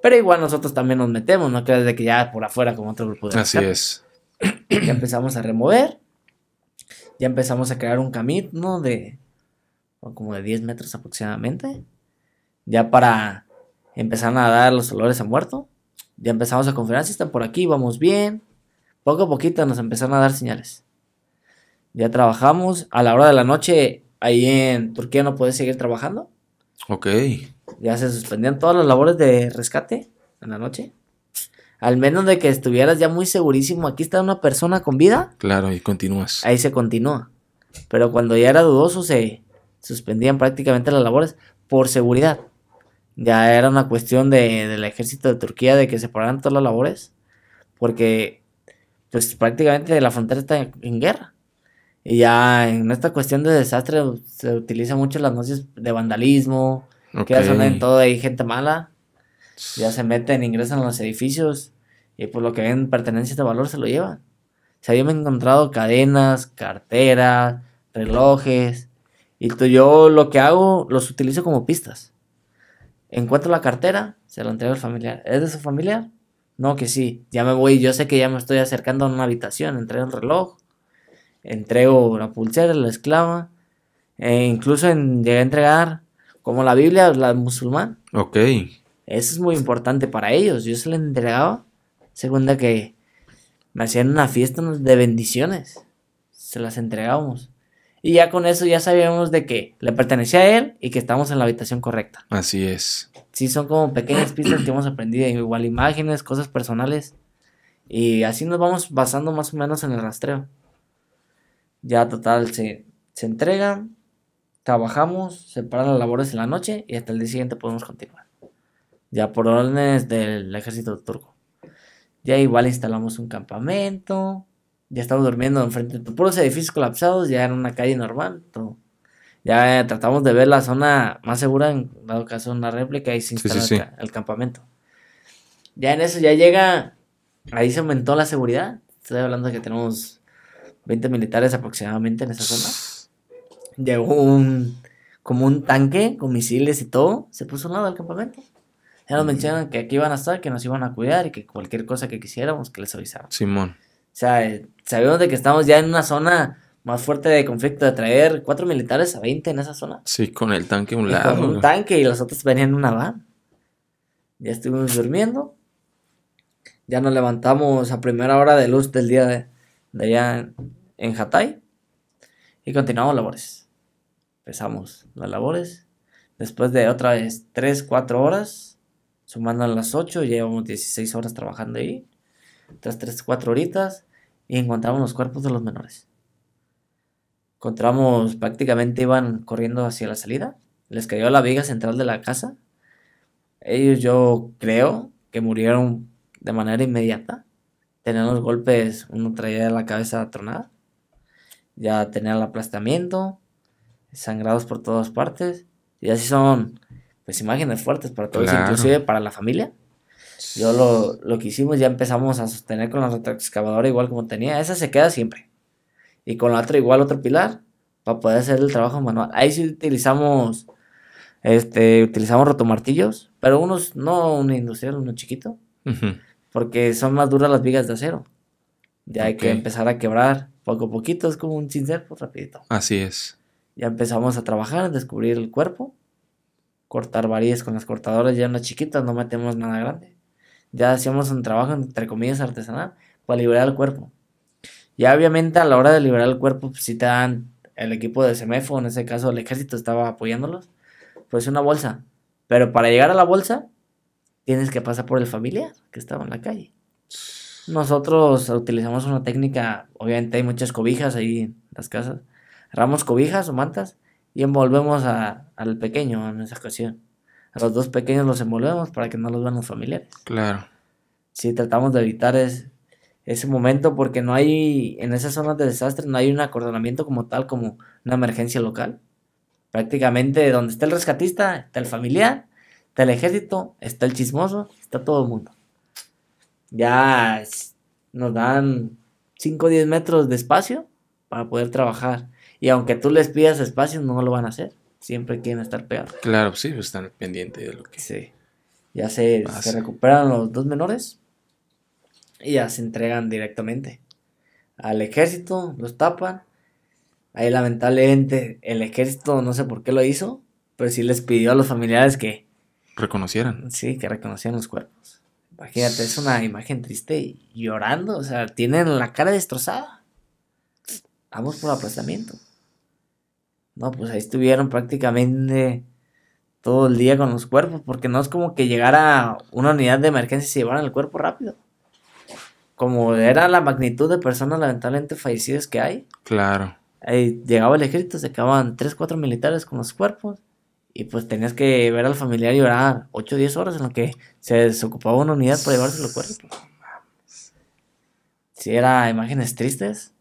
Pero igual nosotros también nos metemos, no creas de que ya por afuera como otro grupo de Así es. Ya empezamos a remover, ya empezamos a crear un camino de como de 10 metros aproximadamente, ya para empezar a dar los olores a muerto, ya empezamos a confiar si están por aquí, vamos bien, poco a poquito nos empezaron a dar señales ya trabajamos. A la hora de la noche, ahí en Turquía no puedes seguir trabajando. Ok. Ya se suspendían todas las labores de rescate en la noche. Al menos de que estuvieras ya muy segurísimo, aquí está una persona con vida. Claro, y continúas. Ahí se continúa. Pero cuando ya era dudoso, se suspendían prácticamente las labores por seguridad. Ya era una cuestión de, del ejército de Turquía de que se pararan todas las labores. Porque, pues prácticamente la frontera está en guerra. Y ya en esta cuestión de desastre pues, se utiliza mucho las noticias de vandalismo, que ya son en todo hay gente mala, ya se meten, ingresan a los edificios y por pues, lo que ven pertenencias de valor se lo llevan. yo me he encontrado cadenas, carteras, relojes. Y yo lo que hago, los utilizo como pistas. Encuentro la cartera, se la entrego al familiar. ¿Es de su familiar? No, que sí. Ya me voy, yo sé que ya me estoy acercando a una habitación, entrego el reloj entrego la pulsera, la esclava, e incluso llegué a entregar como la Biblia, la musulmán. Ok. Eso es muy importante para ellos. Yo se la entregaba, segunda que me hacían una fiesta de bendiciones. Se las entregábamos. Y ya con eso ya sabíamos de que le pertenecía a él y que estábamos en la habitación correcta. Así es. Sí, son como pequeñas pistas que hemos aprendido, igual imágenes, cosas personales. Y así nos vamos basando más o menos en el rastreo. Ya total, se, entrega, trabajamos, trabajamos, separan las labores en la noche y hasta el día siguiente podemos continuar. Ya por órdenes del ejército turco. Ya igual instalamos un campamento, ya estamos durmiendo enfrente de puros edificios colapsados, ya en una calle normal, todo. Ya tratamos de ver la zona más segura en dado caso una réplica y se instala el campamento. Ya en eso ya llega, ahí se aumentó la seguridad. Estoy hablando de que tenemos 20 militares aproximadamente en esa zona. Llegó un, como un tanque con misiles y todo, se puso a un lado del campamento. Ya nos mencionan que aquí iban a estar, que nos iban a cuidar y que cualquier cosa que quisiéramos que les avisaran. Simón. O sea, eh, sabemos de que estamos ya en una zona más fuerte de conflicto, de traer cuatro militares a 20 en esa zona. Sí, con el tanque a un lado. Con un tanque y los otros venían en una van. Ya estuvimos durmiendo. Ya nos levantamos a primera hora de luz del día de allá en Hatay y continuamos labores. Empezamos las labores. Después de otra vez 3, 4 horas, sumando las 8, llevamos 16 horas trabajando ahí. tras 3, 4 horitas y encontramos los cuerpos de los menores. Encontramos, prácticamente iban corriendo hacia la salida. Les cayó la viga central de la casa. Ellos yo creo que murieron de manera inmediata. Tenían los golpes, uno traía la cabeza tronada ya tenían el aplastamiento, sangrados por todas partes, y así son, pues imágenes fuertes para todos, inclusive para la familia. Yo lo, lo, que hicimos, ya empezamos a sostener con la excavadora. igual como tenía, esa se queda siempre. Y con la otra igual otro pilar, para poder hacer el trabajo manual. Ahí sí utilizamos, este, utilizamos rotomartillos, pero unos, no una industrial, uno chiquito, porque son más duras las vigas de acero. Ya hay que empezar a quebrar poco a poquito, es como un cincel, pues rapidito. Así es. Ya empezamos a trabajar, a descubrir el cuerpo, cortar varillas con las cortadoras ya unas chiquitas, no metemos nada grande. Ya hacíamos un trabajo, entre comillas, artesanal, para liberar el cuerpo. Ya obviamente a la hora de liberar el cuerpo, pues si te dan el equipo de Semefo, en ese caso el ejército estaba apoyándolos, pues una bolsa. Pero para llegar a la bolsa, tienes que pasar por el familiar que estaba en la calle. Nosotros utilizamos una técnica, obviamente hay muchas cobijas ahí en las casas. Agarramos cobijas o mantas y envolvemos al pequeño en esa ocasión. A los dos pequeños los envolvemos para que no los vean los familiares. Claro. Sí, tratamos de evitar ese momento porque no hay, en esas zonas de desastre, no hay un acordonamiento como tal, como una emergencia local. Prácticamente donde está el rescatista, está el familiar, está el ejército, está el chismoso, está todo el mundo ya nos dan 5 o 10 metros de espacio para poder trabajar. Y aunque tú les pidas espacio, no lo van a hacer. Siempre quieren estar pegados. Claro, sí, pues, están pendientes de lo que. Sí. Ya se, recuperan los dos menores y ya se entregan directamente al ejército, los tapan. Ahí lamentablemente el ejército, no sé por qué lo hizo, pero sí les pidió a los familiares que... Reconocieran. Sí, que reconocieran los cuerpos. Imagínate, es una imagen triste y llorando, o sea, tienen la cara destrozada. Vamos por aplastamiento. No, pues ahí estuvieron prácticamente todo el día con los cuerpos, porque no es como que llegara una unidad de emergencia y se llevaran el cuerpo rápido. Como era la magnitud de personas lamentablemente fallecidas que hay. Claro. Ahí llegaba el ejército, se acababan 3, 4 militares con los cuerpos y pues tenías que ver al familiar llorar 8 o 10 horas en lo que se desocupaba una unidad para llevárselo los cuerpo. Si era imágenes tristes.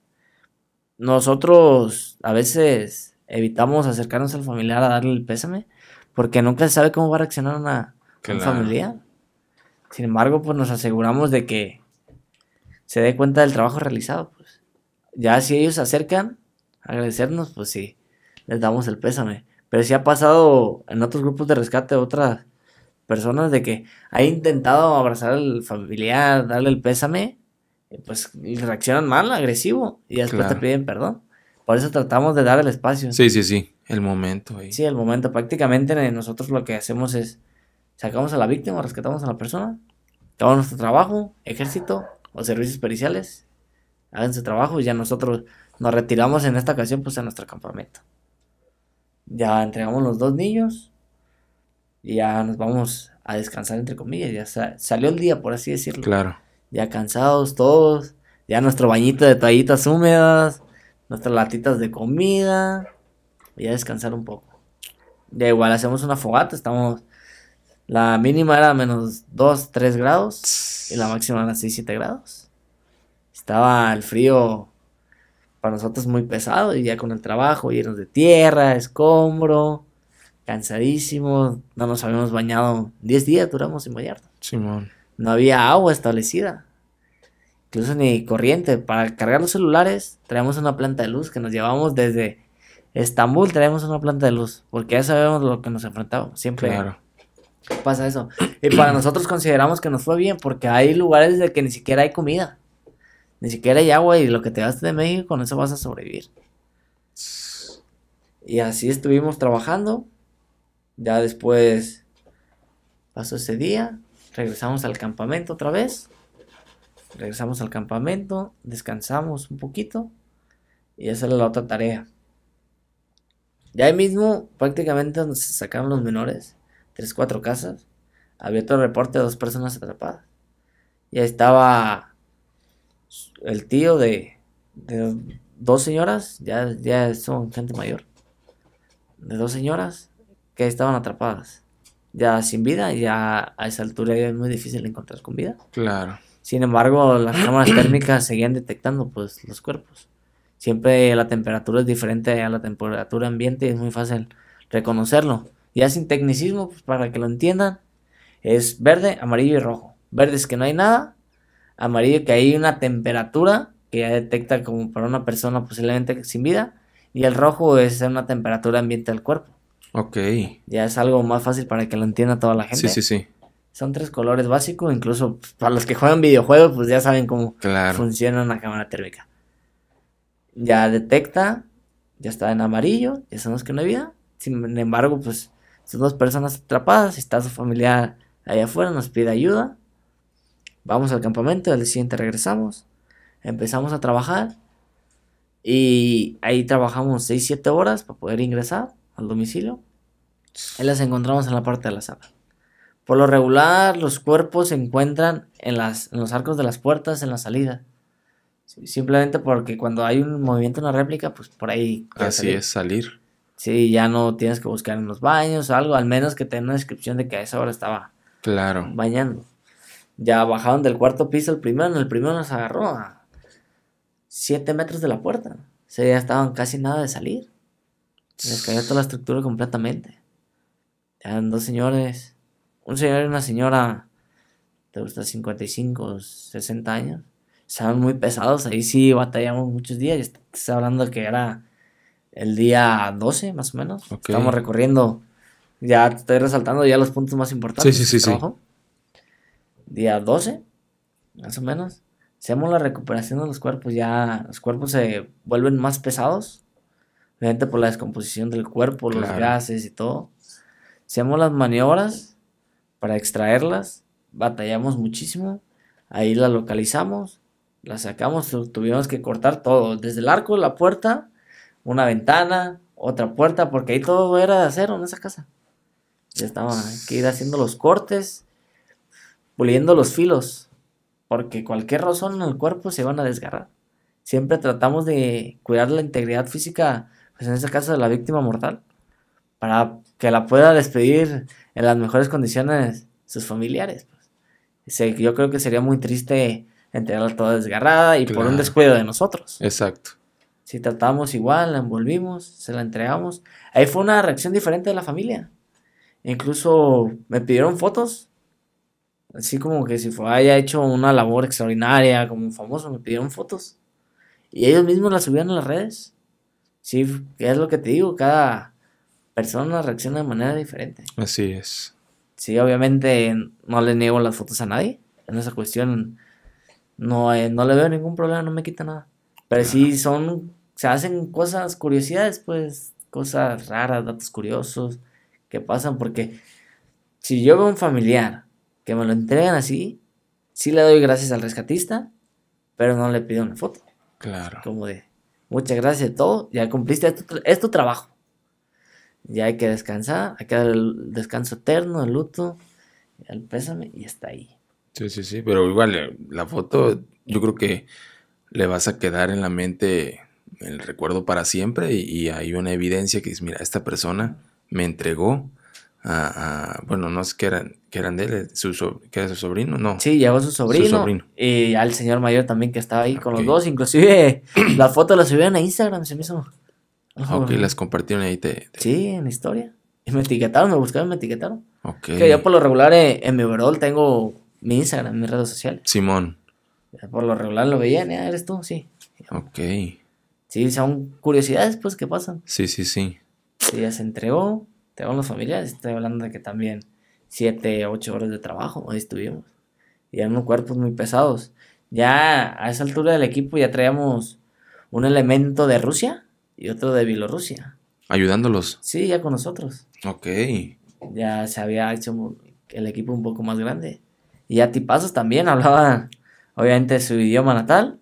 Nosotros a veces evitamos acercarnos al familiar a darle el pésame porque nunca se sabe cómo va a reaccionar una, familia. Sin embargo, pues nos aseguramos de que se dé cuenta del trabajo realizado. Pues. Ya si ellos se acercan, a agradecernos, pues sí, les damos el pésame. Pero sí ha pasado en otros grupos de rescate otras personas de que ha intentado abrazar al familiar, darle el pésame, pues reaccionan mal, agresivo, y después te piden perdón. Por eso tratamos de dar el espacio. Sí, sí, sí, el momento. Sí, el momento. Prácticamente nosotros lo que hacemos es sacamos a la víctima, rescatamos a la persona, todo nuestro trabajo, ejército o servicios periciales, hagan su trabajo y ya nosotros nos retiramos en esta ocasión pues a nuestro campamento ya entregamos los dos niños y ya nos vamos a descansar, entre comillas. Ya salió el día, por así decirlo. Claro. Ya cansados todos, ya nuestro bañito de toallitas húmedas, nuestras latitas de comida, y a descansar un poco. Ya igual hacemos una fogata, estamos. La mínima era menos 2, 3 grados y la máxima era 6, 7 grados. Estaba el frío para nosotros muy pesado, y ya con el trabajo, llenos de tierra, escombro, cansadísimo, no nos habíamos bañado, 10 días duramos sin bañarnos. Simón. No había agua establecida, incluso ni corriente. Para cargar los celulares traemos una planta de luz que nos llevamos desde Estambul, traemos una planta de luz, porque ya sabemos lo que nos enfrentamos, siempre. Pasa eso. Y para nosotros consideramos que nos fue bien porque hay lugares de que ni siquiera hay comida. Ni siquiera hay agua y lo que te gaste de México, con eso vas a sobrevivir. Y así estuvimos trabajando. Ya después pasó ese día. Regresamos al campamento otra vez. Regresamos al campamento. Descansamos un poquito. Y esa era la otra tarea. Ya ahí mismo prácticamente nos sacaron los menores. Tres, cuatro casas. Había el reporte de dos personas atrapadas. Y ahí estaba el tío de, dos señoras, ya, ya son gente mayor, de dos señoras que estaban atrapadas, ya sin vida, ya a esa altura ya es muy difícil encontrar con vida. Claro. Sin embargo, las cámaras térmicas seguían detectando pues los cuerpos. Siempre la temperatura es diferente a la temperatura ambiente es muy fácil reconocerlo. Ya sin tecnicismo, pues, para que lo entiendan, es verde, amarillo y rojo. Verde es que no hay nada, amarillo que hay una temperatura que ya detecta como para una persona posiblemente sin vida. Y el rojo es una temperatura ambiente del cuerpo. Ok. Ya es algo más fácil para que lo entienda toda la gente. Sí, sí, sí. Son tres colores básicos, incluso pues, para los que juegan videojuegos, pues ya saben cómo funciona una cámara térmica. Ya detecta, ya está en amarillo, ya sabemos que no hay vida. Sin embargo, pues son dos personas atrapadas, está su familia allá afuera, nos pide ayuda. Vamos al campamento, al siguiente regresamos, empezamos a trabajar y ahí trabajamos 6-7 horas para poder ingresar al domicilio. y las encontramos en la parte de la sala. Por lo regular, los cuerpos se encuentran en, las, los arcos de las puertas, en la salida. Simplemente porque cuando hay un movimiento, en una réplica, pues por ahí. Así es, salir. Sí, ya no tienes que buscar en los baños o algo, al menos que tenga una descripción de que a esa hora estaba claro. bañando. Ya bajaron del cuarto piso el primero, en el primero nos agarró a 7 metros de la puerta. Se ya estaban casi nada de salir. Les cayó toda la estructura completamente. Eran dos señores, un señor y una señora, Te gusta 55, 60 años. Estaban muy pesados, ahí sí batallamos muchos días. Estás hablando que era el día 12 más o menos. Estamos recorriendo, ya estoy resaltando ya los puntos más importantes. Sí, sí, sí, sí día 12, más o menos, hacemos la recuperación de los cuerpos, ya los cuerpos se vuelven más pesados, obviamente por la descomposición del cuerpo, los gases y todo. Hacemos las maniobras para extraerlas, batallamos muchísimo, ahí la localizamos, la sacamos, tuvimos que cortar todo, desde el arco, de la puerta, una ventana, otra puerta, porque ahí todo era de acero en esa casa. Ya estaba que ir haciendo los cortes puliendo los filos, porque cualquier razón en el cuerpo se van a desgarrar. Siempre tratamos de cuidar la integridad física, pues en este caso de la víctima mortal, para que la pueda despedir en las mejores condiciones sus familiares. Pues. Yo creo que sería muy triste entregarla toda desgarrada y por un descuido de nosotros. Exacto. Si tratamos igual, la envolvimos, se la entregamos. Ahí fue una reacción diferente de la familia. Incluso me pidieron fotos así como que si fue, haya hecho una labor extraordinaria como famoso, me pidieron fotos. Y ellos mismos las subían a las redes. Sí, es lo que te digo, cada persona reacciona de manera diferente. Así es. Sí, obviamente no le niego las fotos a nadie. En esa cuestión no, eh, no le veo ningún problema, no me quita nada. Pero sí son, se hacen cosas, curiosidades, pues, cosas raras, datos curiosos que pasan, porque si yo veo a un familiar que me lo entregan así, sí le doy gracias al rescatista, pero no le pido una foto. Claro. Como de, muchas gracias de todo, ya cumpliste, es tu, trabajo. Ya hay que descansar, hay que dar el descanso eterno, el luto, el pésame y está ahí. Sí, sí, sí, pero igual eh, la foto yo creo que le vas a quedar en la mente el recuerdo para siempre y, y hay una evidencia que es, mira, esta persona me entregó bueno, no sé qué eran, que eran de él, eh, que era su sobrino, no. Sí, llegó su sobrino, sobrino. Y eh, al señor mayor también que estaba ahí con los dos. Inclusive la foto la subieron a Instagram, se me hizo. ok, las compartieron ahí. Te, Sí, en la historia. Y me etiquetaron, me buscaron, me etiquetaron. Ok. Que yo por lo regular eh, en, mi overall tengo mi Instagram, mi redes social. Simón. Por lo regular lo veían, ¿eh? eres tú, sí. Ok. Sí, son curiosidades pues que pasan. Sí, sí, sí. Sí, ya se entregó tengo familiares, estoy hablando de que también 7, 8 horas de trabajo ahí estuvimos. Y eran unos cuerpos muy pesados. Ya a esa altura del equipo ya traíamos un elemento de Rusia y otro de Bielorrusia. ¿Ayudándolos? Sí, ya con nosotros. Ok. Ya se había hecho el equipo un poco más grande. Y a tipazos también hablaba obviamente, su idioma natal,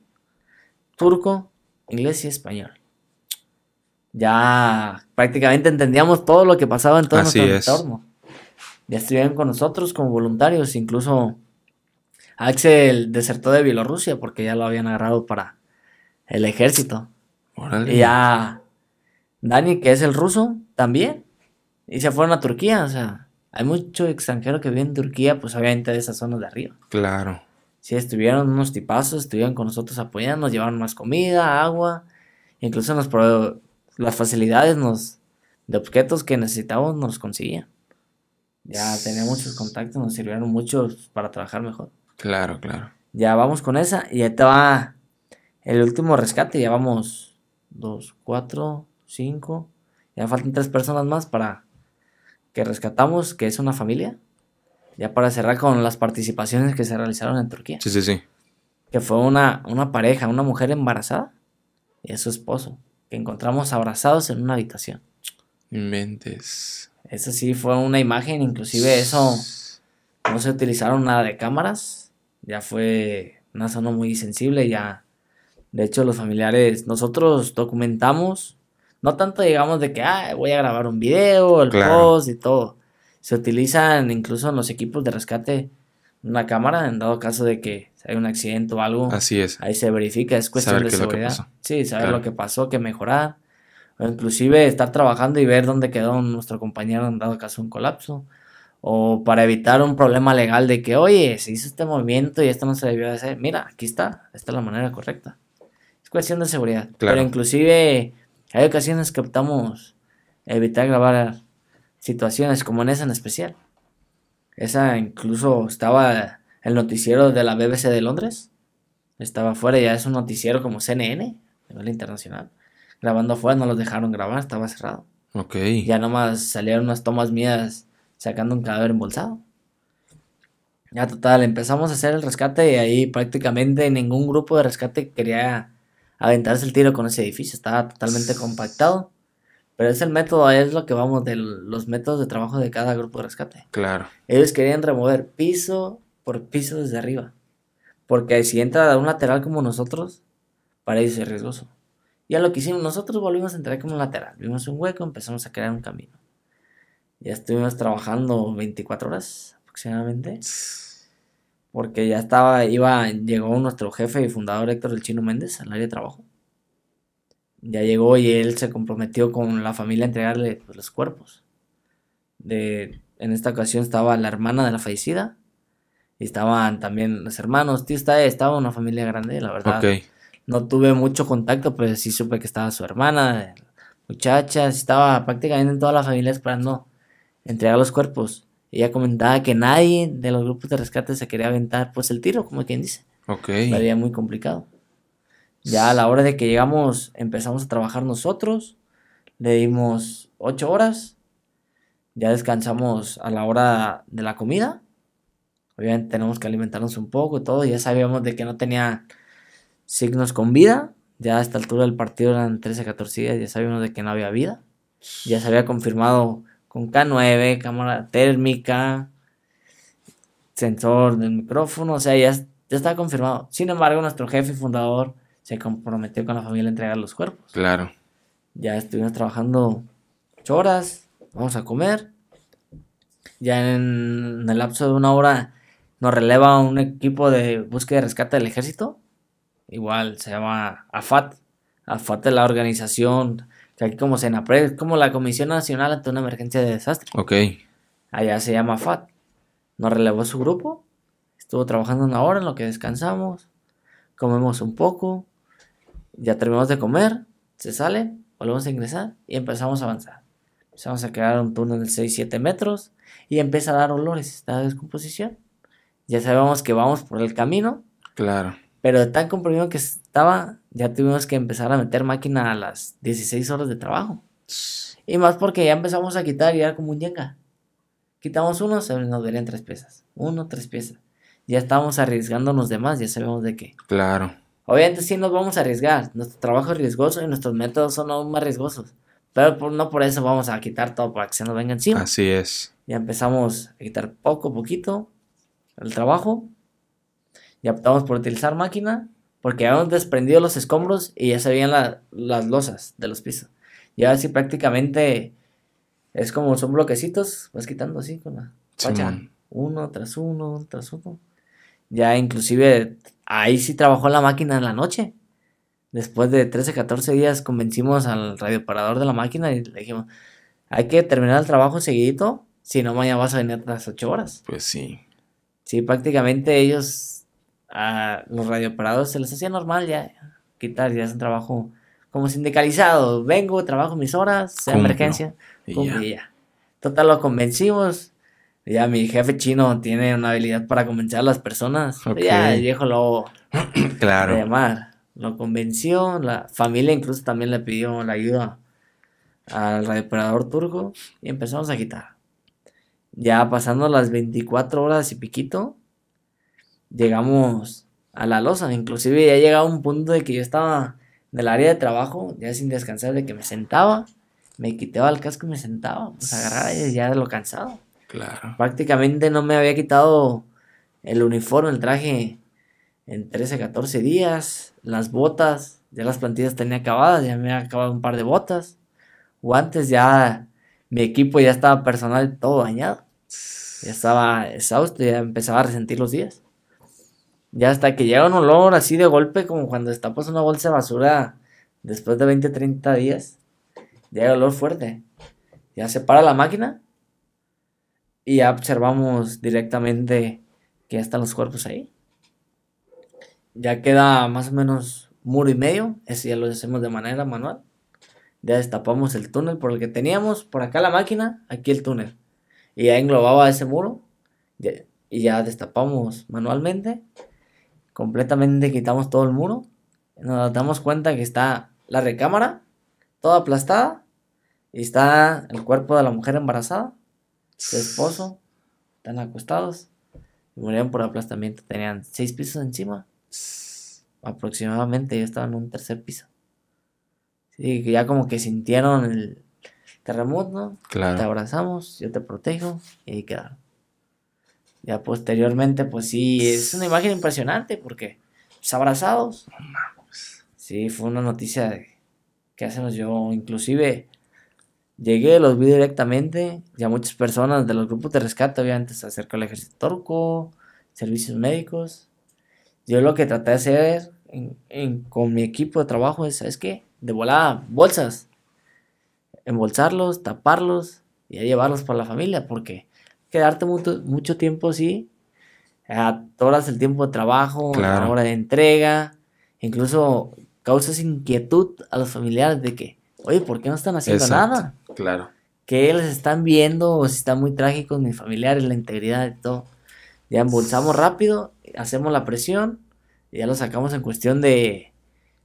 turco, inglés y español ya prácticamente entendíamos todo lo que pasaba en todo nuestro entorno. Ya estuvieron con nosotros como voluntarios, incluso Axel desertó de Bielorrusia porque ya lo habían agarrado para el ejército. Y ya Dani, que es el ruso, también. Y se fueron a Turquía, o sea, hay mucho extranjero que vive en Turquía, pues obviamente de esa zona de arriba. Claro. Sí, estuvieron unos tipazos, estuvieron con nosotros apoyando, llevaron más comida, agua, incluso nos, pro las facilidades nos, de objetos que necesitábamos nos conseguían. Ya tenía muchos contactos, nos sirvieron muchos para trabajar mejor. Claro, claro. Ya vamos con esa y ahí te el último rescate. Ya vamos dos, cuatro, cinco. Ya faltan tres personas más para que rescatamos, que es una familia. Ya para cerrar con las participaciones que se realizaron en Turquía. Sí, sí, sí. Que fue una, una pareja, una mujer embarazada y su esposo encontramos abrazados en una habitación. Inventes. Esa sí fue una imagen, inclusive eso no se utilizaron nada de cámaras, ya fue una zona muy sensible, ya. De hecho, los familiares, nosotros documentamos, no tanto digamos de que voy a grabar un video, el post y todo. Se utilizan incluso en los equipos de rescate una cámara en dado caso de que hay un accidente o algo. Así es. Ahí se verifica, es cuestión de seguridad. Sí, saber lo que pasó, Qué mejorar. O inclusive estar trabajando y ver dónde quedó nuestro compañero en dado caso un colapso. O para evitar un problema legal de que, oye, se hizo este movimiento y esto no se debió hacer. Mira, aquí está, esta es la manera correcta. Es cuestión de seguridad. Pero inclusive hay ocasiones que optamos evitar grabar situaciones como en esa en especial. Esa incluso estaba el noticiero de la BBC de Londres. Estaba afuera, ya es un noticiero como CNN, nivel internacional. Grabando afuera, no los dejaron grabar, estaba cerrado. Ok. Ya nomás salieron unas tomas mías sacando un cadáver embolsado. Ya total, empezamos a hacer el rescate y ahí prácticamente ningún grupo de rescate quería aventarse el tiro con ese edificio, estaba totalmente compactado. Pero es el método, es lo que vamos de los métodos de trabajo de cada grupo de rescate. Claro. Ellos querían remover piso, por piso desde arriba. Porque si entra a un lateral como nosotros, para ellos es riesgoso. a lo que hicimos nosotros, volvimos a entrar como un lateral. Vimos un hueco, empezamos a crear un camino. Ya estuvimos trabajando 24 horas aproximadamente. Porque ya estaba, iba, llegó nuestro jefe y fundador Héctor del Chino Méndez al área de trabajo. Ya llegó y él se comprometió con la familia a entregarle pues, los cuerpos. De, en esta ocasión estaba la hermana de la fallecida, estaban también los hermanos, tío, está, estaba una familia grande, la verdad. No tuve mucho contacto, pero sí supe que estaba su hermana, muchachas, estaba prácticamente en toda la familia esperando entregar los cuerpos. Ella comentaba que nadie de los grupos de rescate se quería aventar pues el tiro, como quien dice. Ok. Sería muy complicado. Ya a la hora de que llegamos, empezamos a trabajar nosotros. Le dimos ocho horas. Ya descansamos a la hora de la comida. Obviamente tenemos que alimentarnos un poco y todo. Ya sabíamos de que no tenía signos con vida. Ya a esta altura del partido eran 13, 14 días. Ya sabíamos de que no había vida. Ya se había confirmado con K9, cámara térmica, sensor del micrófono. O sea, ya, ya estaba confirmado. Sin embargo, nuestro jefe fundador se comprometió con la familia a entregar los cuerpos. Claro. Ya estuvimos trabajando ocho horas. Vamos a comer. Ya en el lapso de una hora nos releva un equipo de búsqueda y rescate del ejército. Igual se llama AFAT. AFAT es la organización que aquí como es como la Comisión Nacional ante una emergencia de desastre. Ok. Allá se llama AFAT. Nos relevó su grupo. Estuvo trabajando una hora en lo que descansamos. Comemos un poco. Ya terminamos de comer. Se sale. Volvemos a ingresar. Y empezamos a avanzar. Empezamos a crear un túnel de 6-7 metros. Y empieza a dar olores. Está descomposición ya sabemos que vamos por el camino. Claro. Pero de tan comprimido que estaba, ya tuvimos que empezar a meter máquina a las 16 horas de trabajo. Y más porque ya empezamos a quitar y era como un yenga. Quitamos uno, se nos verían tres piezas. Uno, tres piezas. Ya estábamos arriesgándonos los demás, ya sabemos de qué. Claro. Obviamente sí nos vamos a arriesgar. Nuestro trabajo es riesgoso y nuestros métodos son aún más riesgosos. Pero no por eso vamos a quitar todo para que se nos venga encima. Así es. Ya empezamos a quitar poco, a poquito. El trabajo y optamos por utilizar máquina porque habíamos desprendido los escombros y ya se veían las losas de los pisos. Y así prácticamente es como son bloquecitos, vas quitando así con la uno tras uno, tras uno. Ya inclusive ahí sí trabajó la máquina en la noche. Después de 13, 14 días convencimos al radioparador de la máquina y le dijimos, hay que terminar el trabajo seguidito, si no mañana vas a venir las 8 horas. Pues sí. Sí, prácticamente ellos, a ah, los radiooperadores se les hacía normal ya quitar, ya es un trabajo como sindicalizado. Vengo, trabajo mis horas, sea emergencia, y ya. Total, lo convencimos. Ya mi jefe chino tiene una habilidad para convencer a las personas. Ya el viejo lo claro. llamar. Lo convenció, la familia incluso también le pidió la ayuda al radiooperador turco y empezamos a quitar ya pasando las 24 horas y piquito, llegamos a la losa. Inclusive ya llegaba un punto de que yo estaba en área de trabajo, ya sin descansar, de que me sentaba, me quitaba el casco y me sentaba, pues agarraba ya de lo cansado. Claro. Prácticamente no me había quitado el uniforme, el traje en 13, 14 días, las botas, ya las plantillas tenía acabadas, ya me había acabado un par de botas, guantes, ya mi equipo ya estaba personal todo dañado. Ya estaba exhausto, ya empezaba a resentir los días. Ya hasta que llega un olor así de golpe, como cuando destapas una bolsa de basura después de 20, 30 días. Llega olor fuerte. Ya se para la máquina y ya observamos directamente que ya están los cuerpos ahí. Ya queda más o menos muro y medio, eso ya lo hacemos de manera manual. Ya destapamos el túnel por el que teníamos, por acá la máquina, aquí el túnel y ya englobaba ese muro y ya destapamos manualmente, completamente quitamos todo el muro, nos damos cuenta que está la recámara toda aplastada y está el cuerpo de la mujer embarazada, su esposo, están acostados y murieron por aplastamiento, tenían seis pisos encima, aproximadamente ya estaban en un tercer piso. Y ya como que sintieron el, Terremoto, ¿no? claro. te abrazamos, yo te protejo y ahí quedaron. Ya posteriormente, pues sí, es una imagen impresionante porque pues, abrazados. Sí, fue una noticia que hace yo, inclusive llegué, los vi directamente, ya muchas personas de los grupos de rescate obviamente se acercó al ejército turco, servicios médicos. Yo lo que traté de hacer con mi equipo de trabajo es, ¿sabes qué? De volada, bolsas embolsarlos, taparlos y llevarlos para la familia, porque quedarte mucho, mucho tiempo así, eh, todas el tiempo de trabajo, la hora de entrega, incluso causas inquietud a los familiares de que, oye, ¿por qué no están haciendo nada? Claro. Que les están viendo o si están muy trágicos mis familiares, la integridad de todo. Ya embolsamos rápido, hacemos la presión y ya lo sacamos en cuestión de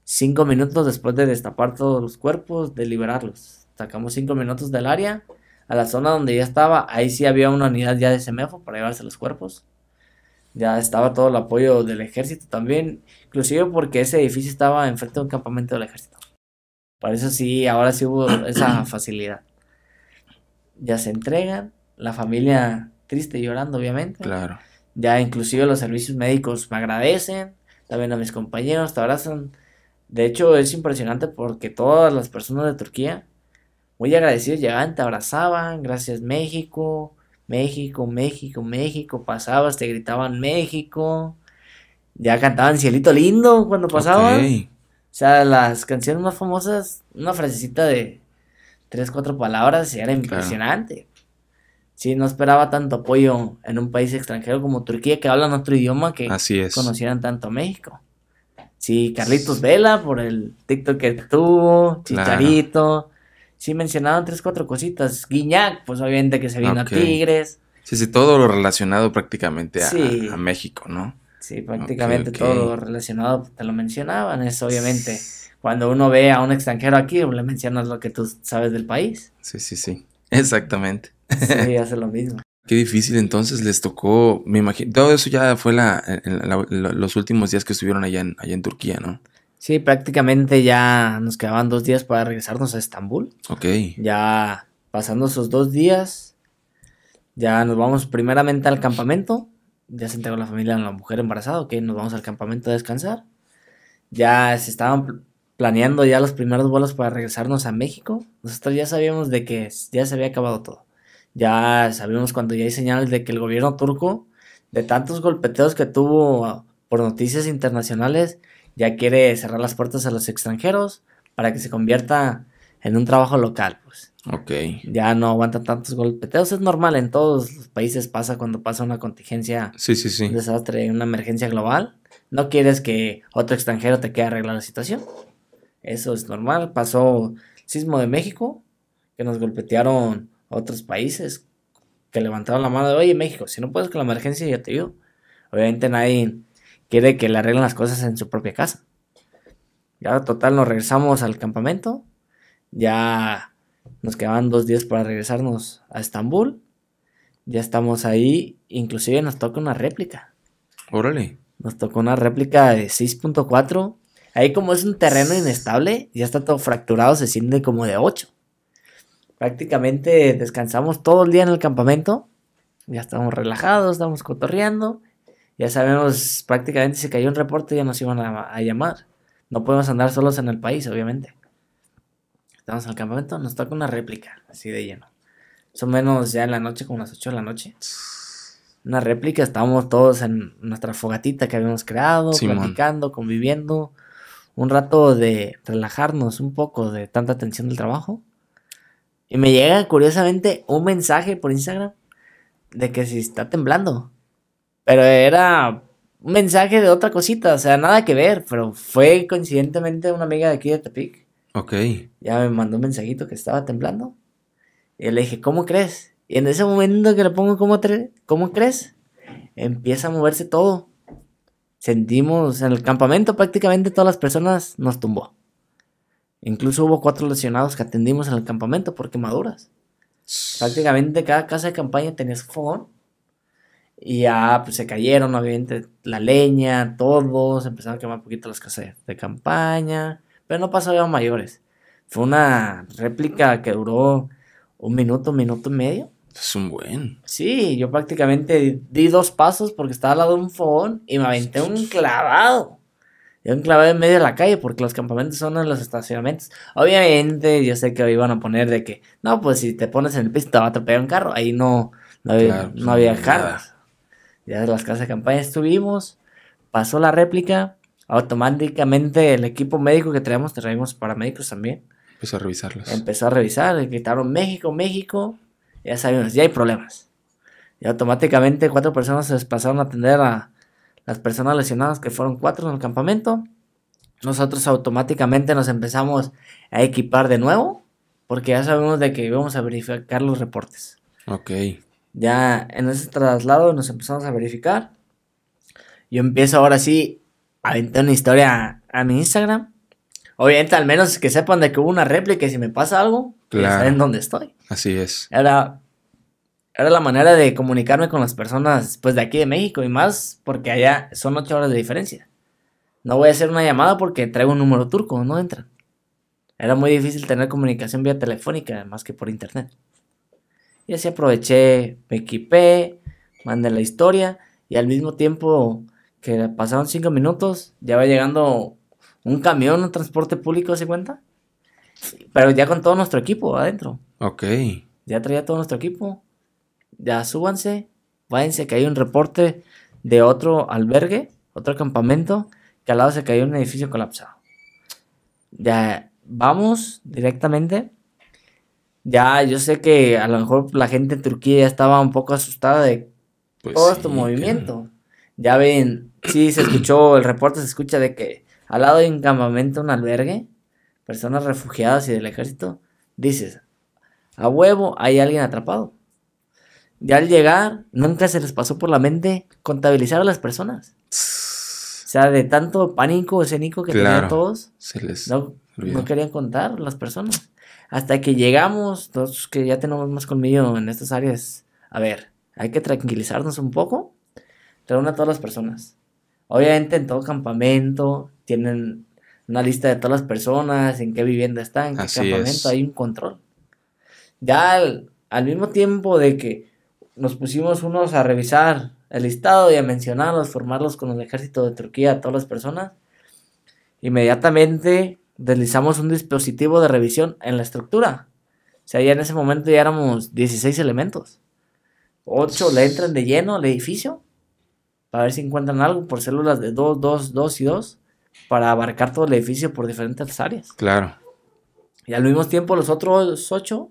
cinco minutos después de destapar todos los cuerpos, de liberarlos sacamos cinco minutos del área a la zona donde ya estaba. Ahí sí había una unidad ya de semefo para llevarse los cuerpos. Ya estaba todo el apoyo del ejército también, inclusive porque ese edificio estaba enfrente de un campamento del ejército. Por eso sí, ahora sí hubo esa facilidad. Ya se entregan, la familia triste y llorando, obviamente. Claro. Ya inclusive los servicios médicos me agradecen, también a mis compañeros te abrazan. De hecho, es impresionante porque todas las personas de Turquía muy agradecidos llegaban, te abrazaban, gracias México, México, México, México, pasabas, te gritaban México, ya cantaban Cielito Lindo cuando pasaban. O sea, las canciones más famosas, una frasecita de tres, cuatro palabras y era impresionante. Sí, no esperaba tanto apoyo en un país extranjero como Turquía que hablan otro idioma que Así conocieran tanto México. Sí, Carlitos Vela por el TikTok que tuvo, Chicharito sí mencionaban tres, cuatro cositas. Guiñac, pues obviamente que se vino a Tigres. Sí, sí, todo lo relacionado prácticamente a, México, ¿no? Sí, prácticamente todo lo relacionado, te lo mencionaban, es obviamente cuando uno ve a un extranjero aquí, le mencionas lo que tú sabes del país. Sí, sí, sí, exactamente. Sí, hace lo mismo. Qué difícil entonces les tocó, me imagino, todo eso ya fue los últimos días que estuvieron allá allá en Turquía, ¿no? Sí, prácticamente ya nos quedaban dos días para regresarnos a Estambul. Ok. Ya pasando esos dos días, ya nos vamos primeramente al campamento. Ya se entregó la familia a la mujer embarazada, ok, nos vamos al campamento a descansar. Ya se estaban planeando ya los primeros vuelos para regresarnos a México. Nosotros ya sabíamos de que ya se había acabado todo. Ya sabíamos cuando ya hay señales de que el gobierno turco, de tantos golpeteos que tuvo por noticias internacionales, ya quiere cerrar las puertas a los extranjeros para que se convierta en un trabajo local, pues. Ok. Ya no aguanta tantos golpeteos, es normal, en todos los países pasa cuando pasa una contingencia, sí, sí, un desastre, una emergencia global. No quieres que otro extranjero te quede arreglar la situación. Eso es normal. Pasó el sismo de México, que nos golpetearon otros países, que levantaron la mano de, oye, México, si no puedes con la emergencia, ya te digo. Obviamente nadie quiere que le arreglen las cosas en su propia casa. Ya total nos regresamos al campamento, ya nos quedaban dos días para regresarnos a Estambul, ya estamos ahí, inclusive nos toca una réplica. Órale. Nos tocó una réplica de 6.4. Ahí como es un terreno inestable, ya está todo fracturado, se siente como de 8. Prácticamente descansamos todo el día en el campamento. Ya estamos relajados, estamos cotorreando ya sabemos, prácticamente si cayó un reporte, ya nos iban a, llamar. No podemos andar solos en el país, obviamente. Estamos en el campamento, nos toca una réplica, así de lleno. son menos ya en la noche, como las 8 de la noche. Una réplica, estábamos todos en nuestra fogatita que habíamos creado, platicando, conviviendo. Un rato de relajarnos un poco de tanta tensión del trabajo. Y me llega curiosamente un mensaje por Instagram de que si está temblando. Pero era un mensaje de otra cosita, o sea, nada que ver, pero fue coincidentemente una amiga de aquí de Tepic. Ok. Ya me mandó un mensajito que estaba temblando. Y le dije, ¿cómo crees? Y en ese momento que le pongo, ¿cómo, crees? Empieza a moverse todo. Sentimos en el campamento prácticamente todas las personas nos tumbó. Incluso hubo cuatro lesionados que atendimos en el campamento por quemaduras. Prácticamente cada casa de campaña tenía su fogón y ya pues, se cayeron, obviamente, la leña, todos, empezaron a quemar poquito las casas de campaña, pero no pasaban mayores. Fue una réplica que duró un minuto, un minuto y medio. Es un buen. Sí, yo prácticamente di dos pasos porque estaba al lado de un fogón y me aventé un clavado. Yo un clavado en medio de la calle porque los campamentos son en los estacionamientos. Obviamente, yo sé que iban a poner de que, no, pues si te pones en el piso te va a atropellar un carro. Ahí no, había, claro, pues, ya de las casas de campaña estuvimos, pasó la réplica, automáticamente el equipo médico que traemos, traemos paramédicos también. Empezó a revisarlos. Empezó a revisar, quitaron México, México, ya sabemos, ya hay problemas. Y automáticamente cuatro personas se pasaron a atender a las personas lesionadas, que fueron cuatro en el campamento. Nosotros automáticamente nos empezamos a equipar de nuevo, porque ya sabemos de que íbamos a verificar los reportes. Ok. Ya en ese traslado nos empezamos a verificar. Yo empiezo ahora sí a aventar una historia a mi Instagram. Obviamente, al menos que sepan de que hubo una réplica y si me pasa algo, pues, claro. saben dónde estoy. Así es. Era, era la manera de comunicarme con las personas pues, de aquí de México y más porque allá son ocho horas de diferencia. No voy a hacer una llamada porque traigo un número turco, no entra Era muy difícil tener comunicación vía telefónica más que por internet. Y así aproveché, me equipé, mandé la historia y al mismo tiempo que pasaron cinco minutos, ya va llegando un camión, un transporte público, ¿se cuenta? Pero ya con todo nuestro equipo adentro. Ok. Ya traía todo nuestro equipo. Ya súbanse, váyanse que hay un reporte de otro albergue, otro campamento, que al lado se cayó un edificio colapsado. Ya vamos directamente ya, yo sé que a lo mejor la gente en Turquía ya estaba un poco asustada de pues todo este movimiento. Ya ven, sí se escuchó, el reporte se escucha de que al lado de un campamento, un albergue, personas refugiadas y del ejército, dices, a huevo hay alguien atrapado. Ya al llegar, nunca se les pasó por la mente contabilizar a las personas. O sea, de tanto pánico escénico que tenían todos, no, querían contar las personas hasta que llegamos, todos que ya tenemos más conmigo en estas áreas, a ver, hay que tranquilizarnos un poco. Reúna a todas las personas. Obviamente en todo campamento tienen una lista de todas las personas, en qué vivienda están, en qué campamento, hay un control. Ya al, mismo tiempo de que nos pusimos unos a revisar el listado y a mencionarlos, formarlos con el ejército de Turquía, a todas las personas, inmediatamente deslizamos un dispositivo de revisión en la estructura. O sea, ya en ese momento ya éramos 16 elementos. ocho le entran de lleno al edificio para ver si encuentran algo por células de 2, 2, 2 y 2 para abarcar todo el edificio por diferentes áreas. Claro. Y al mismo tiempo los otros ocho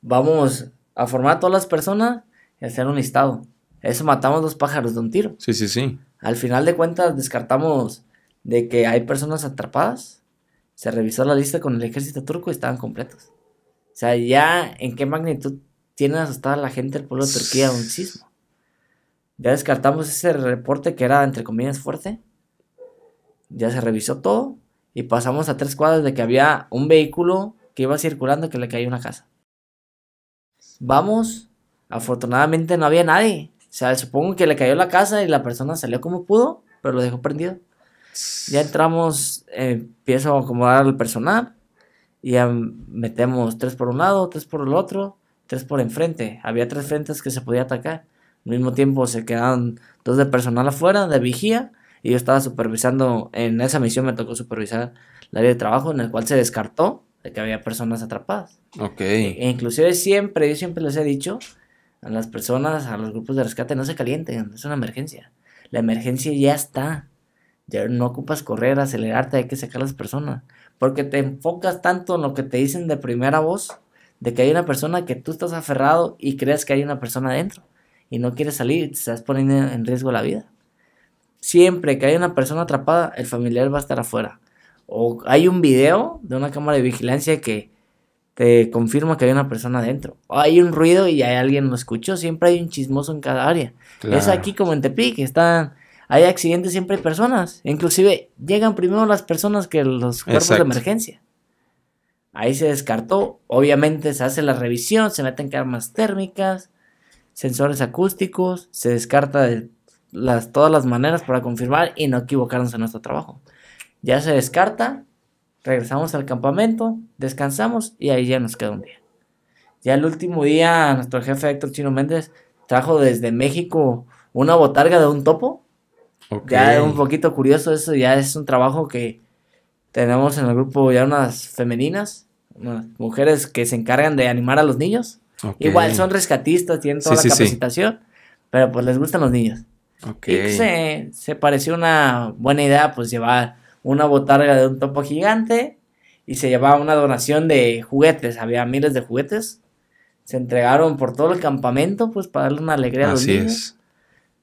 vamos a formar a todas las personas y hacer un listado. Eso matamos dos pájaros de un tiro. Sí, sí, sí. Al final de cuentas descartamos de que hay personas atrapadas se revisó la lista con el ejército turco y estaban completos. O sea, ya en qué magnitud tiene asustada la gente del pueblo de Turquía un sismo. Ya descartamos ese reporte que era entre comillas fuerte. Ya se revisó todo y pasamos a tres cuadras de que había un vehículo que iba circulando que le caía una casa. Vamos, afortunadamente no había nadie. O sea, supongo que le cayó la casa y la persona salió como pudo, pero lo dejó prendido. Ya entramos, eh, empiezo a acomodar al personal. Y ya metemos tres por un lado, tres por el otro, tres por enfrente. Había tres frentes que se podía atacar. Al mismo tiempo se quedaron dos de personal afuera, de vigía. Y yo estaba supervisando, en esa misión me tocó supervisar el área de trabajo en el cual se descartó de que había personas atrapadas. Ok. E inclusive siempre, yo siempre les he dicho a las personas, a los grupos de rescate, no se calienten, es una emergencia. La emergencia ya está no ocupas correr, acelerarte, hay que sacar a las personas. Porque te enfocas tanto en lo que te dicen de primera voz, de que hay una persona que tú estás aferrado y crees que hay una persona adentro y no quieres salir, te estás poniendo en riesgo la vida. Siempre que hay una persona atrapada, el familiar va a estar afuera. O hay un video de una cámara de vigilancia que te confirma que hay una persona adentro. O hay un ruido y hay alguien lo escuchó. Siempre hay un chismoso en cada área. Es aquí como en Tepic, están hay accidentes, siempre hay personas. Inclusive llegan primero las personas que los cuerpos de emergencia. Ahí se descartó. Obviamente se hace la revisión, se meten armas térmicas, sensores acústicos, se descarta de las, todas las maneras para confirmar y no equivocarnos en nuestro trabajo. Ya se descarta, regresamos al campamento, descansamos y ahí ya nos queda un día. Ya el último día, nuestro jefe Héctor Chino Méndez trajo desde México una botarga de un topo ya es un poquito curioso eso, ya es un trabajo que tenemos en el grupo ya unas femeninas, unas mujeres que se encargan de animar a los niños. Igual son rescatistas, tienen toda la capacitación, pero pues les gustan los niños. Y pues, se, pareció una buena idea pues llevar una botarga de un topo gigante y se llevaba una donación de juguetes, había miles de juguetes. Se entregaron por todo el campamento pues para darle una alegría a los niños. Es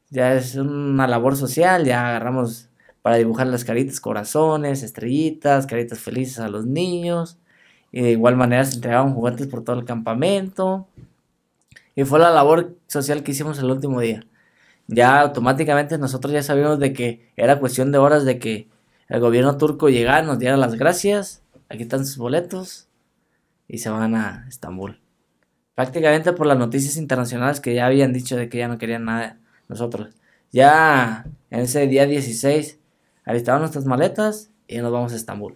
ya es una labor social, ya agarramos para dibujar las caritas, corazones, estrellitas, caritas felices a los niños. Y de igual manera se entregaban juguetes por todo el campamento. Y fue la labor social que hicimos el último día. Ya automáticamente nosotros ya sabíamos de que era cuestión de horas de que el gobierno turco llegara, nos diera las gracias, aquí están sus boletos y se van a Estambul. Prácticamente por las noticias internacionales que ya habían dicho de que ya no querían nada nosotros. Ya en ese día 16 alistamos nuestras maletas y nos vamos a Estambul.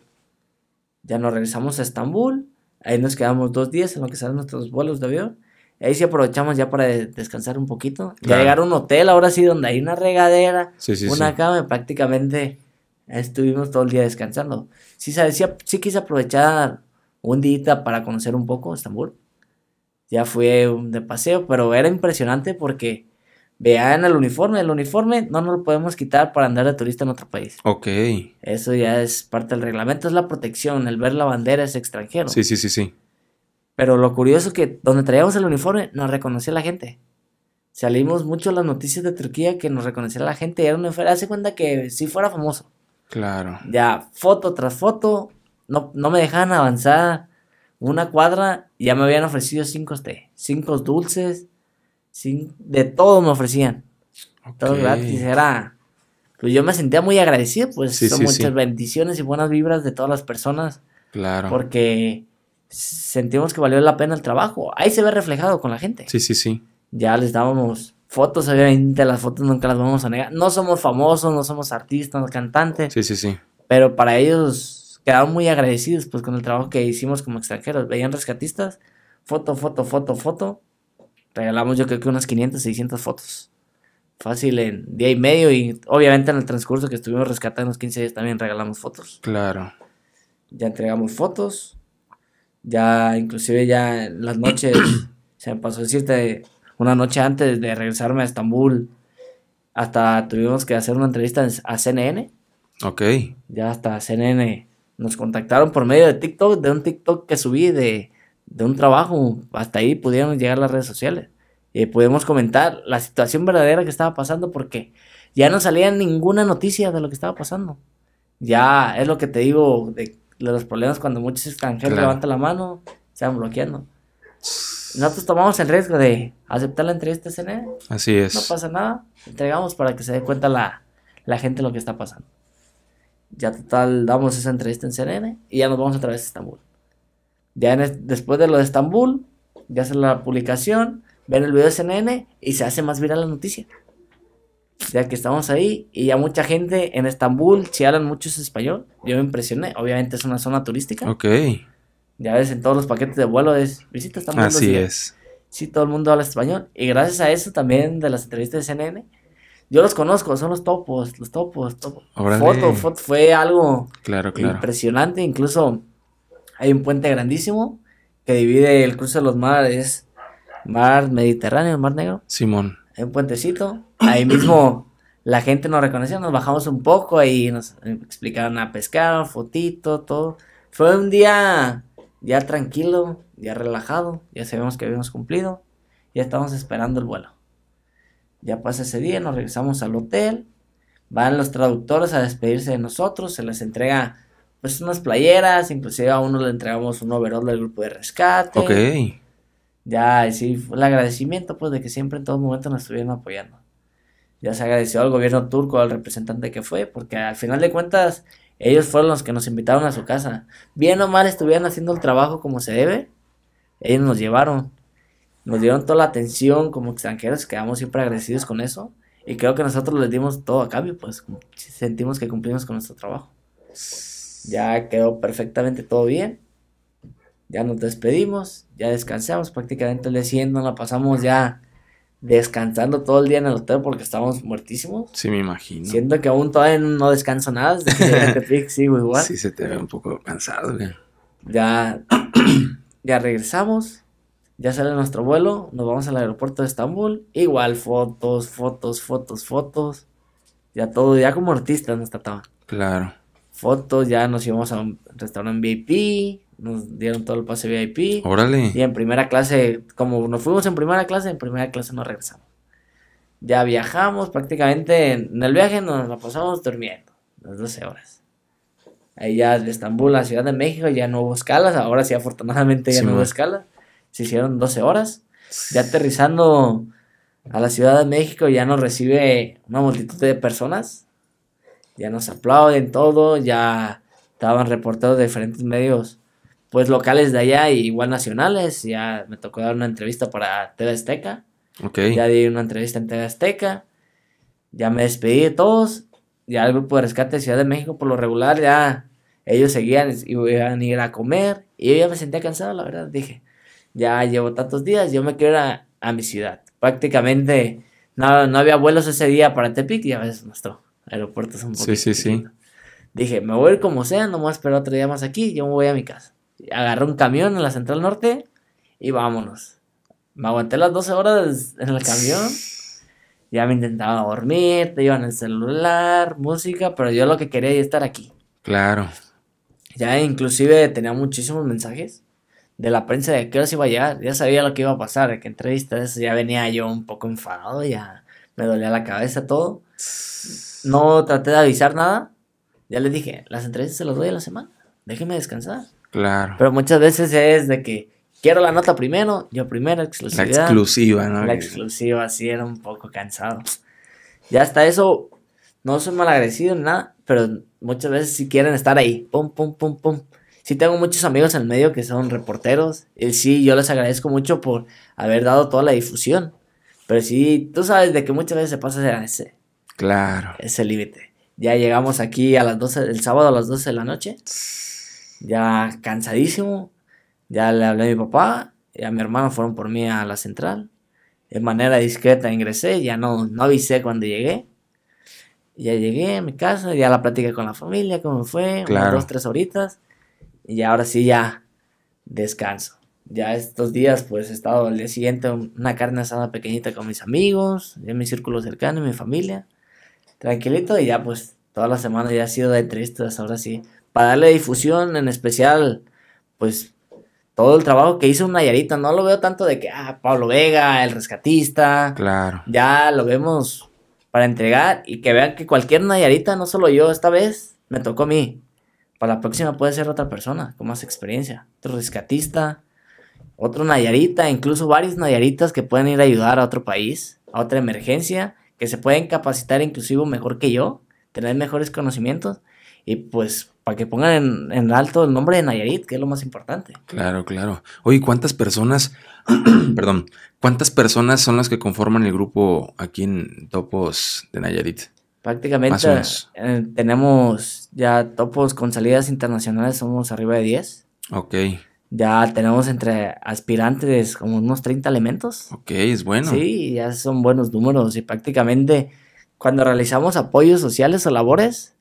Ya nos regresamos a Estambul, ahí nos quedamos dos días en lo que salen nuestros vuelos de avión. Ahí sí aprovechamos ya para descansar un poquito. Ya llegar a un hotel, ahora sí, donde hay una regadera, una cama, y prácticamente estuvimos todo el día descansando. Sí, se decía sí, quise aprovechar un día para conocer un poco Estambul. Ya fui de paseo, pero era impresionante porque Vean el uniforme, el uniforme no nos lo podemos quitar para andar de turista en otro país. Ok. Eso ya es parte del reglamento, es la protección, el ver la bandera es extranjero. Sí, sí, sí, sí. Pero lo curioso es que donde traíamos el uniforme nos reconocía la gente. Salimos mucho las noticias de Turquía que nos reconocía la gente. Era un hace cuenta que sí fuera famoso. Claro. Ya, foto tras foto, no, no me dejaban avanzar una cuadra y ya me habían ofrecido cinco, t este, cinco dulces de todo me ofrecían. Todo gratis. Pues, yo me sentía muy agradecido, pues son muchas bendiciones y buenas vibras de todas las personas. Claro. Porque sentimos que valió la pena el trabajo. Ahí se ve reflejado con la gente. Sí, sí, sí. Ya les dábamos fotos, obviamente las fotos nunca las vamos a negar. No somos famosos, no somos artistas, cantantes. Sí, sí, sí. Pero para ellos quedaron muy agradecidos pues con el trabajo que hicimos como extranjeros. Veían rescatistas, foto, foto, foto, foto regalamos yo creo que unas 500, 600 fotos. Fácil en día y medio y obviamente en el transcurso que estuvimos rescatando unos 15 días también regalamos fotos. Claro. Ya entregamos fotos, ya inclusive ya las noches, se me pasó decirte, una noche antes de regresarme a Estambul, hasta tuvimos que hacer una entrevista a CNN. Ok. Ya hasta CNN nos contactaron por medio de TikTok, de un TikTok que subí de de un trabajo. Hasta ahí pudieron llegar las redes sociales. Y eh, pudimos comentar la situación verdadera que estaba pasando porque ya no salía ninguna noticia de lo que estaba pasando. Ya es lo que te digo de los problemas cuando muchos extranjeros levanta la mano, se van bloqueando. Nosotros tomamos el riesgo de aceptar la entrevista CNN. E. Así es. No pasa nada. Entregamos para que se dé cuenta la, la gente lo que está pasando. Ya total, damos esa entrevista en CNN y ya nos vamos a través de Estambul. Ya después de lo de Estambul, ya hace la publicación, ven el video de CNN y se hace más viral la noticia. Ya que estamos ahí y ya mucha gente en Estambul, si hablan mucho español, yo me impresioné. Obviamente es una zona turística. Ok. Ya ves, en todos los paquetes de vuelo es visita Estambul. Así es. Sí, todo el mundo habla español. Y gracias a eso también de las entrevistas de CNN, yo los conozco, son los topos, los topos, topos. Foto, fue algo claro, claro. impresionante. Incluso hay un puente grandísimo que divide el cruce de los mares, mar Mediterráneo, mar Negro. Simón. Hay un puentecito. Ahí mismo la gente nos reconocía, nos bajamos un poco ahí nos explicaron a pescar, fotito, todo. Fue un día ya tranquilo, ya relajado, ya sabemos que habíamos cumplido, ya estamos esperando el vuelo. Ya pasa ese día, nos regresamos al hotel, van los traductores a despedirse de nosotros, se les entrega pues unas playeras, inclusive a uno le entregamos un overall del grupo de rescate. Ok. Ya, sí, fue el agradecimiento pues de que siempre en todo momento nos estuvieron apoyando. Ya se agradeció al gobierno turco, al representante que fue, porque al final de cuentas ellos fueron los que nos invitaron a su casa. Bien o mal estuvieran haciendo el trabajo como se debe, ellos nos llevaron. Nos dieron toda la atención como extranjeros, quedamos siempre agradecidos con eso. Y creo que nosotros les dimos todo a cambio, pues sentimos que cumplimos con nuestro trabajo. Ya quedó perfectamente todo bien. Ya nos despedimos, ya descansamos prácticamente el la pasamos ya descansando todo el día en el hotel porque estábamos muertísimos. Sí, me imagino. Siento que aún todavía no descanso nada Sí, se te ve un poco cansado, Ya, ya regresamos, ya sale nuestro vuelo, nos vamos al aeropuerto de Estambul. Igual, fotos, fotos, fotos, fotos. Ya todo, ya como artistas nos trataba Claro fotos, ya nos íbamos a un restaurante VIP, nos dieron todo el pase VIP. Órale. Y en primera clase, como nos fuimos en primera clase, en primera clase nos regresamos. Ya viajamos prácticamente, en el viaje nos la pasamos durmiendo, las 12 horas. Ahí ya de Estambul a Ciudad de México ya no hubo escalas, ahora sí afortunadamente ya no hubo escalas. Se hicieron 12 horas. Ya aterrizando a la Ciudad de México ya nos recibe una multitud de personas ya nos aplauden todo, ya estaban reportados de diferentes medios pues locales de allá y igual nacionales, ya me tocó dar una entrevista para TV Azteca. Ya di una entrevista en TV Azteca. Ya me despedí de todos. Ya el grupo de rescate de Ciudad de México, por lo regular, ya ellos seguían y iban a ir a comer. Y yo ya me sentía cansado, la verdad. Dije, ya llevo tantos días, yo me quiero ir a, mi ciudad. Prácticamente no, no había vuelos ese día para Tepic y veces no estuvo Aeropuertos es un poco. Sí, sí, sí. Dije, me voy a ir como sea, no me voy a esperar otro día más aquí, yo me voy a mi casa. Agarré un camión en la Central Norte y vámonos. Me aguanté las 12 horas en el camión. Ya me intentaba dormir, te iban el celular, música, pero yo lo que quería era estar aquí. Claro. Ya inclusive tenía muchísimos mensajes de la prensa de qué se iba a llegar. Ya sabía lo que iba a pasar, De que entrevistas, ya venía yo un poco enfadado, ya me dolía la cabeza todo no traté de avisar nada. Ya les dije, las entrevistas se las doy a la semana. Déjenme descansar. Claro. Pero muchas veces es de que quiero la nota primero, yo primero, exclusiva. La exclusiva, ¿no? La exclusiva, sí, era un poco cansado. Ya hasta eso, no soy malagradecido ni nada, pero muchas veces sí quieren estar ahí. Pum, pum, pum, pum. Sí tengo muchos amigos en el medio que son reporteros. Y sí, yo les agradezco mucho por haber dado toda la difusión. Pero sí, tú sabes de que muchas veces se pasa ese, Claro. Ese límite. Ya llegamos aquí a las 12, del sábado a las 12 de la noche. Ya cansadísimo. Ya le hablé a mi papá. Y a mi hermano fueron por mí a la central. De manera discreta ingresé. Ya no, no avisé cuando llegué. Ya llegué a mi casa. Ya la platiqué con la familia. Cómo fue. las dos, tres horitas. Y ahora sí ya descanso ya estos días, pues he estado el día siguiente una carne asada pequeñita con mis amigos, en mi círculo cercano y mi familia tranquilito y ya pues toda la semana ya ha sido de tristes, ahora sí. Para darle difusión en especial, pues todo el trabajo que hizo Nayarita, no lo veo tanto de que, ah, Pablo Vega, el rescatista. Claro. Ya lo vemos para entregar y que vean que cualquier Nayarita, no solo yo esta vez, me tocó a mí. Para la próxima puede ser otra persona con más experiencia, otro rescatista, otro Nayarita, incluso varios Nayaritas que pueden ir a ayudar a otro país, a otra emergencia que se pueden capacitar inclusive mejor que yo, tener mejores conocimientos y pues para que pongan en, alto el nombre de Nayarit, que es lo más importante. Claro, claro. Oye, ¿cuántas personas, perdón, cuántas personas son las que conforman el grupo aquí en Topos de Nayarit? Prácticamente eh, tenemos ya topos con salidas internacionales, somos arriba de 10. Ok. Ya tenemos entre aspirantes como unos 30 elementos. Ok, es bueno. Sí, ya son buenos números y prácticamente cuando realizamos apoyos sociales o labores,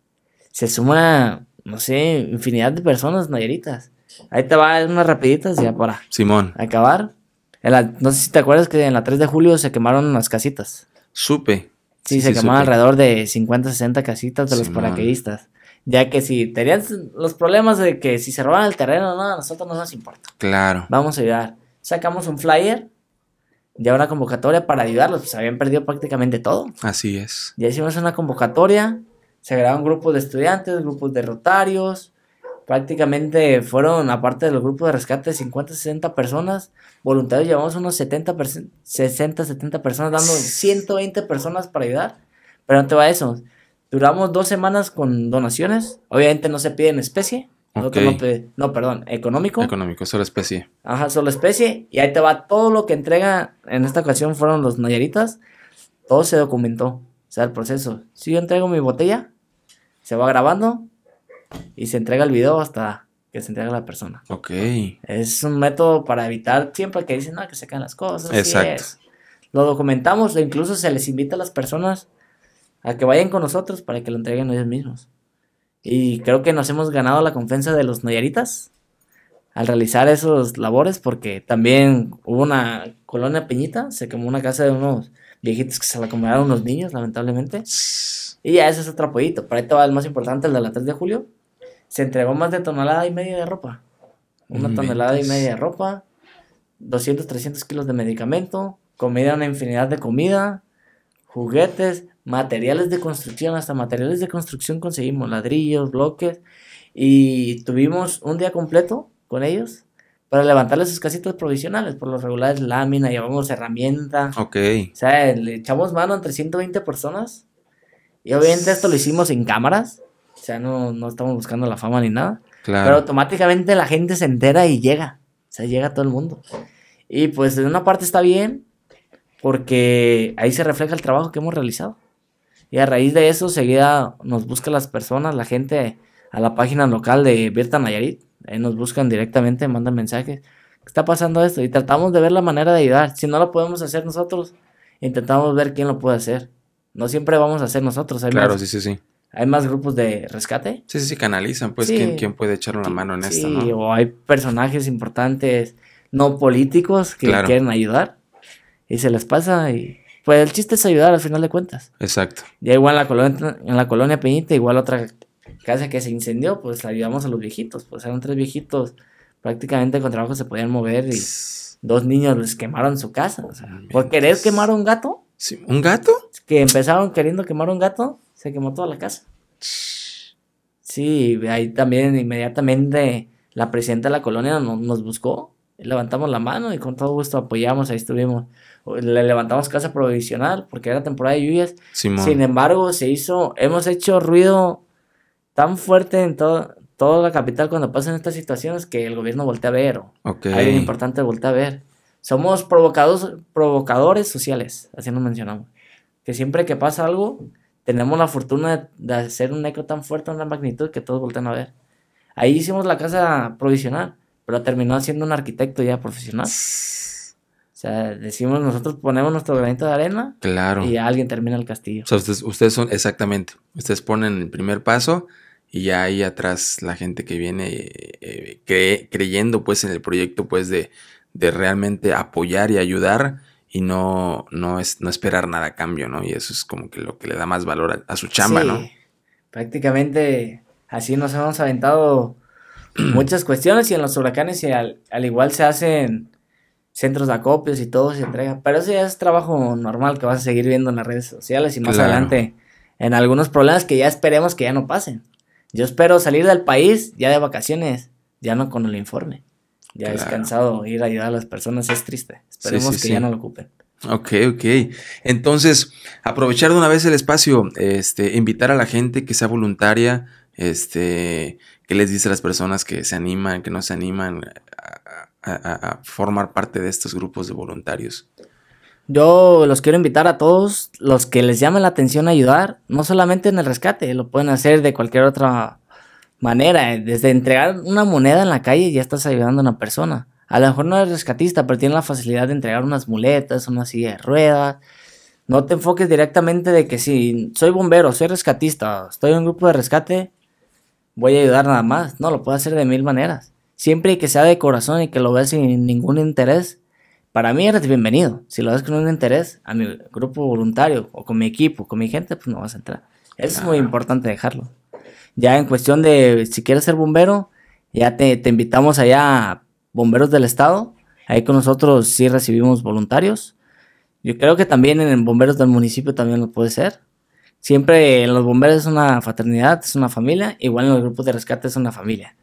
se suma, no sé, infinidad de personas mayoritas. Ahí te va unas rapiditas ya para Simón. acabar. no sé si te acuerdas que en la 3 de julio se quemaron unas casitas. Supe. Sí, se quemaron alrededor de 50, 60 casitas de los paraquedistas. Ya que si tenían los problemas de que si se roban el terreno, no, a nosotros no nos importa. Claro. Vamos a ayudar. Sacamos un flyer, ya una convocatoria para ayudarlos, pues habían perdido prácticamente todo. Así es. Ya hicimos una convocatoria, se grabaron grupos de estudiantes, grupos de rotarios, prácticamente fueron, aparte del grupo de rescate, 50, 60 personas, voluntarios llevamos unos 70, 60, 70 personas, dando 120 personas para ayudar, pero no te va eso, Duramos dos semanas con donaciones. Obviamente no se piden especie. No, perdón, económico. Económico, solo especie. Ajá, solo especie. Y ahí te va todo lo que entrega. En esta ocasión fueron los Nayaritas. Todo se documentó. O sea, el proceso. Si yo entrego mi botella, se va grabando y se entrega el video hasta que se entrega la persona. Ok. Es un método para evitar siempre que dicen, no, que se caen las cosas. Exacto. Lo documentamos, incluso se les invita a las personas a que vayan con nosotros para que lo entreguen ellos mismos. Y creo que nos hemos ganado la confianza de los Nayaritas al realizar esos labores, porque también hubo una colonia Peñita, se quemó una casa de unos viejitos que se la acomodaron unos niños, lamentablemente. Y ya ese es otro apoyito. Para ahí el más importante, el de la 3 de julio. Se entregó más de tonelada y media de ropa. Una mm, tonelada y media de ropa, 200, 300 kilos de medicamento, comida, una infinidad de comida, juguetes, materiales de construcción, hasta materiales de construcción conseguimos, ladrillos, bloques, y tuvimos un día completo con ellos para levantarles sus casitas provisionales, por los regulares lámina, llevamos herramientas. Ok. O sea, le echamos mano entre 120 personas, y obviamente esto lo hicimos en cámaras, o sea, no, no estamos buscando la fama ni nada, claro. pero automáticamente la gente se entera y llega, o sea, llega todo el mundo. Y pues en una parte está bien, porque ahí se refleja el trabajo que hemos realizado. Y a raíz de eso, seguida nos busca las personas, la gente a la página local de Virta Nayarit. Ahí nos buscan directamente, mandan mensajes. ¿Qué está pasando esto? Y tratamos de ver la manera de ayudar. Si no lo podemos hacer nosotros, intentamos ver quién lo puede hacer. No siempre vamos a hacer nosotros. Hay claro, sí, sí, sí. Hay más grupos de rescate. Sí, sí, sí, canalizan, pues, ¿quién, puede echar una mano en esto, ¿no? o hay personajes importantes no políticos que quieren ayudar y se les pasa y pues el chiste es ayudar al final de cuentas. Exacto. Ya igual en la colonia, en la colonia Peñita, igual otra casa que se incendió, pues la ayudamos a los viejitos. Pues eran tres viejitos, prácticamente con trabajo se podían mover y dos niños les quemaron su casa. por querer quemar un gato. Sí, ¿Un gato? Que empezaron queriendo quemar un gato, se quemó toda la casa. Sí, ahí también inmediatamente la presidenta de la colonia nos buscó levantamos la mano y con todo gusto apoyamos, ahí estuvimos. Le levantamos casa provisional porque era temporada de lluvias. Sin embargo, se hizo, hemos hecho ruido tan fuerte en todo, toda la capital cuando pasan estas situaciones que el gobierno voltea a ver. importante voltea a ver. Somos provocados, provocadores sociales, así nos mencionamos. Que siempre que pasa algo, tenemos la fortuna de, hacer un eco tan fuerte, una magnitud que todos voltean a ver. Ahí hicimos la casa provisional pero terminó siendo un arquitecto ya profesional. O sea, decimos nosotros ponemos nuestro granito de arena. Claro. Y alguien termina el castillo. O sea, ustedes, ustedes son, exactamente, ustedes ponen el primer paso y ya ahí atrás la gente que viene eh, creyendo pues en el proyecto pues de, de realmente apoyar y ayudar y no, no, es, no esperar nada a cambio, ¿no? Y eso es como que lo que le da más valor a, su chamba, sí, Prácticamente así nos hemos aventado muchas cuestiones y en los huracanes y al, igual se hacen centros de acopios y todo se entrega. Pero eso ya es trabajo normal que vas a seguir viendo en las redes sociales y más adelante en algunos problemas que ya esperemos que ya no pasen. Yo espero salir del país ya de vacaciones, ya no con el informe. Ya es descansado, ir a ayudar a las personas es triste. Esperemos que ya no lo ocupen. Ok, ok. Entonces, aprovechar de una vez el espacio, este, invitar a la gente que sea voluntaria, este, ¿Qué les dice a las personas que se animan, que no se animan a, formar parte de estos grupos de voluntarios? Yo los quiero invitar a todos los que les llame la atención a ayudar, no solamente en el rescate, lo pueden hacer de cualquier otra manera, desde entregar una moneda en la calle ya estás ayudando a una persona. A lo mejor no eres rescatista, pero tienes la facilidad de entregar unas muletas, una silla de ruedas. No te enfoques directamente de que si soy bombero, soy rescatista, estoy en un grupo de rescate, voy a ayudar nada más. No, lo puedo hacer de mil maneras. Siempre que sea de corazón y que lo veas sin ningún interés, para mí eres bienvenido. Si lo ves con un interés a mi grupo voluntario o con mi equipo, con mi gente, pues no vas a entrar. Eso es muy importante dejarlo. Ya en cuestión de si quieres ser bombero, ya te, te invitamos allá a Bomberos del Estado. Ahí con nosotros sí recibimos voluntarios. Yo creo que también en Bomberos del Municipio también lo puede ser. Siempre en los bomberos es una fraternidad, es una familia, igual en los grupos de rescate es una familia.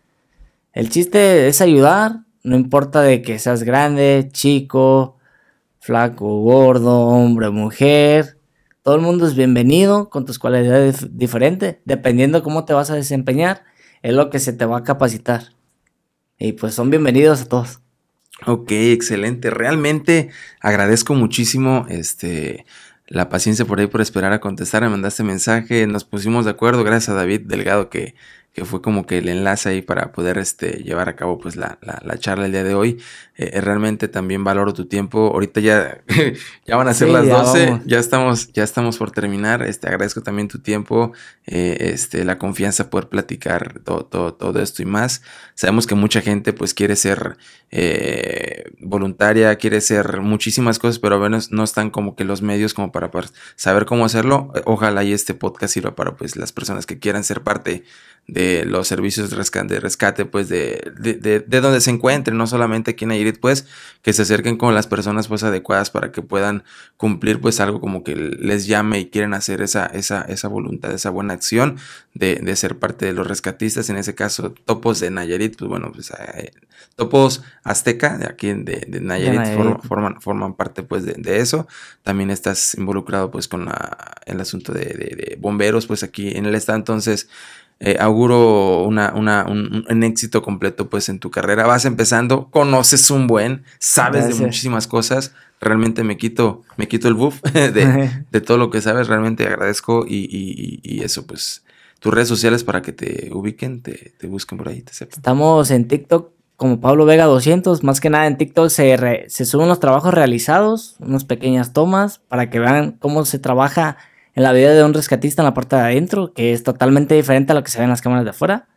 El chiste es ayudar, no importa de que seas grande, chico, flaco, gordo, hombre, mujer. Todo el mundo es bienvenido con tus cualidades diferentes, dependiendo cómo te vas a desempeñar, es lo que se te va a capacitar. Y pues son bienvenidos a todos. Ok, excelente. Realmente agradezco muchísimo este la paciencia por ahí por esperar a contestar, me mandaste mensaje, nos pusimos de acuerdo, gracias a David Delgado que, que fue como que el enlace ahí para poder este, llevar a cabo pues la, la charla el día de hoy. Eh, eh, realmente también valoro tu tiempo. Ahorita ya, ya van a ser las 12, ya, estamos, ya estamos por terminar. Este, agradezco también tu tiempo, eh, este, la confianza, poder platicar todo, esto y más. Sabemos que mucha gente pues quiere ser voluntaria, quiere ser muchísimas cosas, pero a menos no están como que los medios como para, saber cómo hacerlo. Ojalá y este podcast sirva para pues las personas que quieran ser parte de los servicios de rescate, pues, de pues de, de, de, donde se encuentren, no solamente aquí en pues, que se acerquen con las personas, pues, adecuadas para que puedan cumplir, pues, algo como que les llame y quieren hacer esa, esa, esa voluntad, esa buena acción de, de ser parte de los rescatistas, en ese caso, Topos de Nayarit, pues, bueno, pues, eh, Topos Azteca, de aquí de, Nayarit, forman, forman parte, pues, de, eso. También estás involucrado, pues, con el asunto de, de bomberos, pues, aquí en el estado, entonces, eh, auguro un, éxito completo pues en tu carrera. Vas empezando, conoces un buen, sabes de muchísimas cosas. Realmente me quito, me quito el buff de, todo lo que sabes. Realmente agradezco y, eso pues. Tus redes sociales para que te ubiquen, te, busquen por ahí, te sepan. Estamos en TikTok como Pablo Vega 200, más que nada en TikTok se, se suben los trabajos realizados, unas pequeñas tomas para que vean cómo se trabaja en la vida de un rescatista en la parte de adentro, que es totalmente diferente a lo que se ve en las cámaras de afuera.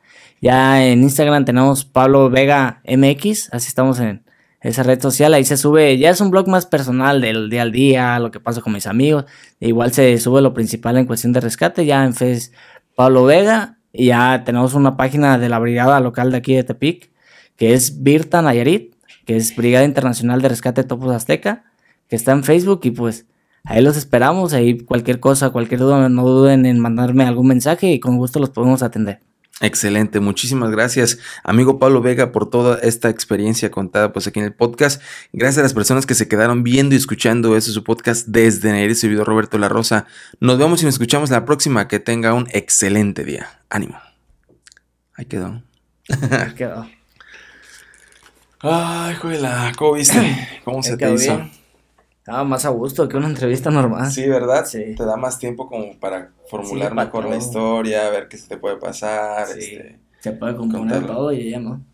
Ya en Instagram tenemos Pablo Vega MX, así estamos en esa red social, ahí se sube, ya es un blog más personal del día al día, lo que pasa con mis amigos, igual se sube lo principal en cuestión de rescate, ya en Facebook Pablo Vega, y ya tenemos una página de la brigada local de aquí de Tepic, que es Virta Nayarit, que es Brigada Internacional de Rescate Topos Azteca, que está en Facebook y pues Ahí los esperamos, ahí cualquier cosa, cualquier duda, no duden en mandarme algún mensaje y con gusto los podemos atender. Excelente, muchísimas gracias, amigo Pablo Vega, por toda esta experiencia contada pues aquí en el podcast. Gracias a las personas que se quedaron viendo y escuchando ese su podcast desde y servidor Roberto La Rosa. Nos vemos y nos escuchamos la próxima. Que tenga un excelente día. Ánimo. Ahí quedó. Ahí quedó. Ay, juela, ¿cómo viste? ¿Cómo se te hizo? Ah, más a gusto que una entrevista normal. Sí, ¿verdad? Sí. Te da más tiempo como para formular mejor la historia, ver qué se te puede pasar. Este, se puede componer todo y ya, ¿no?